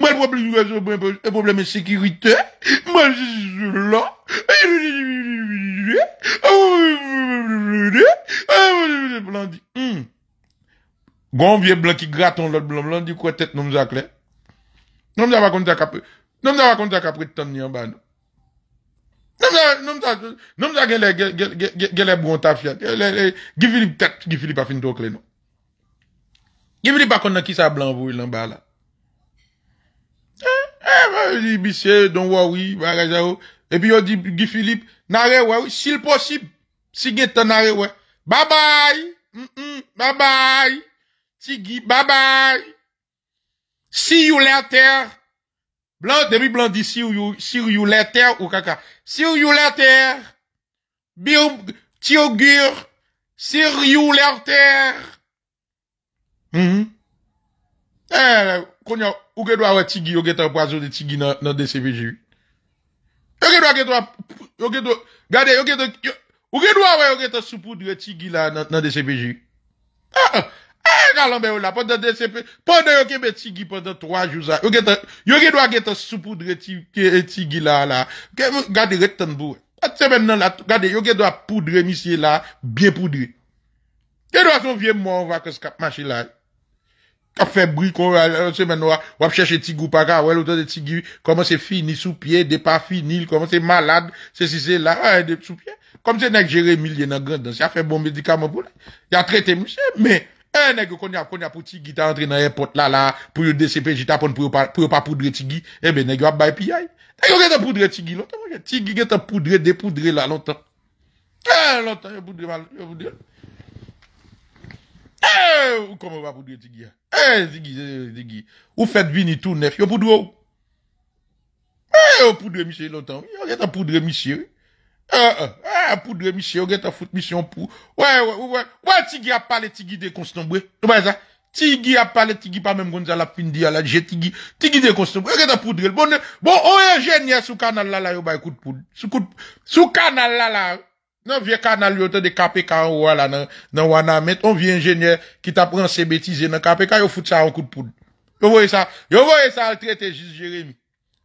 Mwen waple yuwe sou bwen poule me sekirite Mwen jisou lò Mwen jisou lò Mwen jisou lò Mwen jisou lò Gon vie blan ki graton lò Blan di kwa tet nou mza kle Nou mza wakon ta kapre Nou mza wakon ta kapre tèm ni yon ba nou Nou mza Nou mza gen le Gen le bron ta fiyan Gen le Gen li pa kon nan ki sa blan vou yon ba la Eh, ben, Bissé, Don oui, Barajao. Oh. Et puis, on dit, Guy Philippe, Nare, ouais, s'il possible, si Gétan Nare, ouais. Bye bye! Mm -mm, bye bye! Tigui, bye bye! See you later! Blanc, demi blanc dit see you, see you later ou kaka. See you later! Bio, tiogur! See you later! Mm -hmm. Eh, konyo, Ou genwa wè tigi, ou genwa wè pwazo de tigi nan DCPJ. Ou genwa wè genwa... Ou genwa... Gade, ou genwa... Ou genwa wè ou genwa soupoudre tigi la nan DCPJ. Ha! Ha! Ha! Kalonbe ou la, ponden DCPJ. Ponden ou genwè tigi ponden 3 jouz la. Ou genwa... Ou genwa genwa soupoudre tigi la la. Gade, gade retten bou. A tsemen nan la... Gade, ou genwa poudre misye la, biye poudre. Ou genwa souvye moun wakos kap mashe la... a fait bruit qu'on euh, semaine on va chercher Tigou Paka, ouais l'autre de Tigou, comment c'est fini sous pied, des pas fini, comment c'est malade, c'est si c'est là, des ah, sous pied. Comme c'est nèg j'ai il dans a grand il a fait bon médicament pour lui. Il a traité monsieur, mais un nèg qu'on a qu'on a pour Tigou t'a entré dans l'aéroport là là pour le DCP, j'ai pour pour pas pour pas poudrer tigui, eh ben nèg a bail PI. Nèg a poudrer tigui, longtemps, Tigou a poudré, dépoudrer là longtemps. Ah longtemps, poudrer mal, poudrer. Eh, comment va poudrer Tigou hein? Eh, Ziggy, Ziggy. Vous faites vini tout neuf. yo poudre ou. Eh, yo poudre monsieur longtemps Yo get a poudre monsieur. Eh, eh, ah poudre monsieur, yo get foutre fout pour ouais ouais ouais ouais Ouais, Tigui a pale tigi de tu vois ça tigui a parlé tigui pas même Gonzalo la fin la ala, je tigui des de konstanbwe. Yo poudre. Bon, bon, oh, est génial sous canal là, là, yo pas bah, écoute poudre. sous canal là là, la non, vieux canal, yo te de KPK en non, nan, nan wana met, on vieux ingénieur qui ta pran se non, nan KPK yo fout ça en coup de poudre. Yo ça? ça, yo ça, le traité, trete jis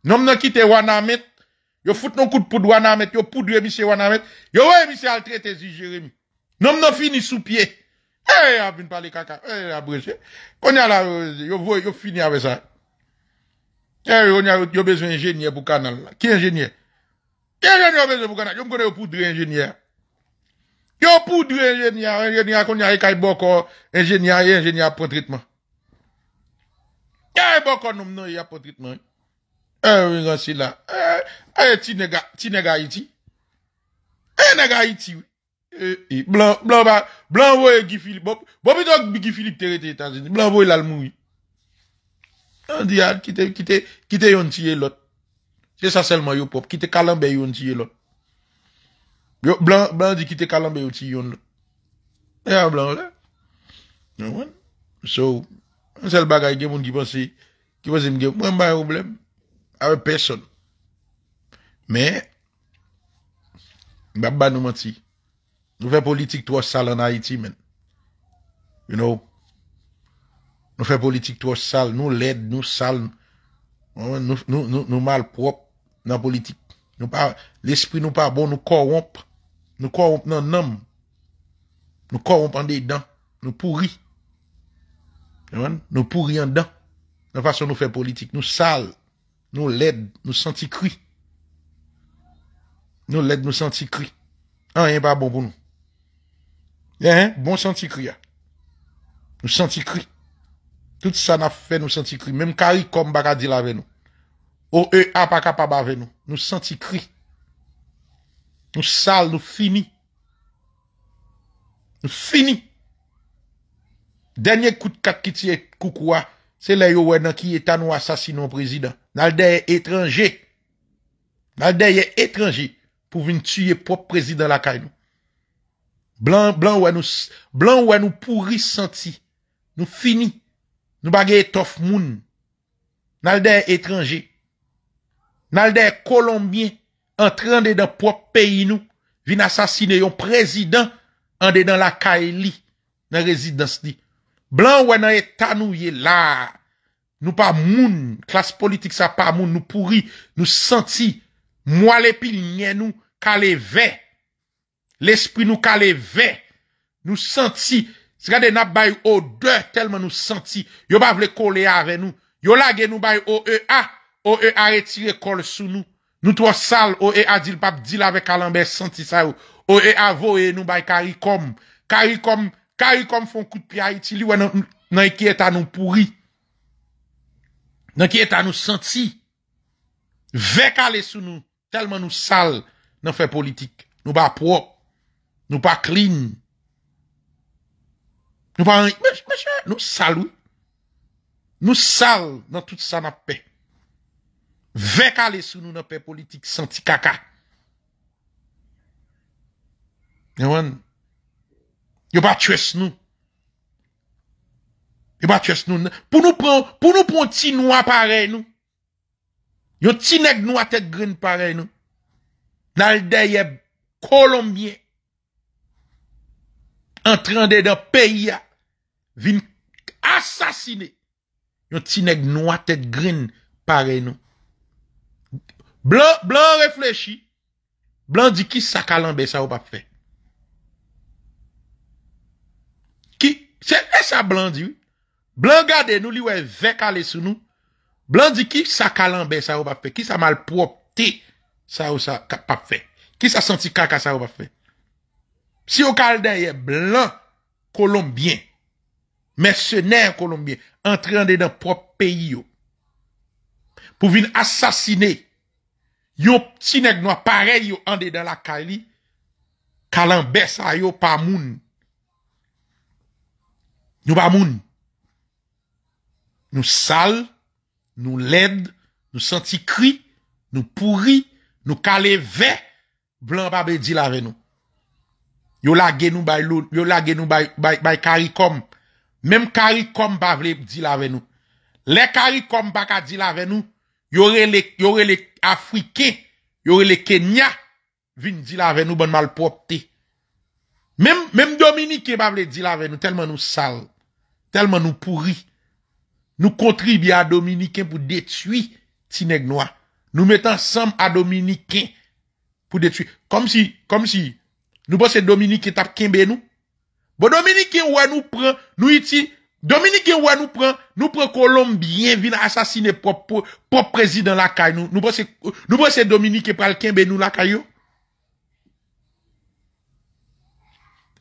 non, Non nan t'es wana met, yo fout non coup de poudre, wana met, yo poudre monsieur wana met, yo voyez monsieur al traité, juste Jérémy. Non, nan fini sous pied. eh, a bin pale kaka, eh, a Qu'on ya là? yo voyez, yo fini avec ça. eh, yo, besoin yo pour d'ingénieur pour Qui la. Qui enjenyer? ingénieur ingénieur yo pour pou kanal? Yo mkone poudre ingénieur. Yo pou dwe enjenya, enjenya kon yare kay bokor, enjenya, enjenya potritman. Yare bokor nom eh, non yare potritman yi. E yon si la, e yon ti nega, ti nega iti. E eh, eh, bon, bon, yon nega iti wè. Blan, blan wè, blan wè yon Gifilip, bop, bop yon Gifilip terete yon tansini, blan wè yon lalmou yi. An di yad, kite, kite yon ti yelot. Se sa selman yon pop, kite kalambe yon ti yelot. Yo, blan di kite kalanbe ou ti yon lè. E a blan lè. Yon mwen. So, an sel bagay gen moun ki pan si, ki pan si mwen gen, mwen mwen yon blen. Ave person. Men, mwen mwen nou mwen ti. Nou fe politik to a sal an ha iti men. You know. Nou fe politik to a sal. Nou led, nou sal. Yon mwen, nou mal prop nan politik. Nou pa, l'espri nou pa bon nou koromp. Nous corrompons dans l'âme. Nous corrompons des dents. Nous pourrions. Nous pourrions en dents. La façon nous faisons politique. Nous sales. Nous laides. Nous sentis cri. Nous laides, nous sentis cri. Ah, rien pas bon pour nous. Hein? Bon senti cri. Nous sentis cri. Tout ça n'a fait nous sentis cri. Même Caricom, comme dit avec nous. OEA pas capable avec nous. Nous sentis cri. Nous salons, nous finis. Nous finis. Dernier coup de cap qui tire coucoua, c'est là où qui est à nous assassiner au président. est étranger. est étranger pour venir tuer propre président la caille. Blanc, blanc ouais nous, blanc ouais nous pourri senti. Nous finis Nous baguette tof moun. est étranger. est colombien. entre ande dan prop peyi nou, vin asasine yon prezident, ande dan la kaeli, nan rezidans di. Blan wè nan etanou ye la, nou pa moun, klas politik sa pa moun, nou pouri, nou senti, mwale pi nye nou, ka le ve, l'espri nou ka le ve, nou senti, se gade nap bay ou de, telman nou senti, yo bavle kole are nou, yo lage nou bay ou e a, ou e a retire kole sou nou, Nou twa sal ou e a dil pap dil ave kalambe senti sa yo. Ou e a vo e nou bay karikom. Karikom fon kout pi a iti li wè nan ki eta nou pouri. Nan ki eta nou senti. Ve kale sou nou. Telman nou sal nan fe politik. Nou ba pro. Nou ba klin. Nou ba an yi. Mèche, mèche, nou sal ou. Nou sal nan tout sa nap pe. Ve ka lesu nou nan pe politik Santi kaka Yon Yon batues nou Yon batues nou Pou nou pon ti nou apare nou Yon ti neg nou atek grin pare nou Nal deyeb Kolombie Entrande de peyi ya Vin asasine Yon ti neg nou atek grin Pare nou Blanc blanc réfléchi, blanc qui ça sakalanbe sa ou pas fait? Qui? C'est ça Blanc dit. Blanc Blanc nous nous li we caler sur nous. Blanc dit, qui ki calambé ça ou pas fait? Qui sa malpropte ça ou ça pas fait? Qui ça senti caca ça ou pas fait? Si il kalden ye Blanc Colombien, mercenaire Colombien, entrant dans propre pays pour venir assassiner Yon ptine gwa pare yon ande dan la ka li, kalan besa yon pa moun. Yon pa moun. Nou sal, nou led, nou senti kri, nou puri, nou kale ve, blan pa be di la ve nou. Yon lage nou bay karikom. Mem karikom pa vle di la ve nou. Le karikom pa ka di la ve nou, yon relek. africain, yore le Kenya, vin di la nous bonne mal Même, même Dominique, pas vle di la avec nous tellement nous sale, tellement nous pourris. Nous contribuons à Dominique pour détruire Tinegnois. Nous mettons ensemble à Dominique pour détruire. Comme si, comme si, nous pensons Dominique qui tape nous. Bon, Dominique, ouais, nous prend, nous iti, Dominique ouais, nous prend, nous prend Colombien, vient assassiner propre, propre président la caille, nous, nous pensons, nous Dominique et quelqu'un Kembe nous la caille,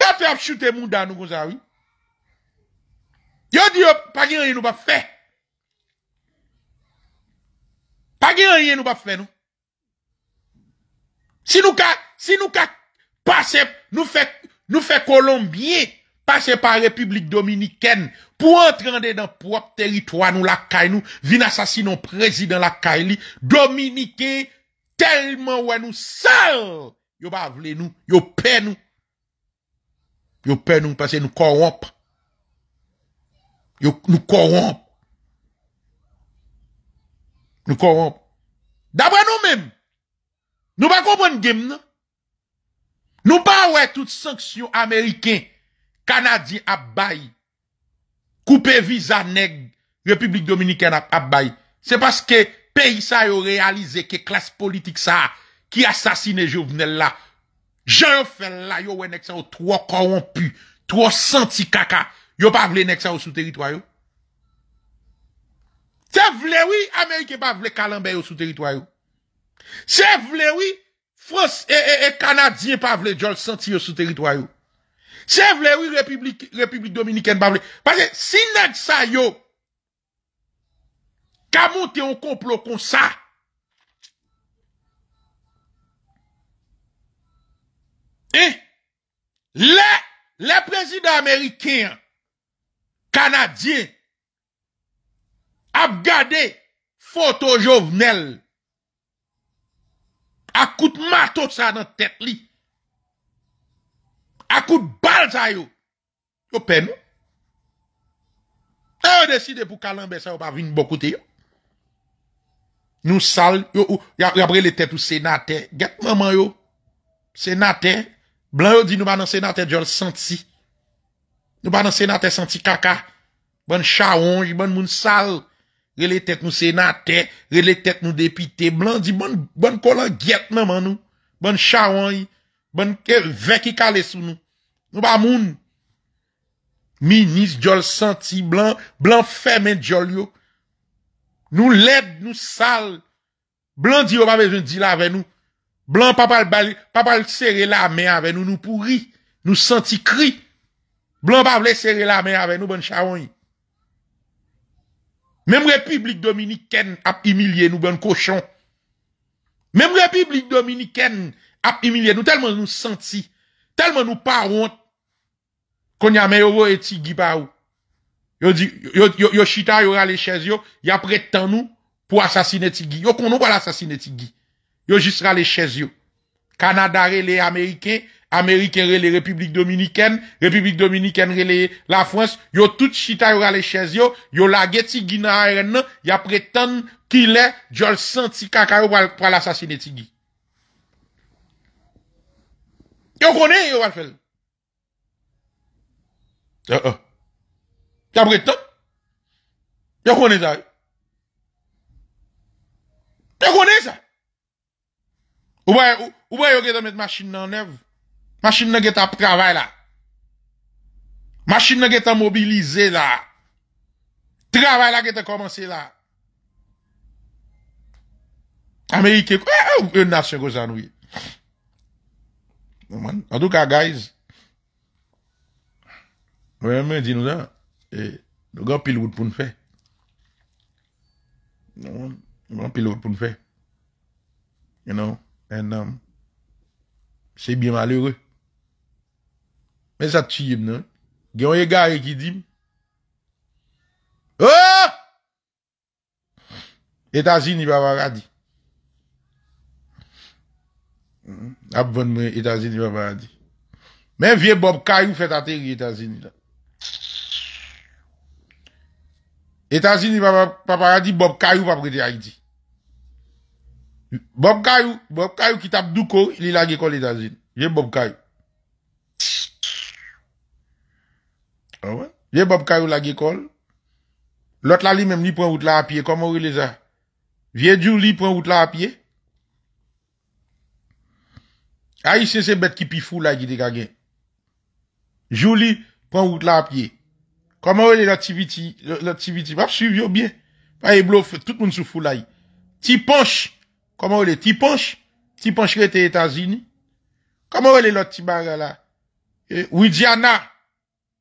Et puis, ap Mouda, moun nous comme ça, oui. Yo dit, yo, pas rien, nous pas fait. Pas rien, nous pas fait, nous. Si nous ka, si nous ka, passer, nous fait, nous fait Colombien, passer par la République dominicaine pour entrer dans propre territoire, nous la caille, nous, vin notre président la caille, dominicain, tellement ouais nous sale, yo pas nous, yo nous, yo nous parce que nous corromp, yo nous corrompons. nous corrompons. d'abord nous-mêmes, nous pas comprendre game, non? Nous pas ouais toutes sanctions américaines. Canadien a bail. Couper visa nèg République Dominicaine a bail. C'est parce que pays ça a réalisé que classe politique ça qui assassiné Jovenel là. Jean fait là yo nèg ça trop corrompu, trop senti caca. Yo pas vle nèg ça sous territoire C'est vle oui, Américain pas vle yo sous territoire C'est vle oui, France et, et, et Canadien pas vle Jol senti yo sous territoire c'est vrai, oui, République, République Dominicaine, parce que si nèg ça, yo, monte un complot comme ça, eh, les les président américain, canadien, a gardé photo jovenel, a coup de ça dans la tête a coup de yo pe nou e, yo deside pou kalan besan yo pa vin bokoute yo nou sal yo apre le tet ou senate get maman yo senate blan yo di nou banan senate jol senti nou banan senate senti kaka banan chawonj banan moun sal rele tet nou senate rele tet nou depite blan di banan kolan get maman nou banan chawonj banan vek yi kale sou nou Nous pas moun. Ministre, jol senti blanc, blanc ferme, jol Nous nous nous sale. Blanc dit, on pas pas de di la ve nous. Blanc papa le papa pa serre la main avec nous, nous pourri. nous senti cri. Blanc pas voulait serre la main avec nous, bon charon Même République dominicaine a humilié nous, bon cochon. Même République dominicaine a humilié nous, tellement nous senti Tellement nous pas honte qu'on y a et tigui paou. ou. Yo dit, yo, yo, yo chita, yo rale chez yo, y a prétend nous pour assassiner tigui. Yo qu'on nous pas tigui. Yo juste rale chez yo. Canada les américain américain les République Dominicaine, République Dominicaine relé la France, yo tout chita yo rale chez yo, yo lagué tigui nan y a prétend qu'il est, jol le senti kaka pour l'assassiner tigui. Vous connaissez, vous avez faire. Vous avez pris le temps. Vous connaissez ça. Vous connaissez ça. Vous pouvez mettre la machine en œuvre. La machine qui a travaillé là. La machine qui a mobilisé là. Le travail qui a commencé là. Américain. Un nation qui Adou ka guys, mwen men di nou dan, nou gwa pilout pou nou fe. Nou gwa pilout pou nou fe. You know, en nan, um, se bi malure. Men sa tiye mnen, gen yon e gare ki di m. Oh! Oh! Etasi ni babara di. ap bon mwen etazini paparadi men vie Bob Kayou fet ateri etazini la etazini paparadi Bob Kayou paprede haydi Bob Kayou, Bob Kayou ki tap dou kou li lage kol etazini, vie Bob Kayou ah vie Bob Kayou lage kol lot la li menm li pon wout la apye komon wile za vie Diu li pon wout la apye A yi se se bet ki pi fulay ki de gage. Jouli, pran wout la apye. Koman wè lè lò tiviti, lò tiviti, wap suiv yo bie, wap e blof, tout moun sou fulay. Ti ponch, koman wè lè, ti ponch, ti ponch kre te Etazini. Koman wè lò tivita la, widjana,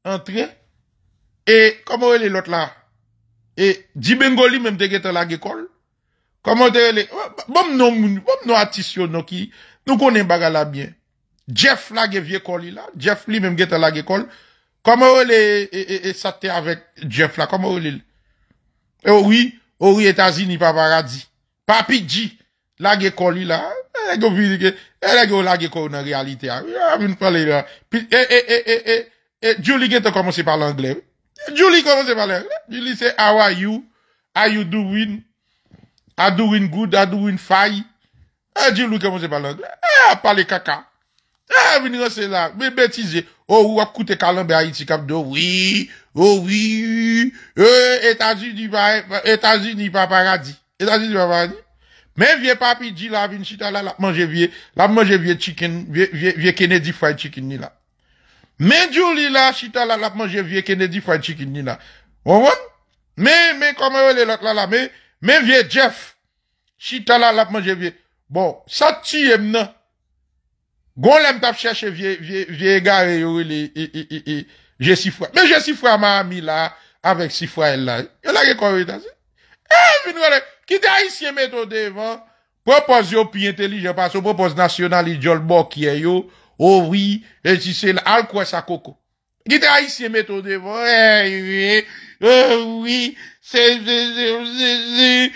entre, e koman wè lò tila, e di bengoli mèm degete la gekol. Koman wè lè, bom nou atisyon nou ki, Nous connaissons bagala bien. Jeff la vieux colis là. Jeff lui même guette la gécole. Comment on est et, et, ça t'es avec Jeff là? Comment on est? Eh, oh oui, oh oui, États-Unis, paparazzi. Papi G, la gécole là. Elle a vu que, elle a vu la gécole en réalité. Elle a vu que, eh, eh, eh, eh, eh, Julie guette a commencé par l'anglais. Julie commence par l'anglais. Julie c'est how are you? Are you doing? Are doing good? Are doing fine? Ah, eh, dis-lui comment c'est pas l'anglais. Eh, parler caca. Ah, venir c'est là. Mais bêtisez. Oh, ou à coûter calambe cap de oh oui. Oh, oui. Euh, États-Unis, bah, États-Unis, pas paradis. États-Unis, pas paradis. Mais vieux papi dit la vin chita là, la manger vieux, la manger vieux chicken, vieux, vieux Kennedy fried chicken ni là. Mais Julie là, chita là, la manger vieux Kennedy fried chicken ni là. voit? Mais, mais comment est l'autre là là, mais, mais vieux Jeff, chita là, la manger vieux. Bon, satièm nan, goun lèm tap chèche vie gare yo li, e, e, e, e, e, jè sifwa. Men jè sifwa ma ami la, avèk sifwa el la, yon lakè konwè dan se. E, vin wè lè, ki dè a isye meto devan, propòs yo pi entelijen pas, e yo propòs nasyonali djol bokye yo, ovri, wi, etisèl, al kwa sa koko. Gidra isye meto devan. Eh, eh, eh, ou wii, se zezu, se zezu,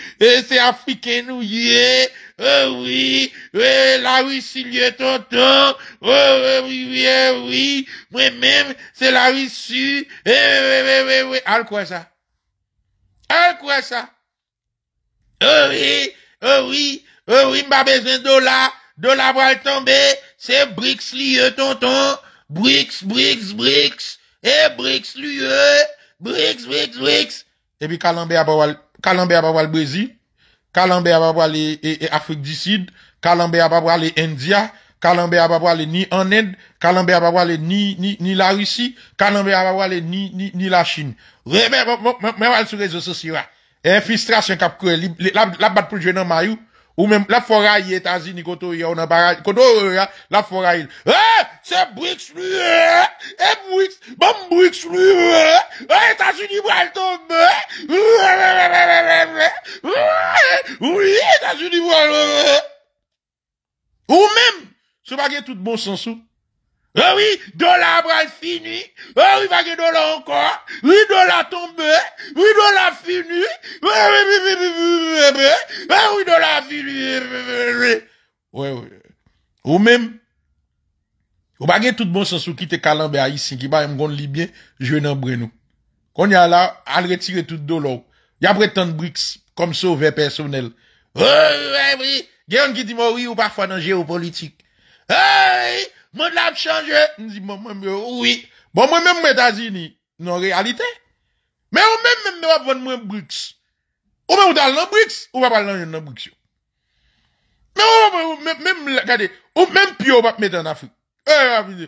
se afike nou ye. Ou wii, la wisi liye ton ton. Ou wii, mwen men, se la wisi. Ou wii, al kwa sa? Al kwa sa? Ou wii, ou wii, ou wii, mba bezen do la. Do la wale tombe, se brix liye ton ton. Brix, Brix, Brix, e Brix luy e, Brix, Brix, Brix, e bi kalambe ap ap wale Brezi, kalambe ap ap wale Afrik Disid, kalambe ap ap wale India, kalambe ap ap wale Ni Aned, kalambe ap ap wale Ni, Ni, Ni la Risi, kalambe ap ap wale Ni, Ni, Ni la Chin. We, me wale sou rezo sou siwa, e fistrasyon kap kou e, la bat pou jwen nan mayou. Ou même la forêt États-Unis, quand on a barrage, la forêt. Eh, c'est BRICS lui, eh, bon BRICS lui, eh, États-Unis, tomber. Oui, États-Unis, Ou même, ce baguette tout bon sens ou. Ah oui, dollar bral fini. Ah eh oui, pas de dollar encore. Oui, dollar tombé. Oui, dollar fini. Eh oui, oui, dollar fini. Oui, oui. Ou même, ou pas tout bon sens ou Calambe à ici, qui va m'gon libyen, je n'en nous. Qu'on y a là, à retirer tout dollar. Y a de briques, comme sauver personnel. Oui, oui, oui. gens qui dit moi oui ou parfois dans géopolitique. Ah oui. Mon la changé. Je dis, moi, moi, oui. Bon, moi, même, États-Unis, non, réalité. Mais, ou même, même, pas vendre moins BRICS. Ou même, dans le BRICS, ou pas parler dans le BRICS. Mais, même, regardez, ou même, pire, on va mettre en Afrique. Euh,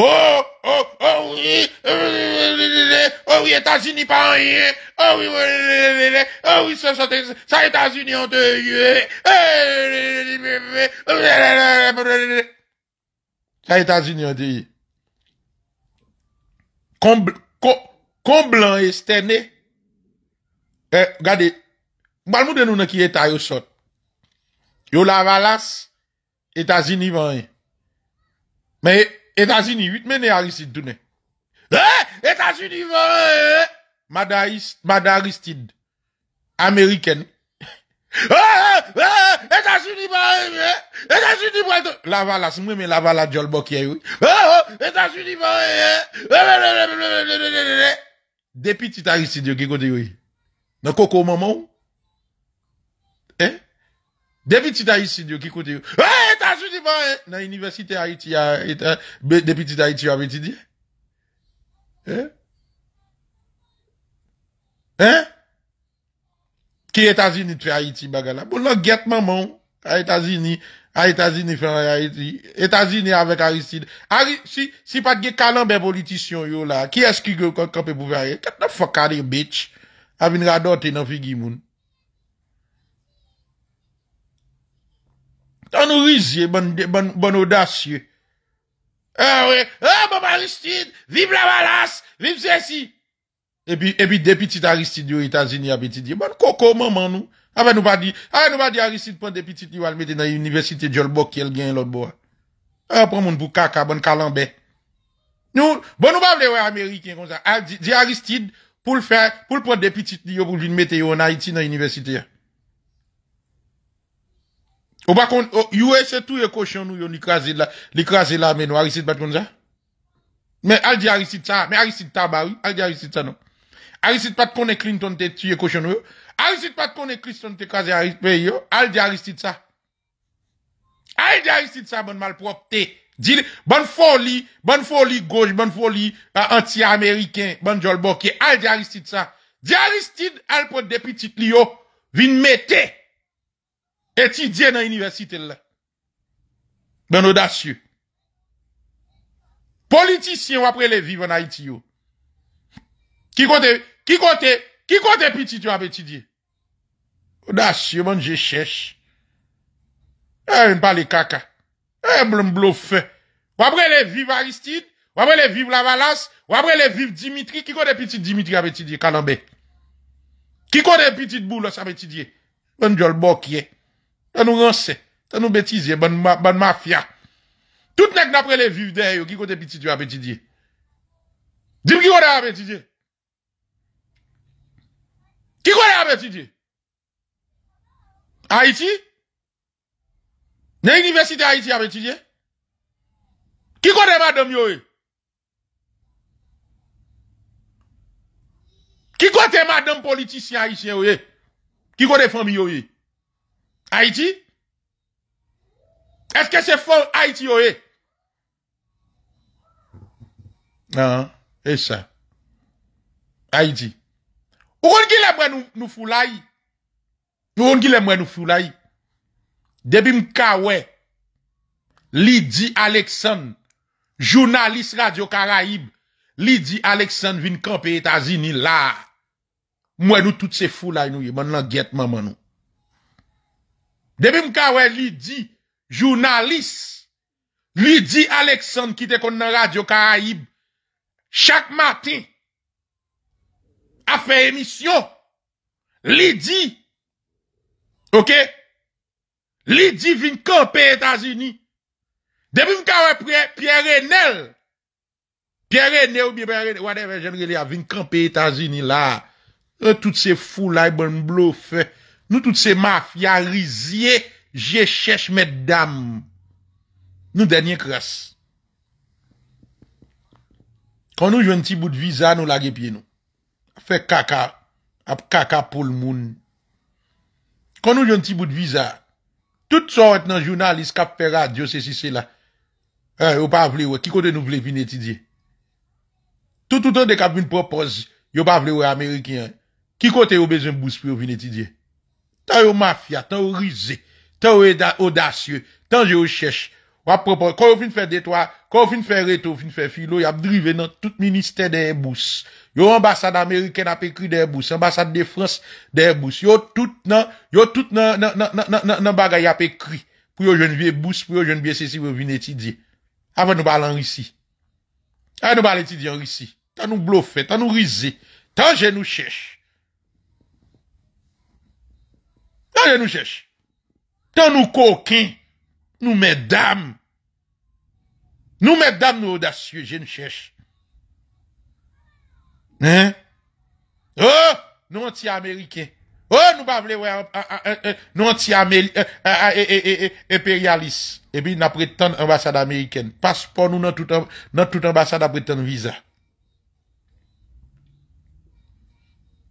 Oh! Oh! Oh! Oh! Ouye tasini panye! Oh! Ouye! Oh! Ouye! Sa etasini an teye! Oh! Ouye! Ouye! Ouye! Sa etasini an teye! Kon blan este ne! Eh! Gade! Balmou den noune ki etay ou chot! Yo la valas! Etasini panye! Meye! États-Unis, 8 menées Aristide Tounet. Eh, États-Unis, eh, Aristide, américaine. Eh, eh, États-Unis, eh, États-Unis, Lavala, c'est moi-même Lavala Jolbokier, oui. Eh, États-Unis, eh, Depuis petit Aristide, qui côté, oui. Dans Coco Maman, Depitit Haïtid yo ki koute yo. Ha! Eh, Etazini ban! Eh. Nan universite Haïti ya eh, depitit Haïti yo apeti di. He? He? Ki Etazini tri Haïti bagala. Boun nan getman man. Etazini. Etazini fran Haïti. Etazini avèk Haïtid. Si pat ge kalan be politisyon yo la. Ki eski ge kon pe bouverye. Kèp nan fok kade yon bèch. Avine rado te nan figi moun. Tan nou rize, bon odasye. Ha e, we, ha e, bon baristid, vip la balas, vip zesi. E pi e depitit aristid yo, itazini apetit di, bon koko maman nou. Ha we nou pa di, ha we nou pa di aristid pon depitit yo al mette nan yon universite djol bok yel gen lot bo. Ha pon moun pou kaka, bon kalambe. Nou, bon nou pa vle we Ameriken kon sa. Ha di aristid pou l'pon depitit yo pou l'vin mette yo nan Haiti nan universite yo. Ou pas kon, oh, U.S. c'est tout ye bah cochon nous yo li là, la, li la men Aristide, pas comme ça? Mais, Men al di ça, sa, Aristide Arisit ta bari, al di Arisit sa nou. Arisit pat Clinton te tuye cochon, nous. yo, pas de connait Clinton te écrasé Aristide, yo, al di Aristide sa. Al di Aristide sa bon malpropte, Dis, folie bon folie. bon folie gauche. bon euh, anti américain bon jolboke, al di Aristide ça. Dis Aristide, al pot depi li yo, vin étudier dans l'université là. Dans audacieux. Politicien après les vivre en Haïti Qui côté, qui côté, qui côté petit tu as étudié? Audacieux, bon, je cherche. Eh, pas les caca. Eh, blum bluffe. Ou après les vivre Aristide, ou après les vivre Lavalas, ou après les vivre Dimitri, qui connaît petit Dimitri à étudié, Calambé? Qui connaît petit Boulos à étudié? Bon, je le Ta nou ranse, ta nou betize, ban mafya. Tout nek na prele vive der yo, kiko te betize a betize? Dib kiko de a betize? Kiko de a betize? Haiti? Ne universite Haiti a betize? Kiko de madame yo e? Kiko te madame politisyen Haitien yo e? Kiko de fami yo e? Ha iti? Eske se fò ha iti yo oh, e? Eh? Nan, ah, e sa. Ha iti. Ou kon gile mwen nou fò la i? Ou kon gile mwen nou fò la i? Debi mka we, Lidi Aleksan, jounalist radio Karayib, Lidi Aleksan vin kampe etazi ni la. Mwen nou tout se fò la i nou e, man nan getman man nou. Depuis que lui dit journaliste, lui dit Alexandre qui était dans la radio Caraïbe, chaque matin, a fait émission, lui dit, ok, lui dit vient camper États-Unis. Depuis que Pierre Renel, Pierre enel ou bien Pierre Renel, whatever, j'aimerais a vient camper États-Unis là, euh, toutes ces fous là, bon bluff, fait. Nou tout se mafya, rizye, je chèche met dam. Nou denye kras. Kon nou jwant ti bout viza nou lage pye nou. Fè kaka, ap kaka pou l moun. Kon nou jwant ti bout viza, tout sort nan jounalist kap fèra, diyo se si se la, eh, yo pa vle wè, kiko te nou vle vine ti diye. Tout toutan de kap vin propos, yo pa vle wè Amerikyan, kiko te yo bezwen bous pri yo vine ti diye. Tan yo mafya, tan yo rize, tan yo odasyo, tan yo chèche, wap propon. Kon yo fin fè detwa, kon yo fin fè reto, fin fè filo, yap drive nan tout minister derbous. Yo ambassade ameriken apè kri derbous, ambassade de France derbous. Yo tout nan bagay apè kri pou yo jenviye bous, pou yo jenviye sèsi wè vin etidye. Avè nou bal an risi. Avè nou bal etidye an risi. Tan nou blofè, tan nou rize, tan jè nou chèche. Tant nous nous nous nous nous Nous mesdames Nous Je ne cherche. Hein? Oh! nous anti américains Oh! nous pas voulons, ah, ah, ah, nous anti Et puis, américaine, ambassade américaine, passeport, nous toute tout nous prétendre visa.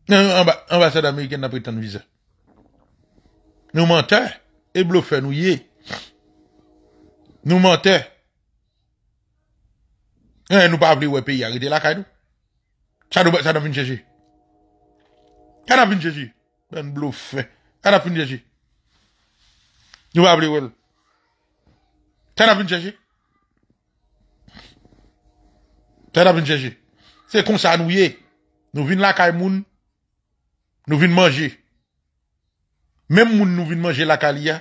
non, ambassade américaine prétend visa. Nou mante, e blofe nou ye Nou mante E nou pa avli we pe yari de lakay nou Tsa nou bet tsa nan vin jeji Tsa nan vin jeji Ben blofe Tsa nan vin jeji Nou pa avli we Tsa nan vin jeji Tsa nan vin jeji Se konsa nou ye Nou vin lakay moun Nou vin manje Mem moun nou vin manje lakalia,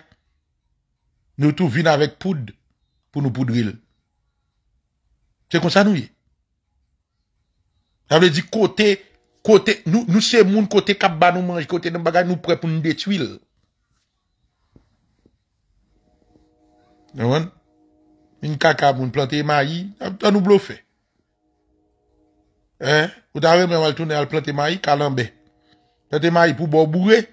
nou tou vin avèk poud, pou nou poudril. Se kon sa nou ye? Sa vle di kote, kote, nou se moun kote kaba nou manje, kote nan bagay nou pre pou nou detwil. Nan wan? Min kaka moun plante mayi, sa nou blofe. Eh? Ou ta remen wal tounen al plante mayi, kalanbe. Plante mayi pou bo bourre,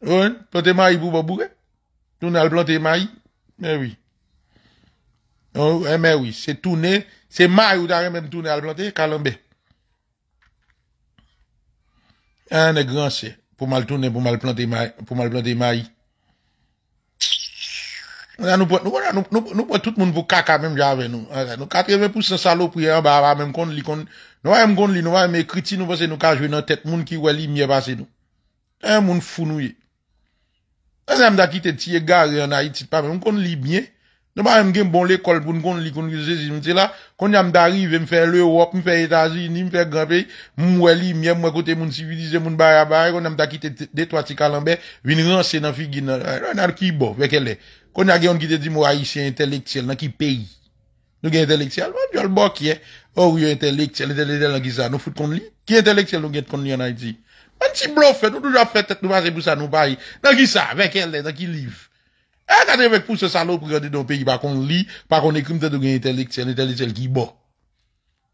O, planté may pou pa bourè? Tounè al planté may? Mè wè. Non, eh, mè wè, se tounè, se may ou tarè mè mè tounè al planté, kalan bè. Anè gran se, pou mal tounè, pou mal planté may. Nou pwè tout moun pou kaka mèm jave nou. Nou katreve pou san salopri an ba ba mèm kond li. Nou wè mè kond li, nou wè mè kriti nou wè se nou ka jwe nan tet, moun ki wè li mye basen nou. An moun founou ye. Kwa se yam da kite tiye gage anayitit pa, mwen kon li bine. Nwa ba yam gen bon le kolpoun kon li kon yose zi mwen te la. Kon yam da rive mwen fè lè wop, mwen fè etazi, mwen fè gran peyi, mwen mweli, mwen mwen kote moun sivilize, mwen bayabaye. Kon yam da kite detwa ti kalambe, vinran se nan fi gina. Nan ki bo, veke le. Kon yage yon ki te di mwen ayisi entelektiyel nan ki peyi. Nou gen entelektiyel, mwen di al bokye. Ou oh, yo entelektiyel, etele, etele, an gisa. Nou fout kon li, ki entelektiyel nou gen kon li anayitit. An ti blou fè, toutou jò fè, tèt nou vare pou sa nou bayi. Nè ki sa, vek elè, nè ki liv. E, katè vek pou se salò pou gade nou peyi, pa kon li, pa kon ekrim te do gen intelekt, se en intelekt sel ki bok.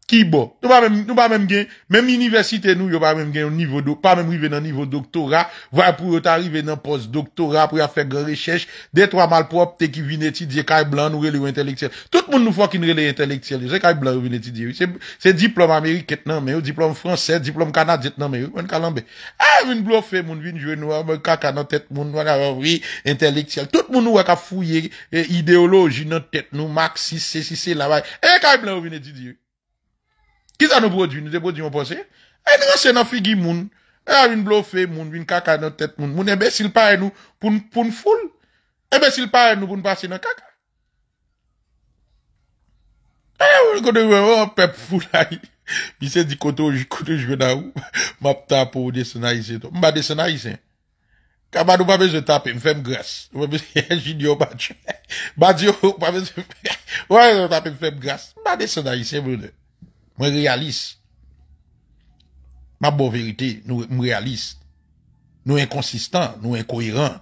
qui bon nous pa même nous pas même gain même université nous yo pas même gain au niveau do pas même arriver dans niveau doctorat voilà pour arriver dans poste doctorat pour faire grand recherche des trois malpropres t'es qui vient étudier caille blanc nous relé intellectuel tout le monde nous faut qu'il relé intellectuel c'est caille blanc vient étudier c'est c'est diplôme américain non mais diplôme français diplôme canadien non mais on calambé ah une blo fait mon vient jouer noir mon caca dans tête moun la oui intellectuel tout le monde nous a fouiller eh, idéologie dans tête marxiste c'est c'est là-bas eh caille blanc vient étudier Kisa nou brodvi? Nou de brodvi moun pose? E eh, nou anse nan figi moun? E a vin blofe moun? Vin kaka nan tet moun? Moun e besil pare nou pou n'foul? E besil pare nou pou n'passe nan kaka? E ou anse koto jve nan ou? Mab ta pou ou desena isen? Mba desena isen? Ka man nou mabese tapen, mfem gras. Mba besen, jid yo mba diyo. Mba diyo mba besen, mfem gras. Mba desena isen mwene? Moi réaliste. Ma bonne vérité, nous réaliste. Nous inconsistants, nous incohérents.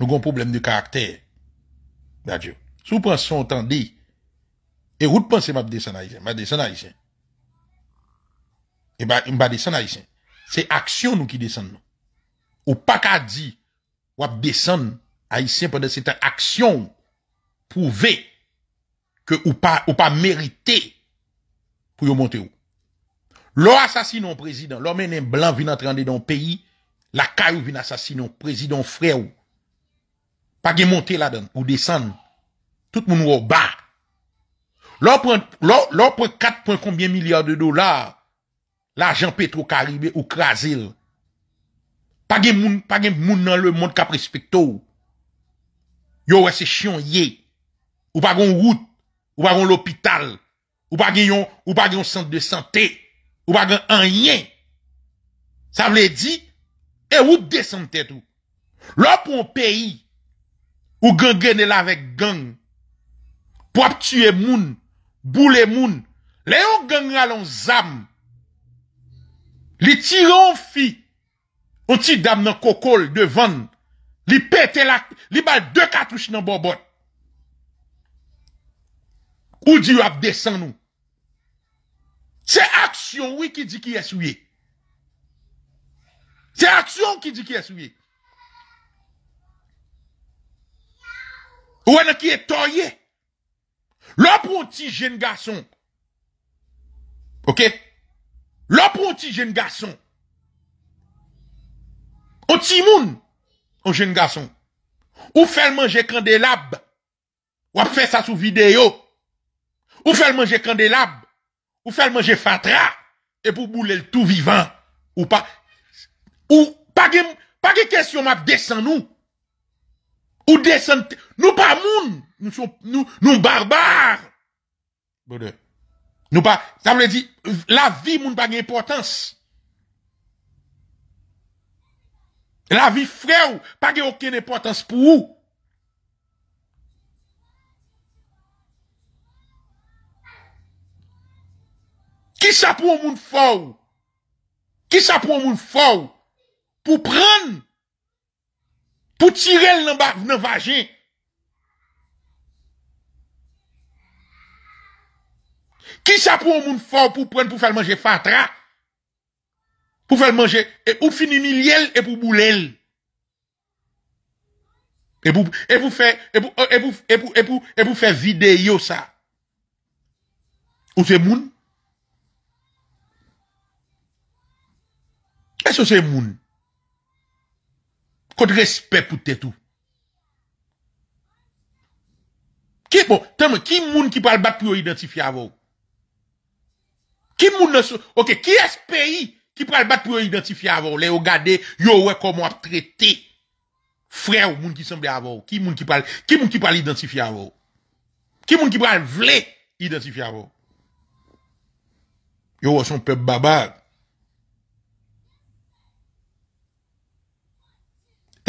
Nous avons un problème de caractère. Si vous e pensez, Et vous pensez, ma descendre haïtien. Ma descendre haïtien. Et bah, ma descendre haïtien. C'est action nous qui descendons. nous Ou pas qu'à dire, ou à descendre haïtien pendant cette action prouver que ou pas, ou pas mériter pou yo monte ou. Lo asasine ou prezidant, lo menen blan vin entrande don peyi, la kay ou vin asasine ou prezidant fre ou. Pa gen monte la don, ou desan, tout moun ou ou ba. Lo pre 4.combyen milyard de dolar, la ajan petro karibe ou krasil. Pa gen moun nan le moun ka prezidant fre ou. Yo wese chyon ye, ou bagon wout, ou bagon l'opital, Ou pa gen yon, ou pa gen yon sante de sante, ou pa gen an yen. Sa vle di, e wou de sante tou. Lo pou an peyi, ou gen gen el avek gen, pou ap tue moun, boule moun, le ou gen yon alon zam. Li tire an fi, an ti dam nan kokol devan, li petelak, li bal de katouche nan bobot. Ou di wap desan nou? Se aksyon wik ki di ki esuyen. Se aksyon ki di ki esuyen. Ou wè nan ki etoyen. Lò pou an ti jen gason. Ok? Lò pou an ti jen gason. An ti moun. An jen gason. Ou fèl manje kande lab. Wap fè sa sou videyo. Ou faire manger candélabre. Ou faire manger fatra. Et pour bouler le tout vivant. Ou pas. Ou pas de question, ma descend nous. Ou descend. Nous pas moun. Nous nous, nous barbares. Nous pas. Ça veut dire, la vie nous pas d'importance. La vie frère, pas d'importance aucune importance pour vous. Ki sa pou ou moun faw? Ki sa pou ou moun faw? Pou pren? Pou tirel nan vaje? Ki sa pou ou moun faw pou pren pou fel manje fatra? Pou fel manje? E ou finimil yel e pou boulel? E pou e fe e e videyo sa? Ou se moun? Eso se moun? Kote respet pou tetou? Ki bon, moun ki pal bat pou yo identifi avou? Ki moun nan sou? Ok, ki es peyi ki pal bat pou yo identifi avou? Le yo gade, yo we komo ap trete? Fre ou moun ki sembi avou? Ki moun ki pal identifi avou? Ki moun ki pal vle identifi avou? Yo we son pe babade.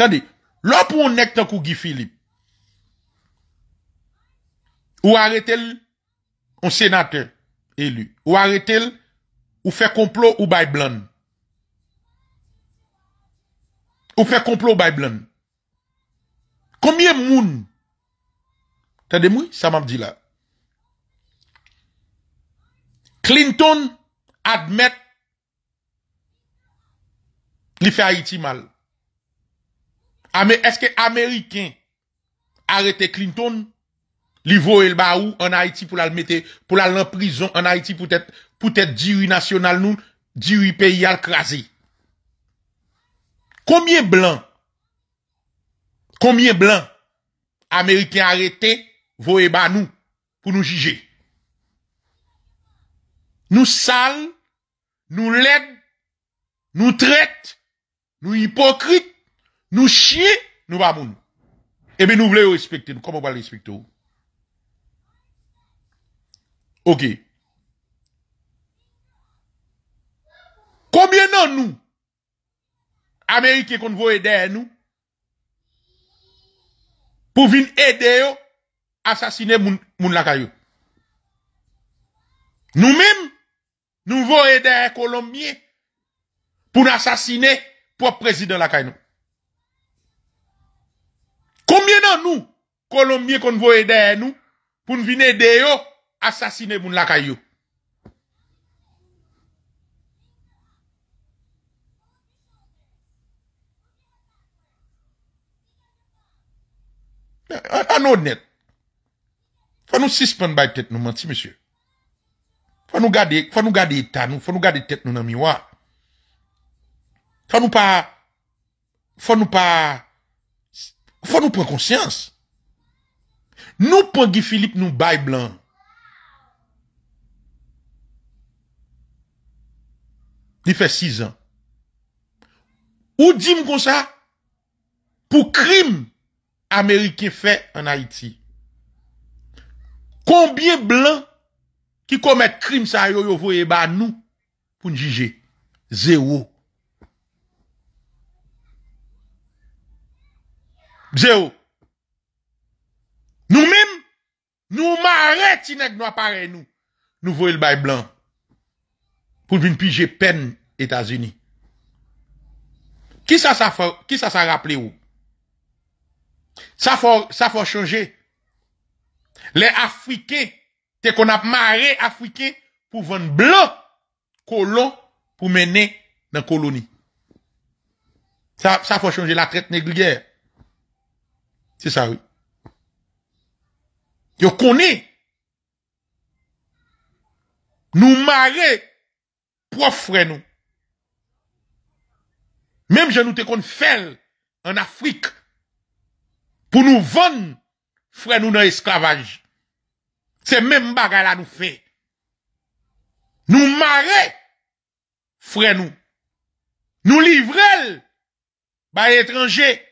Tandis, lò pou ou nek tan kou Philippe, ou arrêtez l, ou sénateur élu ou arrêtez l, ou fait complot ou bay blan. Ou fait complot ou bay blan. monde moun? Tandis, moi, Ça m'a dit là. Clinton admet li fait haïti mal. Est-ce que Américain arrêté Clinton, l'Ivo et Baou en Haïti pour la mettre, pour la en prison en Haïti pour être, pour être diri national nous, diri pays à craser. Combien blanc, combien blanc, Américains arrêtés, voyez nous, pour nous juger. Nous sales, nous laides, nous traitons nous hypocrites, nous chier, nous pas moun. Et eh bien, nous voulons respecter. nous Comment on va respecter Ok. Combien non nous, Américains qu'on veut aider nous, pour venir aider à assassiner moun, lakayou. Nous-mêmes, nous voulons aider les Colombiens pour assassiner le propre président lakayou. Koumye nan nou kolom miye konvoye daye nou pou n vine deyo asasine moun lakay yo? Ano net? Fwa nou sispan bay tet nou, monsi, monsi? Fwa nou gade, fwa nou gade ita nou? Fwa nou gade tet nou nan miwa? Fwa nou pa... Fwa nou pa... Fwa nou pren konsyans. Nou pren Gifilip nou bay blan. Ni fe 6 an. Ou di m kon sa? Pou krim Amerike fe an Haiti. Kombye blan ki komet krim sa yo yo voye eh ba nou pou njije? Zewo. Nous-mêmes, nous marrer si nous apparaît nous. Nous voyons le bail blanc. Pour une piger peine États-Unis. Qui ça, ça fait, qui ça, ça rappelé où? Ça faut, ça changer. Les Africains, c'est qu'on a marré Africains pour vendre blanc, colon, pour mener dans la colonie. Ça, ça faut changer la traite négrière. C'est ça, oui. Yo Nous marrer pour frère nous. Même je nous te qu'on fait en Afrique pour nous vendre frère nous dans esclavage. C'est même bagarre là nous fait. Nous marrer frère nous. Nous livrer bah étranger.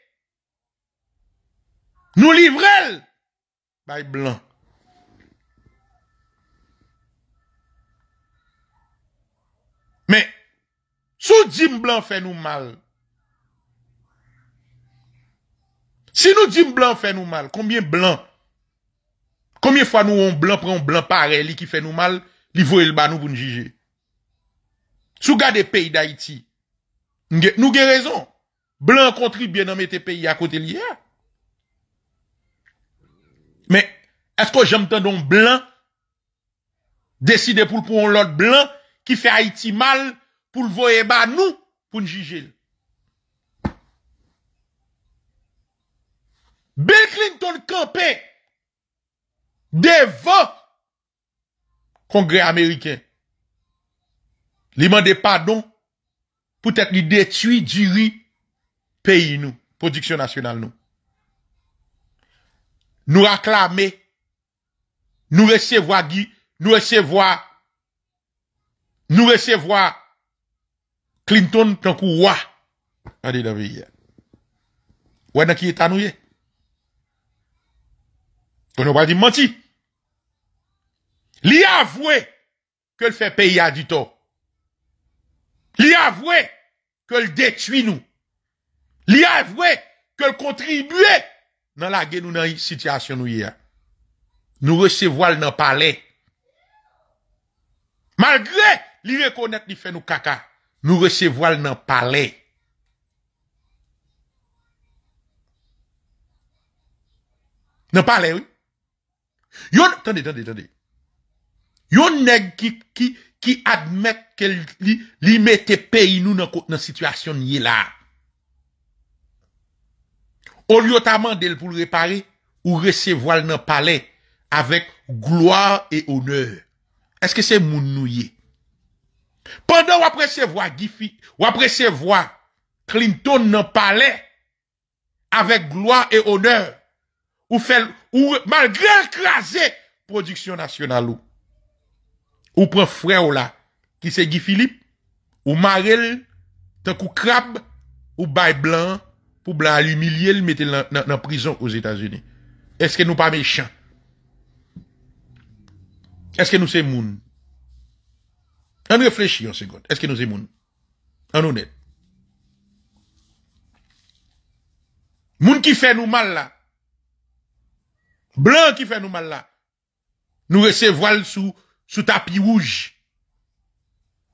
Nous livrons Bay blanc. Mais, sous Jim blanc fait nous mal. Si nous Jim blanc fait nous mal, combien blanc? Combien fois nous on blanc prend blanc pareil qui fait nous mal, li voye le bas nous pour nous juger. Sous garde pays d'Haïti, nous avons raison. Blanc contribue dans mettre pays à côté l'IA. Mè, esko jèm tè don blan deside pou l pou on lot blan ki fè Haiti mal pou l voye ba nou pou n'jije l? Bill Clinton kampè devote kongre Ameriken. Li mende padon pou tèk li detui diri peyi nou, prodiksyon nasyonal nou. nous acclamer, nous recevoir Guy, nous recevoir, nous recevoir Clinton tant qu'un roi. Allez la est Ouais, qui est annoué? On n'a pas dit menti. a avoué que le fait payer à du tort. Li avoué que le détruit nous. Li avoué que le contribuer nan lage nou nan yi sityasyon nou yi ya, nou resevoal nan pale. Malgre li rekonek ni fè nou kaka, nou resevoal nan pale. Nan pale, oui. Yon, tande, tande, tande. Yon neg ki, ki, ki admet ke li, li mette peyi nou nan kote nan sityasyon yi la. Ou lyotaman del pou l repare ou resevoil nan pale avek gloa e oneur. Eske se moun nouye? Pendan wap resevoi Clinton nan pale avek gloa e oneur ou malgre l krasi produksyon nasyonalou ou pren fre ou la ki se gi Filip ou Marel tenk ou Krab ou Bay Blanc pour blanc l'humilier, le mettre dans prison aux États-Unis. Est-ce que nous pas méchants? Est-ce que nous sommes moun? On réfléchit en seconde. Est-ce que nous sommes On En honnête. Moun qui fait nous mal là. Blanc qui fait nous mal là. Nous recevons sous, sous tapis rouge.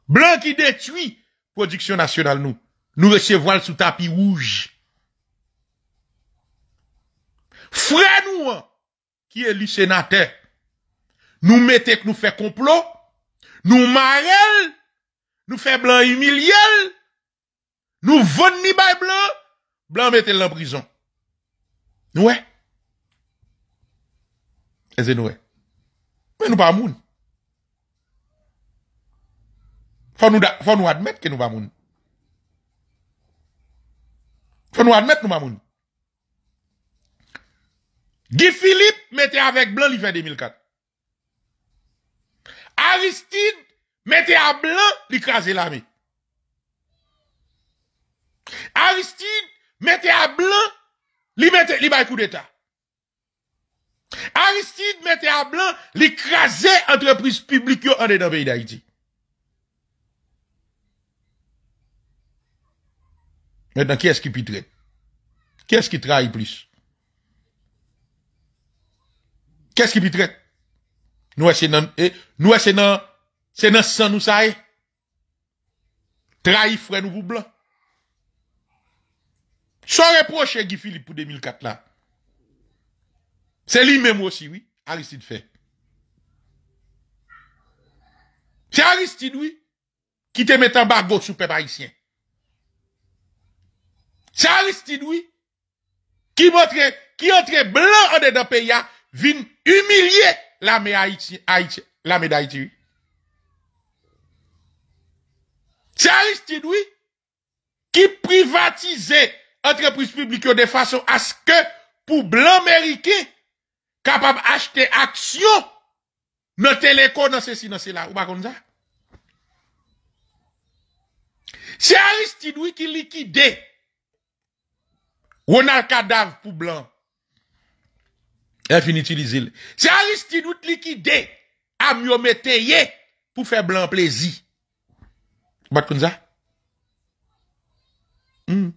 Blanc qui détruit production nationale nous. Nous recevons sous tapis rouge frère nous hein, qui est le sénateur nous mettez que nous fait complot nous marrons, nous fait blanc humiliel nous vend ni blanc blanc mettez en prison ouais c'est nous mais nous pas moun faut nous faut nous admettre que nous pas moun faut nous admettre nous pas moun Guy Philippe mettait avec Blanc, il 2004. Aristide mettait à Blanc, il l'armée. Aristide mettait à Blanc, il mettait, coup d'État. Aristide mettait à Blanc, il entreprise publique en dedans pays d'Haïti. Maintenant, qui est-ce qui pitrait? Qui est-ce qui trahit plus? Qu'est-ce qui traite Nous, c'est dans, eh, nous, c'est dans, c'est sang, nous, ça Trahi, frère, nous, pour blanc. Sans reprocher Guy Philippe, pour 2004, là. C'est lui-même aussi, oui. Aristide fait. C'est Aristide, oui, qui te met en bargo sous peuple haïtien. C'est Aristide, oui, qui montre, qui entre blanc en dedans pays, vin humilier l'armée Haïti, Haïti, l'armée d'Haïti. C'est Aristide, oui, qui privatisait entreprise publique de façon à ce que pour blanc américain capable d'acheter action dans téléco dans ceci dans là ou pas comme ça c'est Aristide oui qui liquidait Ronald Cadavre pour blanc elle C'est Aristide ou liquider à mieux pour faire blanc plaisir. Vous comme ça? Hmm.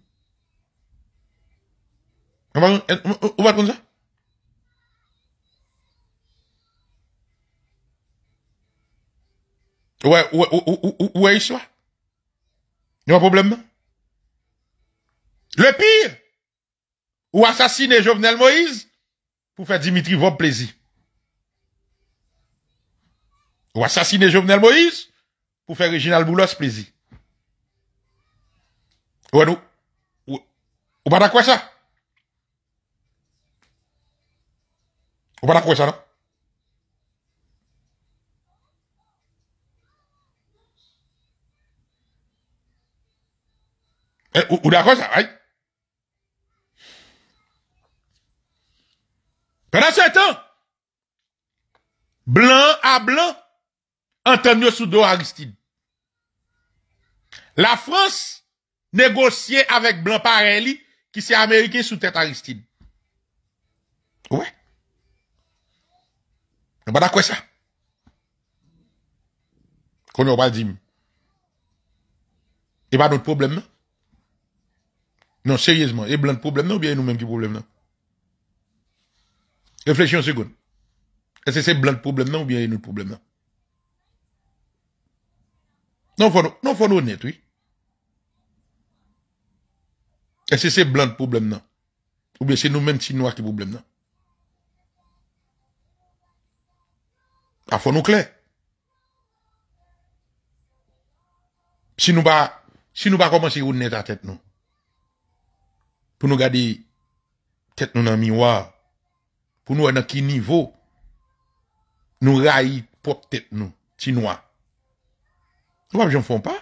Vous comme ça? Ouais, ouais, ouais, ouais, ça. Il y a un problème. Le pire, ou assassiner Jovenel Moïse, pour faire Dimitri Vob plaisir. Ou assassiner Jovenel Moïse pour faire Réginald Boulos plaisir. Ou nous, ou, ou pas d'accord ça? Ou pas d'accord ça, non? Eh, ou, ou d'accord ça, Pendant ce temps, blanc à blanc, Antonio dos Aristide. La France négociait avec blanc parelli qui s'est américain sous tête Aristide. Ouais. On pas d'accord ça. Qu'on n'a pas dit. Et pas notre problème, non? Non, sérieusement. a blanc problème, non? Ou bien nous-mêmes qui problème, non? Refleksyon segoun. Ese se blan problem nan ou bien yon problem nan? Non fon nou net, oui. Ese se blan problem nan. Ou bien se nou men si nou akte problem nan. A ah, fon nou kler. Si nou ba, si nou ba komansi yon net a tet nou. Pou nou gadi tet nou nan miwa. A. pou nou anan ki nivou nou rayi potet nou ti nou an. Nou wap joun foun pa?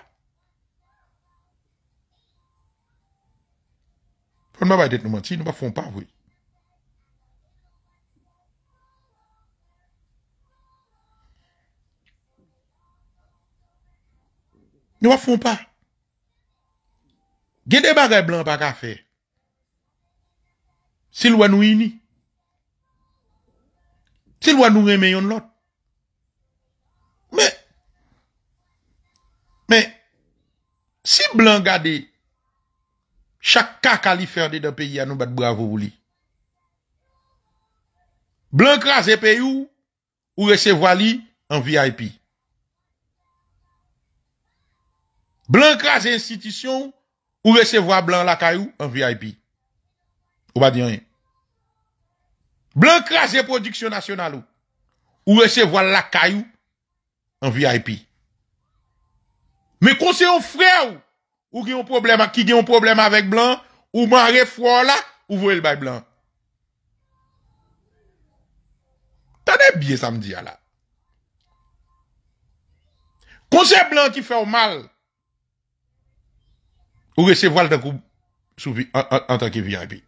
Foun mabay det nou man ti, nou wap foun pa vwe. Nou wap foun pa. Gide bagay blan baga fe. Sil wan wini. Se lwa nou remen yon lot. Me, me, si blan gade, chak ka kalif erde de peyi anou bat bravo wou li. Blan kras e peyi ou, ou resevo a li an VIP. Blan kras e institisyon, ou resevo a blan laka yo an VIP. Ou ba diyon yon. Blan krasè prodiksyon nasyonal ou, ou rese voal lakay ou, an vi a epi. Me konse ou fre ou, ou ki gen yon problem avèk blan, ou man refro la, ou vwe l bay blan. Tane biye samdi a la. Konse blan ki fè ou mal, ou rese voal lakay ou, souvi an tanke vi a epi.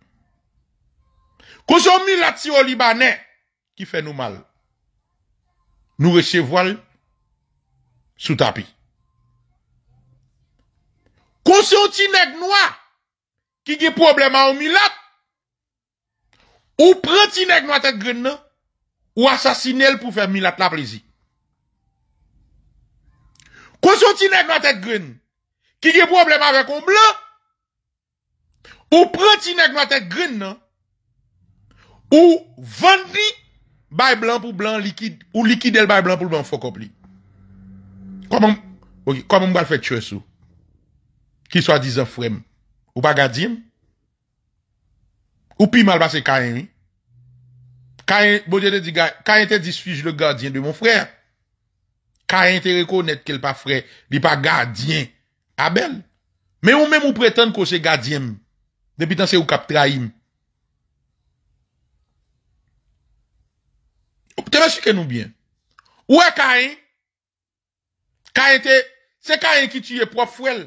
Consommer la au libanais qui fait nous mal. Nous recevons sous tapis. Conscient nèg noir qui a problème à Omilat, ou prend ti nèg noir tête ou assassiner pour faire Milat la plaisir. Conscient ti nèg noir tête grene qui a problème avec un blanc, ou prend ti nèg noir tête ou vendi bay blanc pour blanc liquide ou liquide le bay blanc pour blanc faut compli Comment OK, comment va faire tuer Qui soit disant frère ou pas gardien? Ou puis mal passé Caïn. Caïn bon Dieu te dit Caïn suis le gardien de mon frère? Caïn te reconnaître qu'il pas frère, il pas gardien. Abel. Mais ou même ou prétendre que c'est gardien. Depuis tant c'est ou cap trahir Ou te mè sike nou byen? Ouè kain? Kain te... Se kain ki tiye prop frel?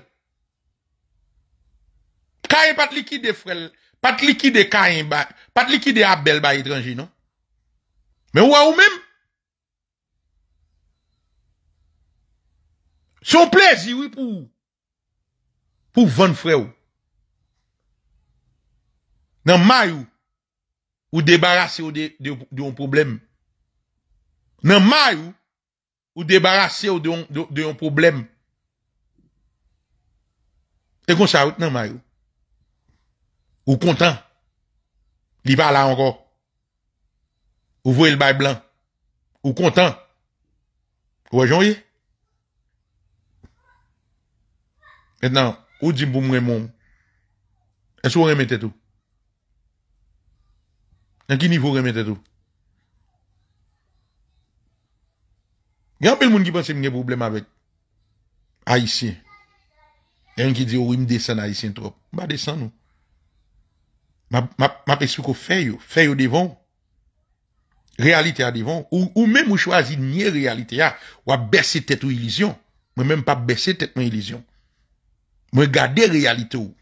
Kain pat likide frel? Pat likide kain ba... Pat likide abel ba yitranji, nou? Mè ouè ou e mèm? Son plezi, oui, pou... Pou ven frel. Nan may ou... Ou debarase ou de... De ou probleme. nan may ou, ou debarase ou de yon problem e kon saout nan may ou ou kontan li va la anko ou vwe l bay blan ou kontan wajon e ye et nan, ou di mpou mwen moun e sou remete tou en ki nivou remete tou Il y a un peu de monde qui pense que j'ai un problème avec Haïtien. Il y a un qui dit, oui, oh, je descends Haïtien trop. Je bah, descends, ma Je pense que je fais, je devant. Réalité est devant. Ou, ou même, vous choisissez de nier réalité Ou baisser tête ou illusion. Moi, même pas baisser tête ou illusion. Moi, la réalité ou.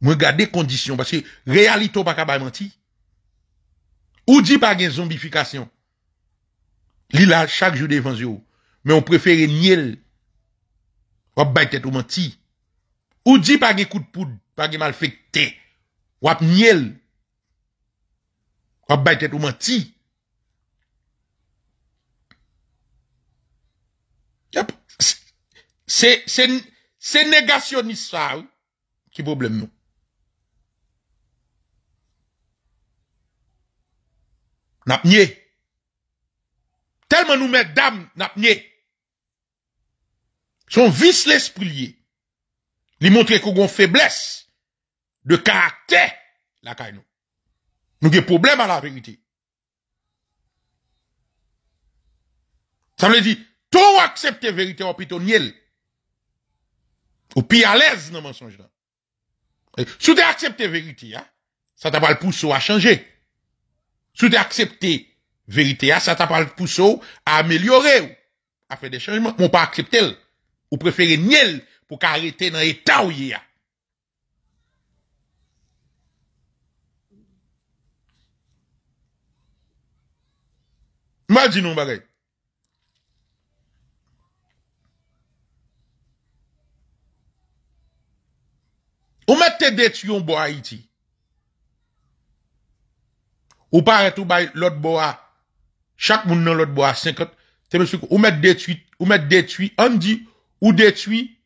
Moi, garder conditions Parce que réalité ou pas capable de mentir. Ou dit pas qu'il y zombification. Li la chak jou devan zyo. Men on prefere nyel. Wap bay tet ou manti. Ou di pa ge kout poud. Pa ge mal fèk te. Wap nyel. Wap bay tet ou manti. Se negasyonis sa. Ki problem nou. Nap nyel. Tellement nous, mesdames, n'a Son vice l'esprit lié. Li montre qu'on une faiblesse de caractère, la caille nous. Nous avons problème à la vérité. Ça veut dire, tout accepter vérité au niel. Ou pire à l'aise dans mensonge là. Si tu acceptes vérité, hein, ça t'a pas le pouce à changer. Si tu accepté Verite a, sa tapal puso a amelyore ou. A fe de chanjman, moun pa akseptel. Ou preferen nye el pou ka arete nan etan ou ye a. Mwa di nou mbade? Ou mwen te det yon bo a iti? Ou pa rete ou bay lot bo a chaque monde dans l'autre bois à 50, c'est monsieur, ou mettre détruit, ou mettre détruit, on dit, ou détruit,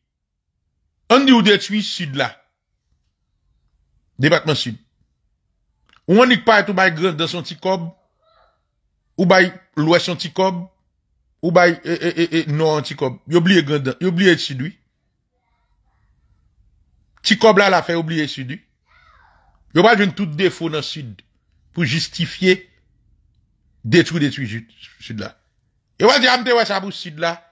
on dit, ou détruit, sud là. Département sud. on n'est pas être ou des grand dans son petit cob, ou bail l'ouest son petit cob, ou bail, eh, eh, eh, eh non, petit cob. oublie grand, le sud, oui Petit là, l'a fait oublier sud, lui. a pas une toute défaut dans le sud, pour justifier détruit, détruit, sud-là. Et ouais, dire, ouais, ça pour sud-là.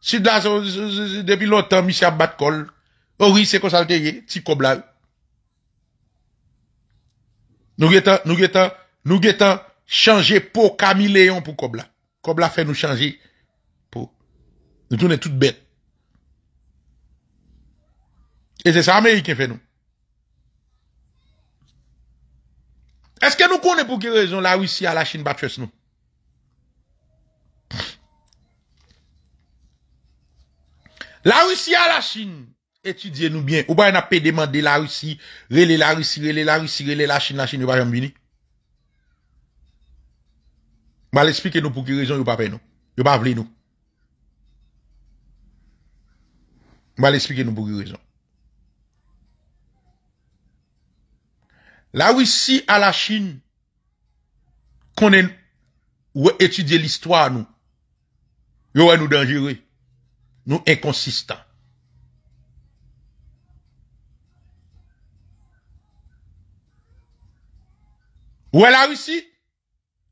Sud-là, depuis longtemps, monsieur col. Oh oui, c'est qu'on ça petit cobla. Nous guettons, nous guettons, nous guettons changer pour caméléon pour cobla. Cobla fait nous changer pour, nous tourner toute bête. Et c'est ça, Américain fait nous. Est-ce que nous connaissons pour quelle raison la Russie à la Chine battue nous La Russie à la Chine, étudiez-nous bien. Ou pas, on a pas demandé la Russie, relé la Russie, relé la Russie, relé la Chine, la Chine, ou pas, bien bini. Je vais expliquer nous pour quelle raison vous pas, pas nous. Je vais pas nous. Je vais expliquer pour quelle raison. La Russie à la Chine, qu'on est, ou étudier l'histoire, nous. nous nous dangereux. Nous inconsistants. Ou la Russie,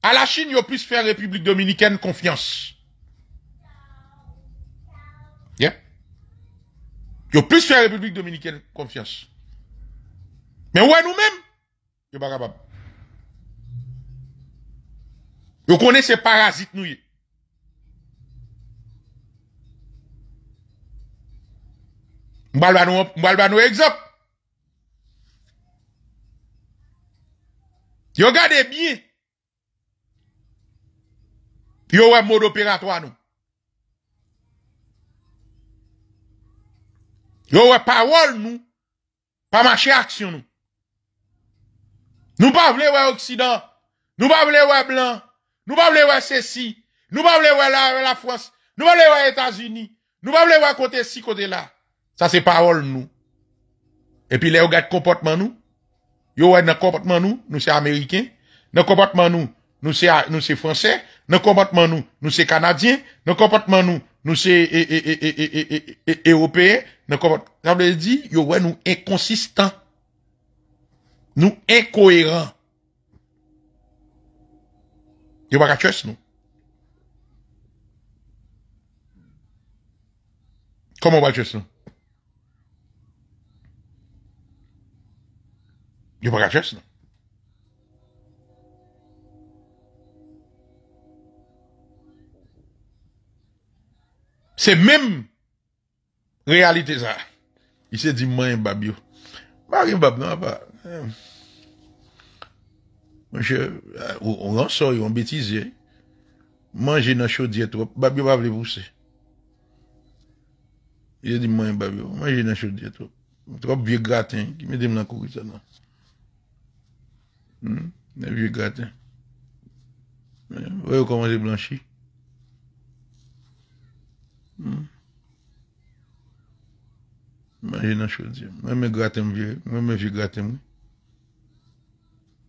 à la Chine, y'a plus faire République Dominicaine confiance. Yeah. Y'a plus faire République Dominicaine confiance. Mais ouais, nous-mêmes, vous connaissez capable. ces parasites nous. M'bal ba nous nous exemple. Yo gade bien. Yo mode opératoire nous. Yo ouais parole nous. Pas marcher action nous. Nous pas voulons ouais Occident. Nous pas voulons ouais Blanc. Nous pas voulons ouais ceci. Nous pas voulons ouais la, la France. Nous pas voulons ouais États-Unis. Nous pas voulons ouais côté ci, côté là. Ça c'est parole nous. Et puis les on regarde comportement nous. Yo ouais, dans comportement nous, nous c'est américain. Dans comportement nous, nous c'est nous c'est français. Dans comportement nous, nous c'est canadien. Dans comportement nous, nous c'est européen. Dans comportement, ça veut dire yo nous inconsistant. Nous incohérents. Yo pas qu'à nous. Comment on va Il nous? Yo pas qu'à nous. C'est même réalité ça. Il s'est dit, moi, un babio. Pas un bab, non, pas. Mwenche, ou ansoy, ou an betize, manje nan chodiye trop, babye wavle vouse. Ye di mwenye babye wavle, manje nan chodiye trop. Trop vie gaten, ki me dem nan koukisa nan. Hmm? Ne vie gaten. Ve yo koman se blanshi. Hmm? Manje nan chodiye. Mwen me gaten mwenye, mwen me vie gaten mwenye.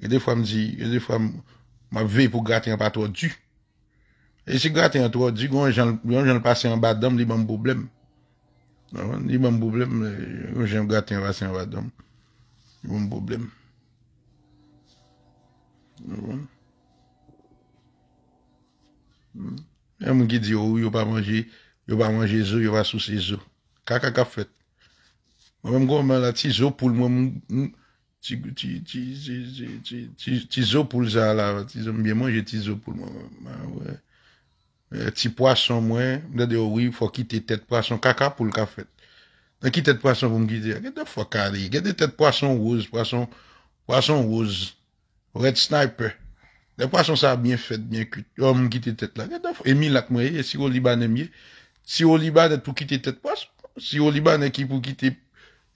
E de fwa m zi, e de fwa m ve pou gaten patwa du. E si gaten patwa du, gwen jenl pasen badam li m boublem. Li m boublem, e, gwen jenl gaten pasen badam. Li m boublem. M hmm. genl ki di ou, yo pa manje zo, yo pa manje zo, yo pa sou se zo. Kaka kafet. M genl kon man la ti zo pou l moun... Ti zo pou l za la. Ti zom bien manje ti zo pou l man. Ti poason mwen. Mwen de oh oui fo kite tet poason. Kaka pou l ka fet. Nan kite tet poason pou mwen gize. Gede fo kari. Gede tet poason roz. Poason roz. Red sniper. De poason sa mwen fet mwen kute. Yo mwen kite tet la. Gede fo emi lak mwen. E si yo liban emi. Si yo liban et pou kite tet poason. Si yo liban et ki pou kite.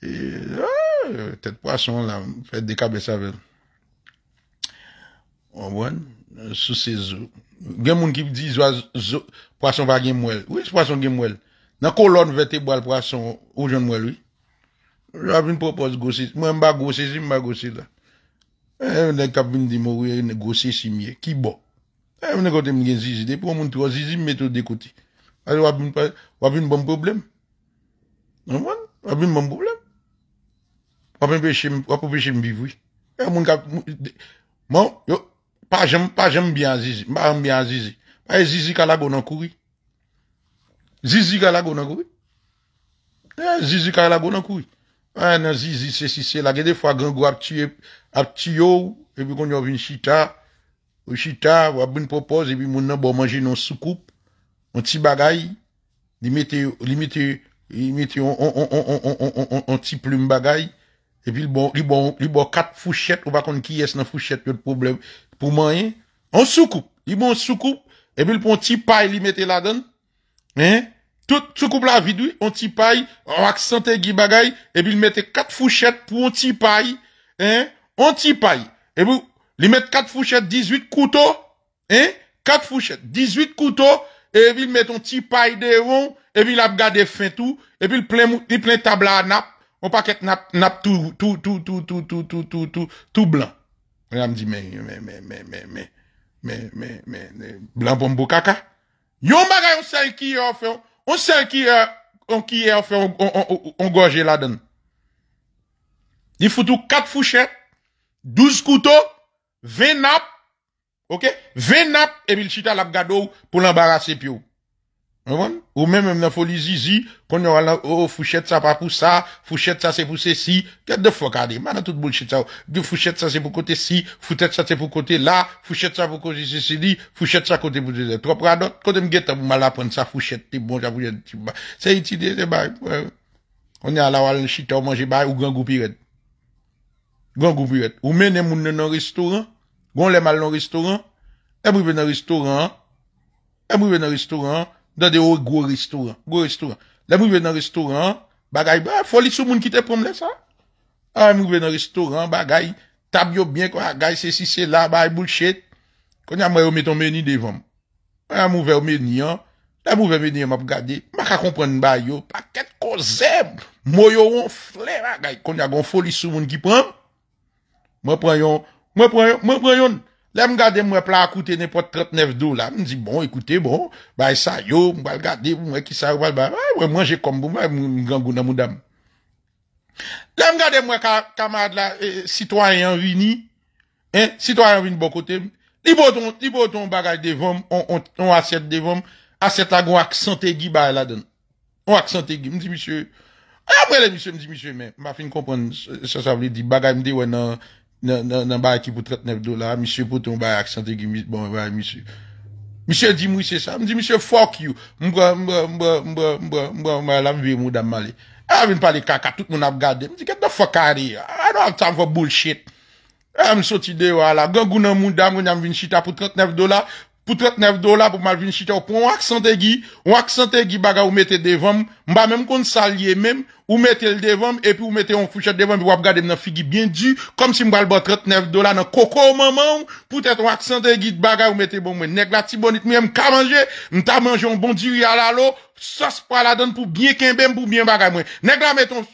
Eeeh. Ah, Tet pwason la, fè dekabè sa vèl Oman, sou se zo Gen moun ki di zo Pwason va gen mwèl, wè se pwason gen mwèl Nan kolon vete bo al pwason Ou jen mwèl wè Wabin propos gosè, mwen ba gosè si Mwen ba gosè la E yon dekabin di mwè, gosè si mwè Ki bo, e yon dekote mwen gen zizi De pou moun tou wazizi, mwè tou dekoti Wabin bon problem Oman, wabin bon problem wapou peche mbivwi. E moun ka... Moun, yo, pa jem, pa jem bi an zizi, mba an bi an zizi. Pa e zizi ka la go nan koui. Zizi ka la go nan koui. E zizi ka la go nan koui. A nan zizi se si se la. Gede fwa gangou ap ti yo epi kon yo vin chita. Ou chita, wap bin popoz epi moun nan bon manje nan soukoup. An ti bagay. Li mete, li mete an ti ploum bagay. E vil bon, li bon, li bon kat fouchet ou bakon ki yes nan fouchet yon problem pou man yon. On soukoup, li bon soukoup, e vil pou yon ti pay li mette la don. E, tout soukoup la vidou, yon ti pay, wak sante gi bagay, e vil mette kat fouchet pou yon ti pay. E, yon ti pay, e vil, li mette kat fouchet 18 kouto, e, kat fouchet 18 kouto, e vil mette yon ti pay de yon, e vil ap gade fin tou, e vil plen tabla nap. On paquet nap, nap tout, tout, tout, tout, tout, tout, tout, tout, tout, tout blanc. On là, me dit, mais, mais, mais, mais, mais, mais, mais, mais, blanc pour bon caca. Yon bagay, on sait qui est fait. on sait qui est, on qui est on, on, on, on gorge la dedans Il faut tout quatre fourchettes, 12 couteaux, 20 nappes, ok? 20 nappes, et puis il chita l'abgado pour l'embarrasser pio. Ou mè mè mè fò li zizi, kon yo wala fouchèt sa pa pou sa, fouchèt sa se pou se si, kèt de fwa kade, mè nan tout boul chèt sa ou. De fouchèt sa se pou kote si, fouchèt sa se pou kote la, fouchèt sa pou kote se se li, fouchèt sa kote pou se se. Tro pradot, kote m gèt a pou m ala pren sa fouchèt, te bonja fouchèt. Se iti de, se bay, wè. On y ala wale chita ou manje bay ou gran goupiret. Gran goupiret. Ou mè mè mounnen nan restoran, goun lè mal nan restoran, e mou ven nan restoran, e mou ven nan restoran, Dan ah, ah, de ou gwo restoran, gwo restoran. La mou ven nan restoran, bagay, ba, foli sou moun ki te prom le sa. La mou ven nan restoran, bagay, tab yo byen kwa, bagay, se si se la, bagay, bouchet. Konya mwen yo meton meni devan. La mou ven meni an, la mou ven meni an, map gade, maka komprenn ba yo, paket kozeb. Mwen yo yon fle, bagay, konya gon foli sou moun ki prom. Mwen pren yon, mwen pren yon, mwen pren yon. Le m gade mwe pla akoute nepot 39 do la. M zi, bon, ekoute, bon, bay sa yo, m wale gade, m wale ki sa yo, m wale bay, wale ah, mwen jekombo, m wale mwen gangou na mwudam. Le m gade mwe kamad la, sitwanyan e, vini, sitwanyan e, vini bokote, li boton bagay devom, on aset devom, aset agon ak santegi bay la don. On ak santegi, m zi, msye, a ah, mwen le msye, m zi, msye, m a fin kompon, se sa vli di, bagay m dewen nan, non non bah qui pour 39 dollars. Monsieur pour ton ba ak ki, bon, monsieur misye. Misye c'est ça se sa, mdi fuck you, moi mbwa, mbwa, la mou dam A vin pale caca tout me dit get the fuck out here, I don't have time for bullshit. 39 pour 39 dollars pour Malvin Chita, pour un accent aigu, un accent aigu baga ou mettez devant, m'ba même qu'on s'allier même, ou mettez le devant, et puis ou mettez un fouchette devant, puis ou regardez dans figure bien dû, comme si m'ba le 39 dollars dans coco maman, peut-être un accent aigu baga ou mettez bon, nèg la tibonite, même ka manger, m'ta manger un bon diri à la ça sauce pas la donne pour bien qu'un pour bien baga moi. Nèg la mettons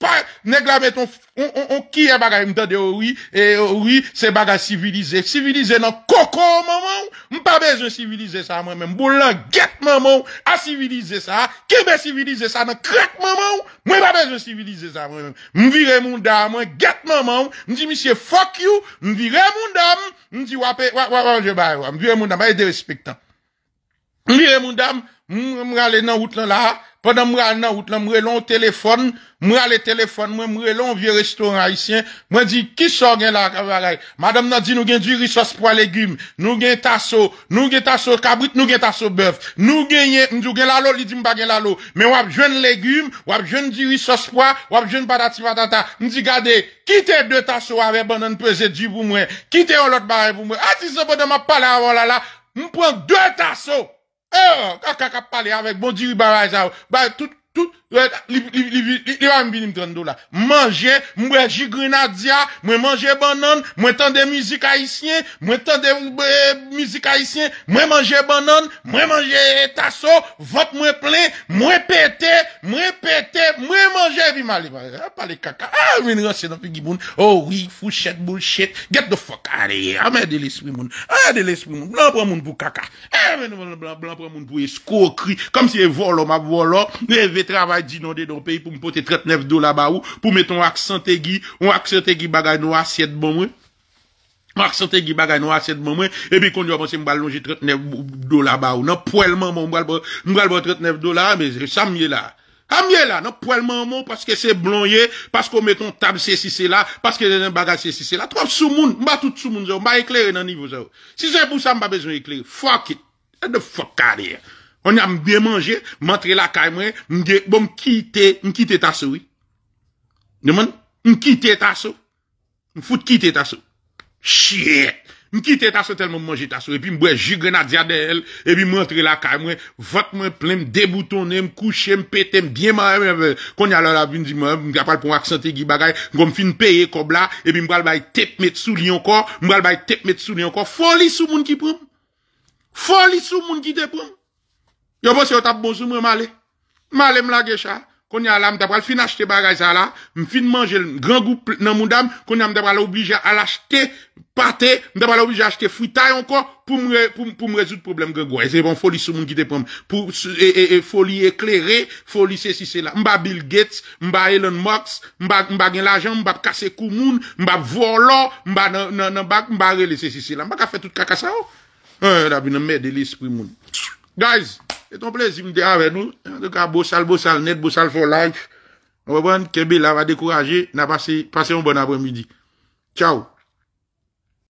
pas nèg la met on on, on qui est bagaille m'tande oh oui et eh, oh oui c'est bagarre civilisé civilisé non coco maman m'pas besoin civiliser ça moi même boulan get maman à civiliser ça est civiliser ça dans crack maman moi pas besoin civiliser ça moi même m'vire mon dame moi maman m'di monsieur fuck you m'vire mon dame m'di wapé wa wa je ba m'vire mon dame et respectant m'vire mon dame je hmm, nan route là, pendant m'rale nan route là, téléphone, le téléphone, moi m'relon vieux restaurant haïtien, suis dit qui sort la Madame nan dit nous gen du riz sauce légumes, nous gen tasso, nous tasso cabrit, nous gen tasso bœuf, nous nous gen la il dit mais wap jeune légumes, wap du riz sauce wap patati patata. quittez deux tasso avec du quittez barre Ah ma deux eh, quand ka parler avec bon Dieu, bah, tout, tout, Li va mbinim 30 dola. Mange, mwen jigrenadia, mwen manje banan, mwen tende mizik haïtien, mwen tende mizik haisyen, mwen manje banan, mwen manje taso, vot mwen plein, mwen pete, mwen pete, mwen manje vi mali. A pale caca. Ah, men rase dans pi oh oui, fouchette bullshit, get the fuck out of here. Ah, men de l'esprit moun, Ah, de l'esprit moun, blan pran moun pou caca. a men blan pran moun pou eskokri, kom si e volo ma volo, e ve travay, bagay dans le pays pour me pou mpote 39 là-bas ou, pour meton un accent gi, ou aksan te gi bagay nou asyet bon mwen. Aksan te gi bagay nou et bon mwen, et kon yo apansi mbal longe 39 dola ba ou. Nan poelman mwen mbal bo, mbal bo 39 dola, me sa mye la. m'ye la, nan pou el maman, paske se blonye, paske ou meton tab se si se la, paske un bagaj se si c'est la. Trop sous moun, mba tout sous moun zè mba dans nan niveau, zè ou. Si ça, pou sa mba bezon éclairer. fuck it, and the fuck out of here. On a bien mangé, m'entrer la caille, moi, bon, quitter, quitter ta souris. Demande, quitter ta souris. M'fout quitter ta souris. Chier! M'quitter ta souris tellement manger ta souris, et puis m'boire jus grenadier d'elle, et puis m'entrer la caille, moi, vote moi plein, m'déboutonner, m'coucher, m'péter, bien marrer, qu'on y a là, la vin, dit, m'gapal pour accenter qui bagay, m'gom fin payer comme là, et puis m'gal bay tête mettre sous lui encore, m'gal bay tête mettre sous lui encore, folie sous moun qui prend. Folie sous moun qui te prend. Yo pense yo tab bonjou mwen male. Male m la gecha. Kon ya la m pral fin acheter bagay sa la. M fin manger grand gran nan dame dam. Kon m tap pral oblige à pâté pate. M tap pral oblige achete fritay pour pour Pour résoudre problème problème c'est problem folie bon folie sou moun ki te prom. Pou e, e, M Bill Gates. M Elon Musk. M ba, m ba gen l'argent, M ba kase kou moun. M ba volo. M ba nan, nan, nan bak. M rele se si se la. M ba ka tout kakasa la binom de l'esprit moun. Guys. Et ton plaisir de avec ah, nous. En tout cas, beau sale net, sale for life. On va prendre, Kébé, là, va décourager. n'a a passé, passé un bon après-midi. Ciao.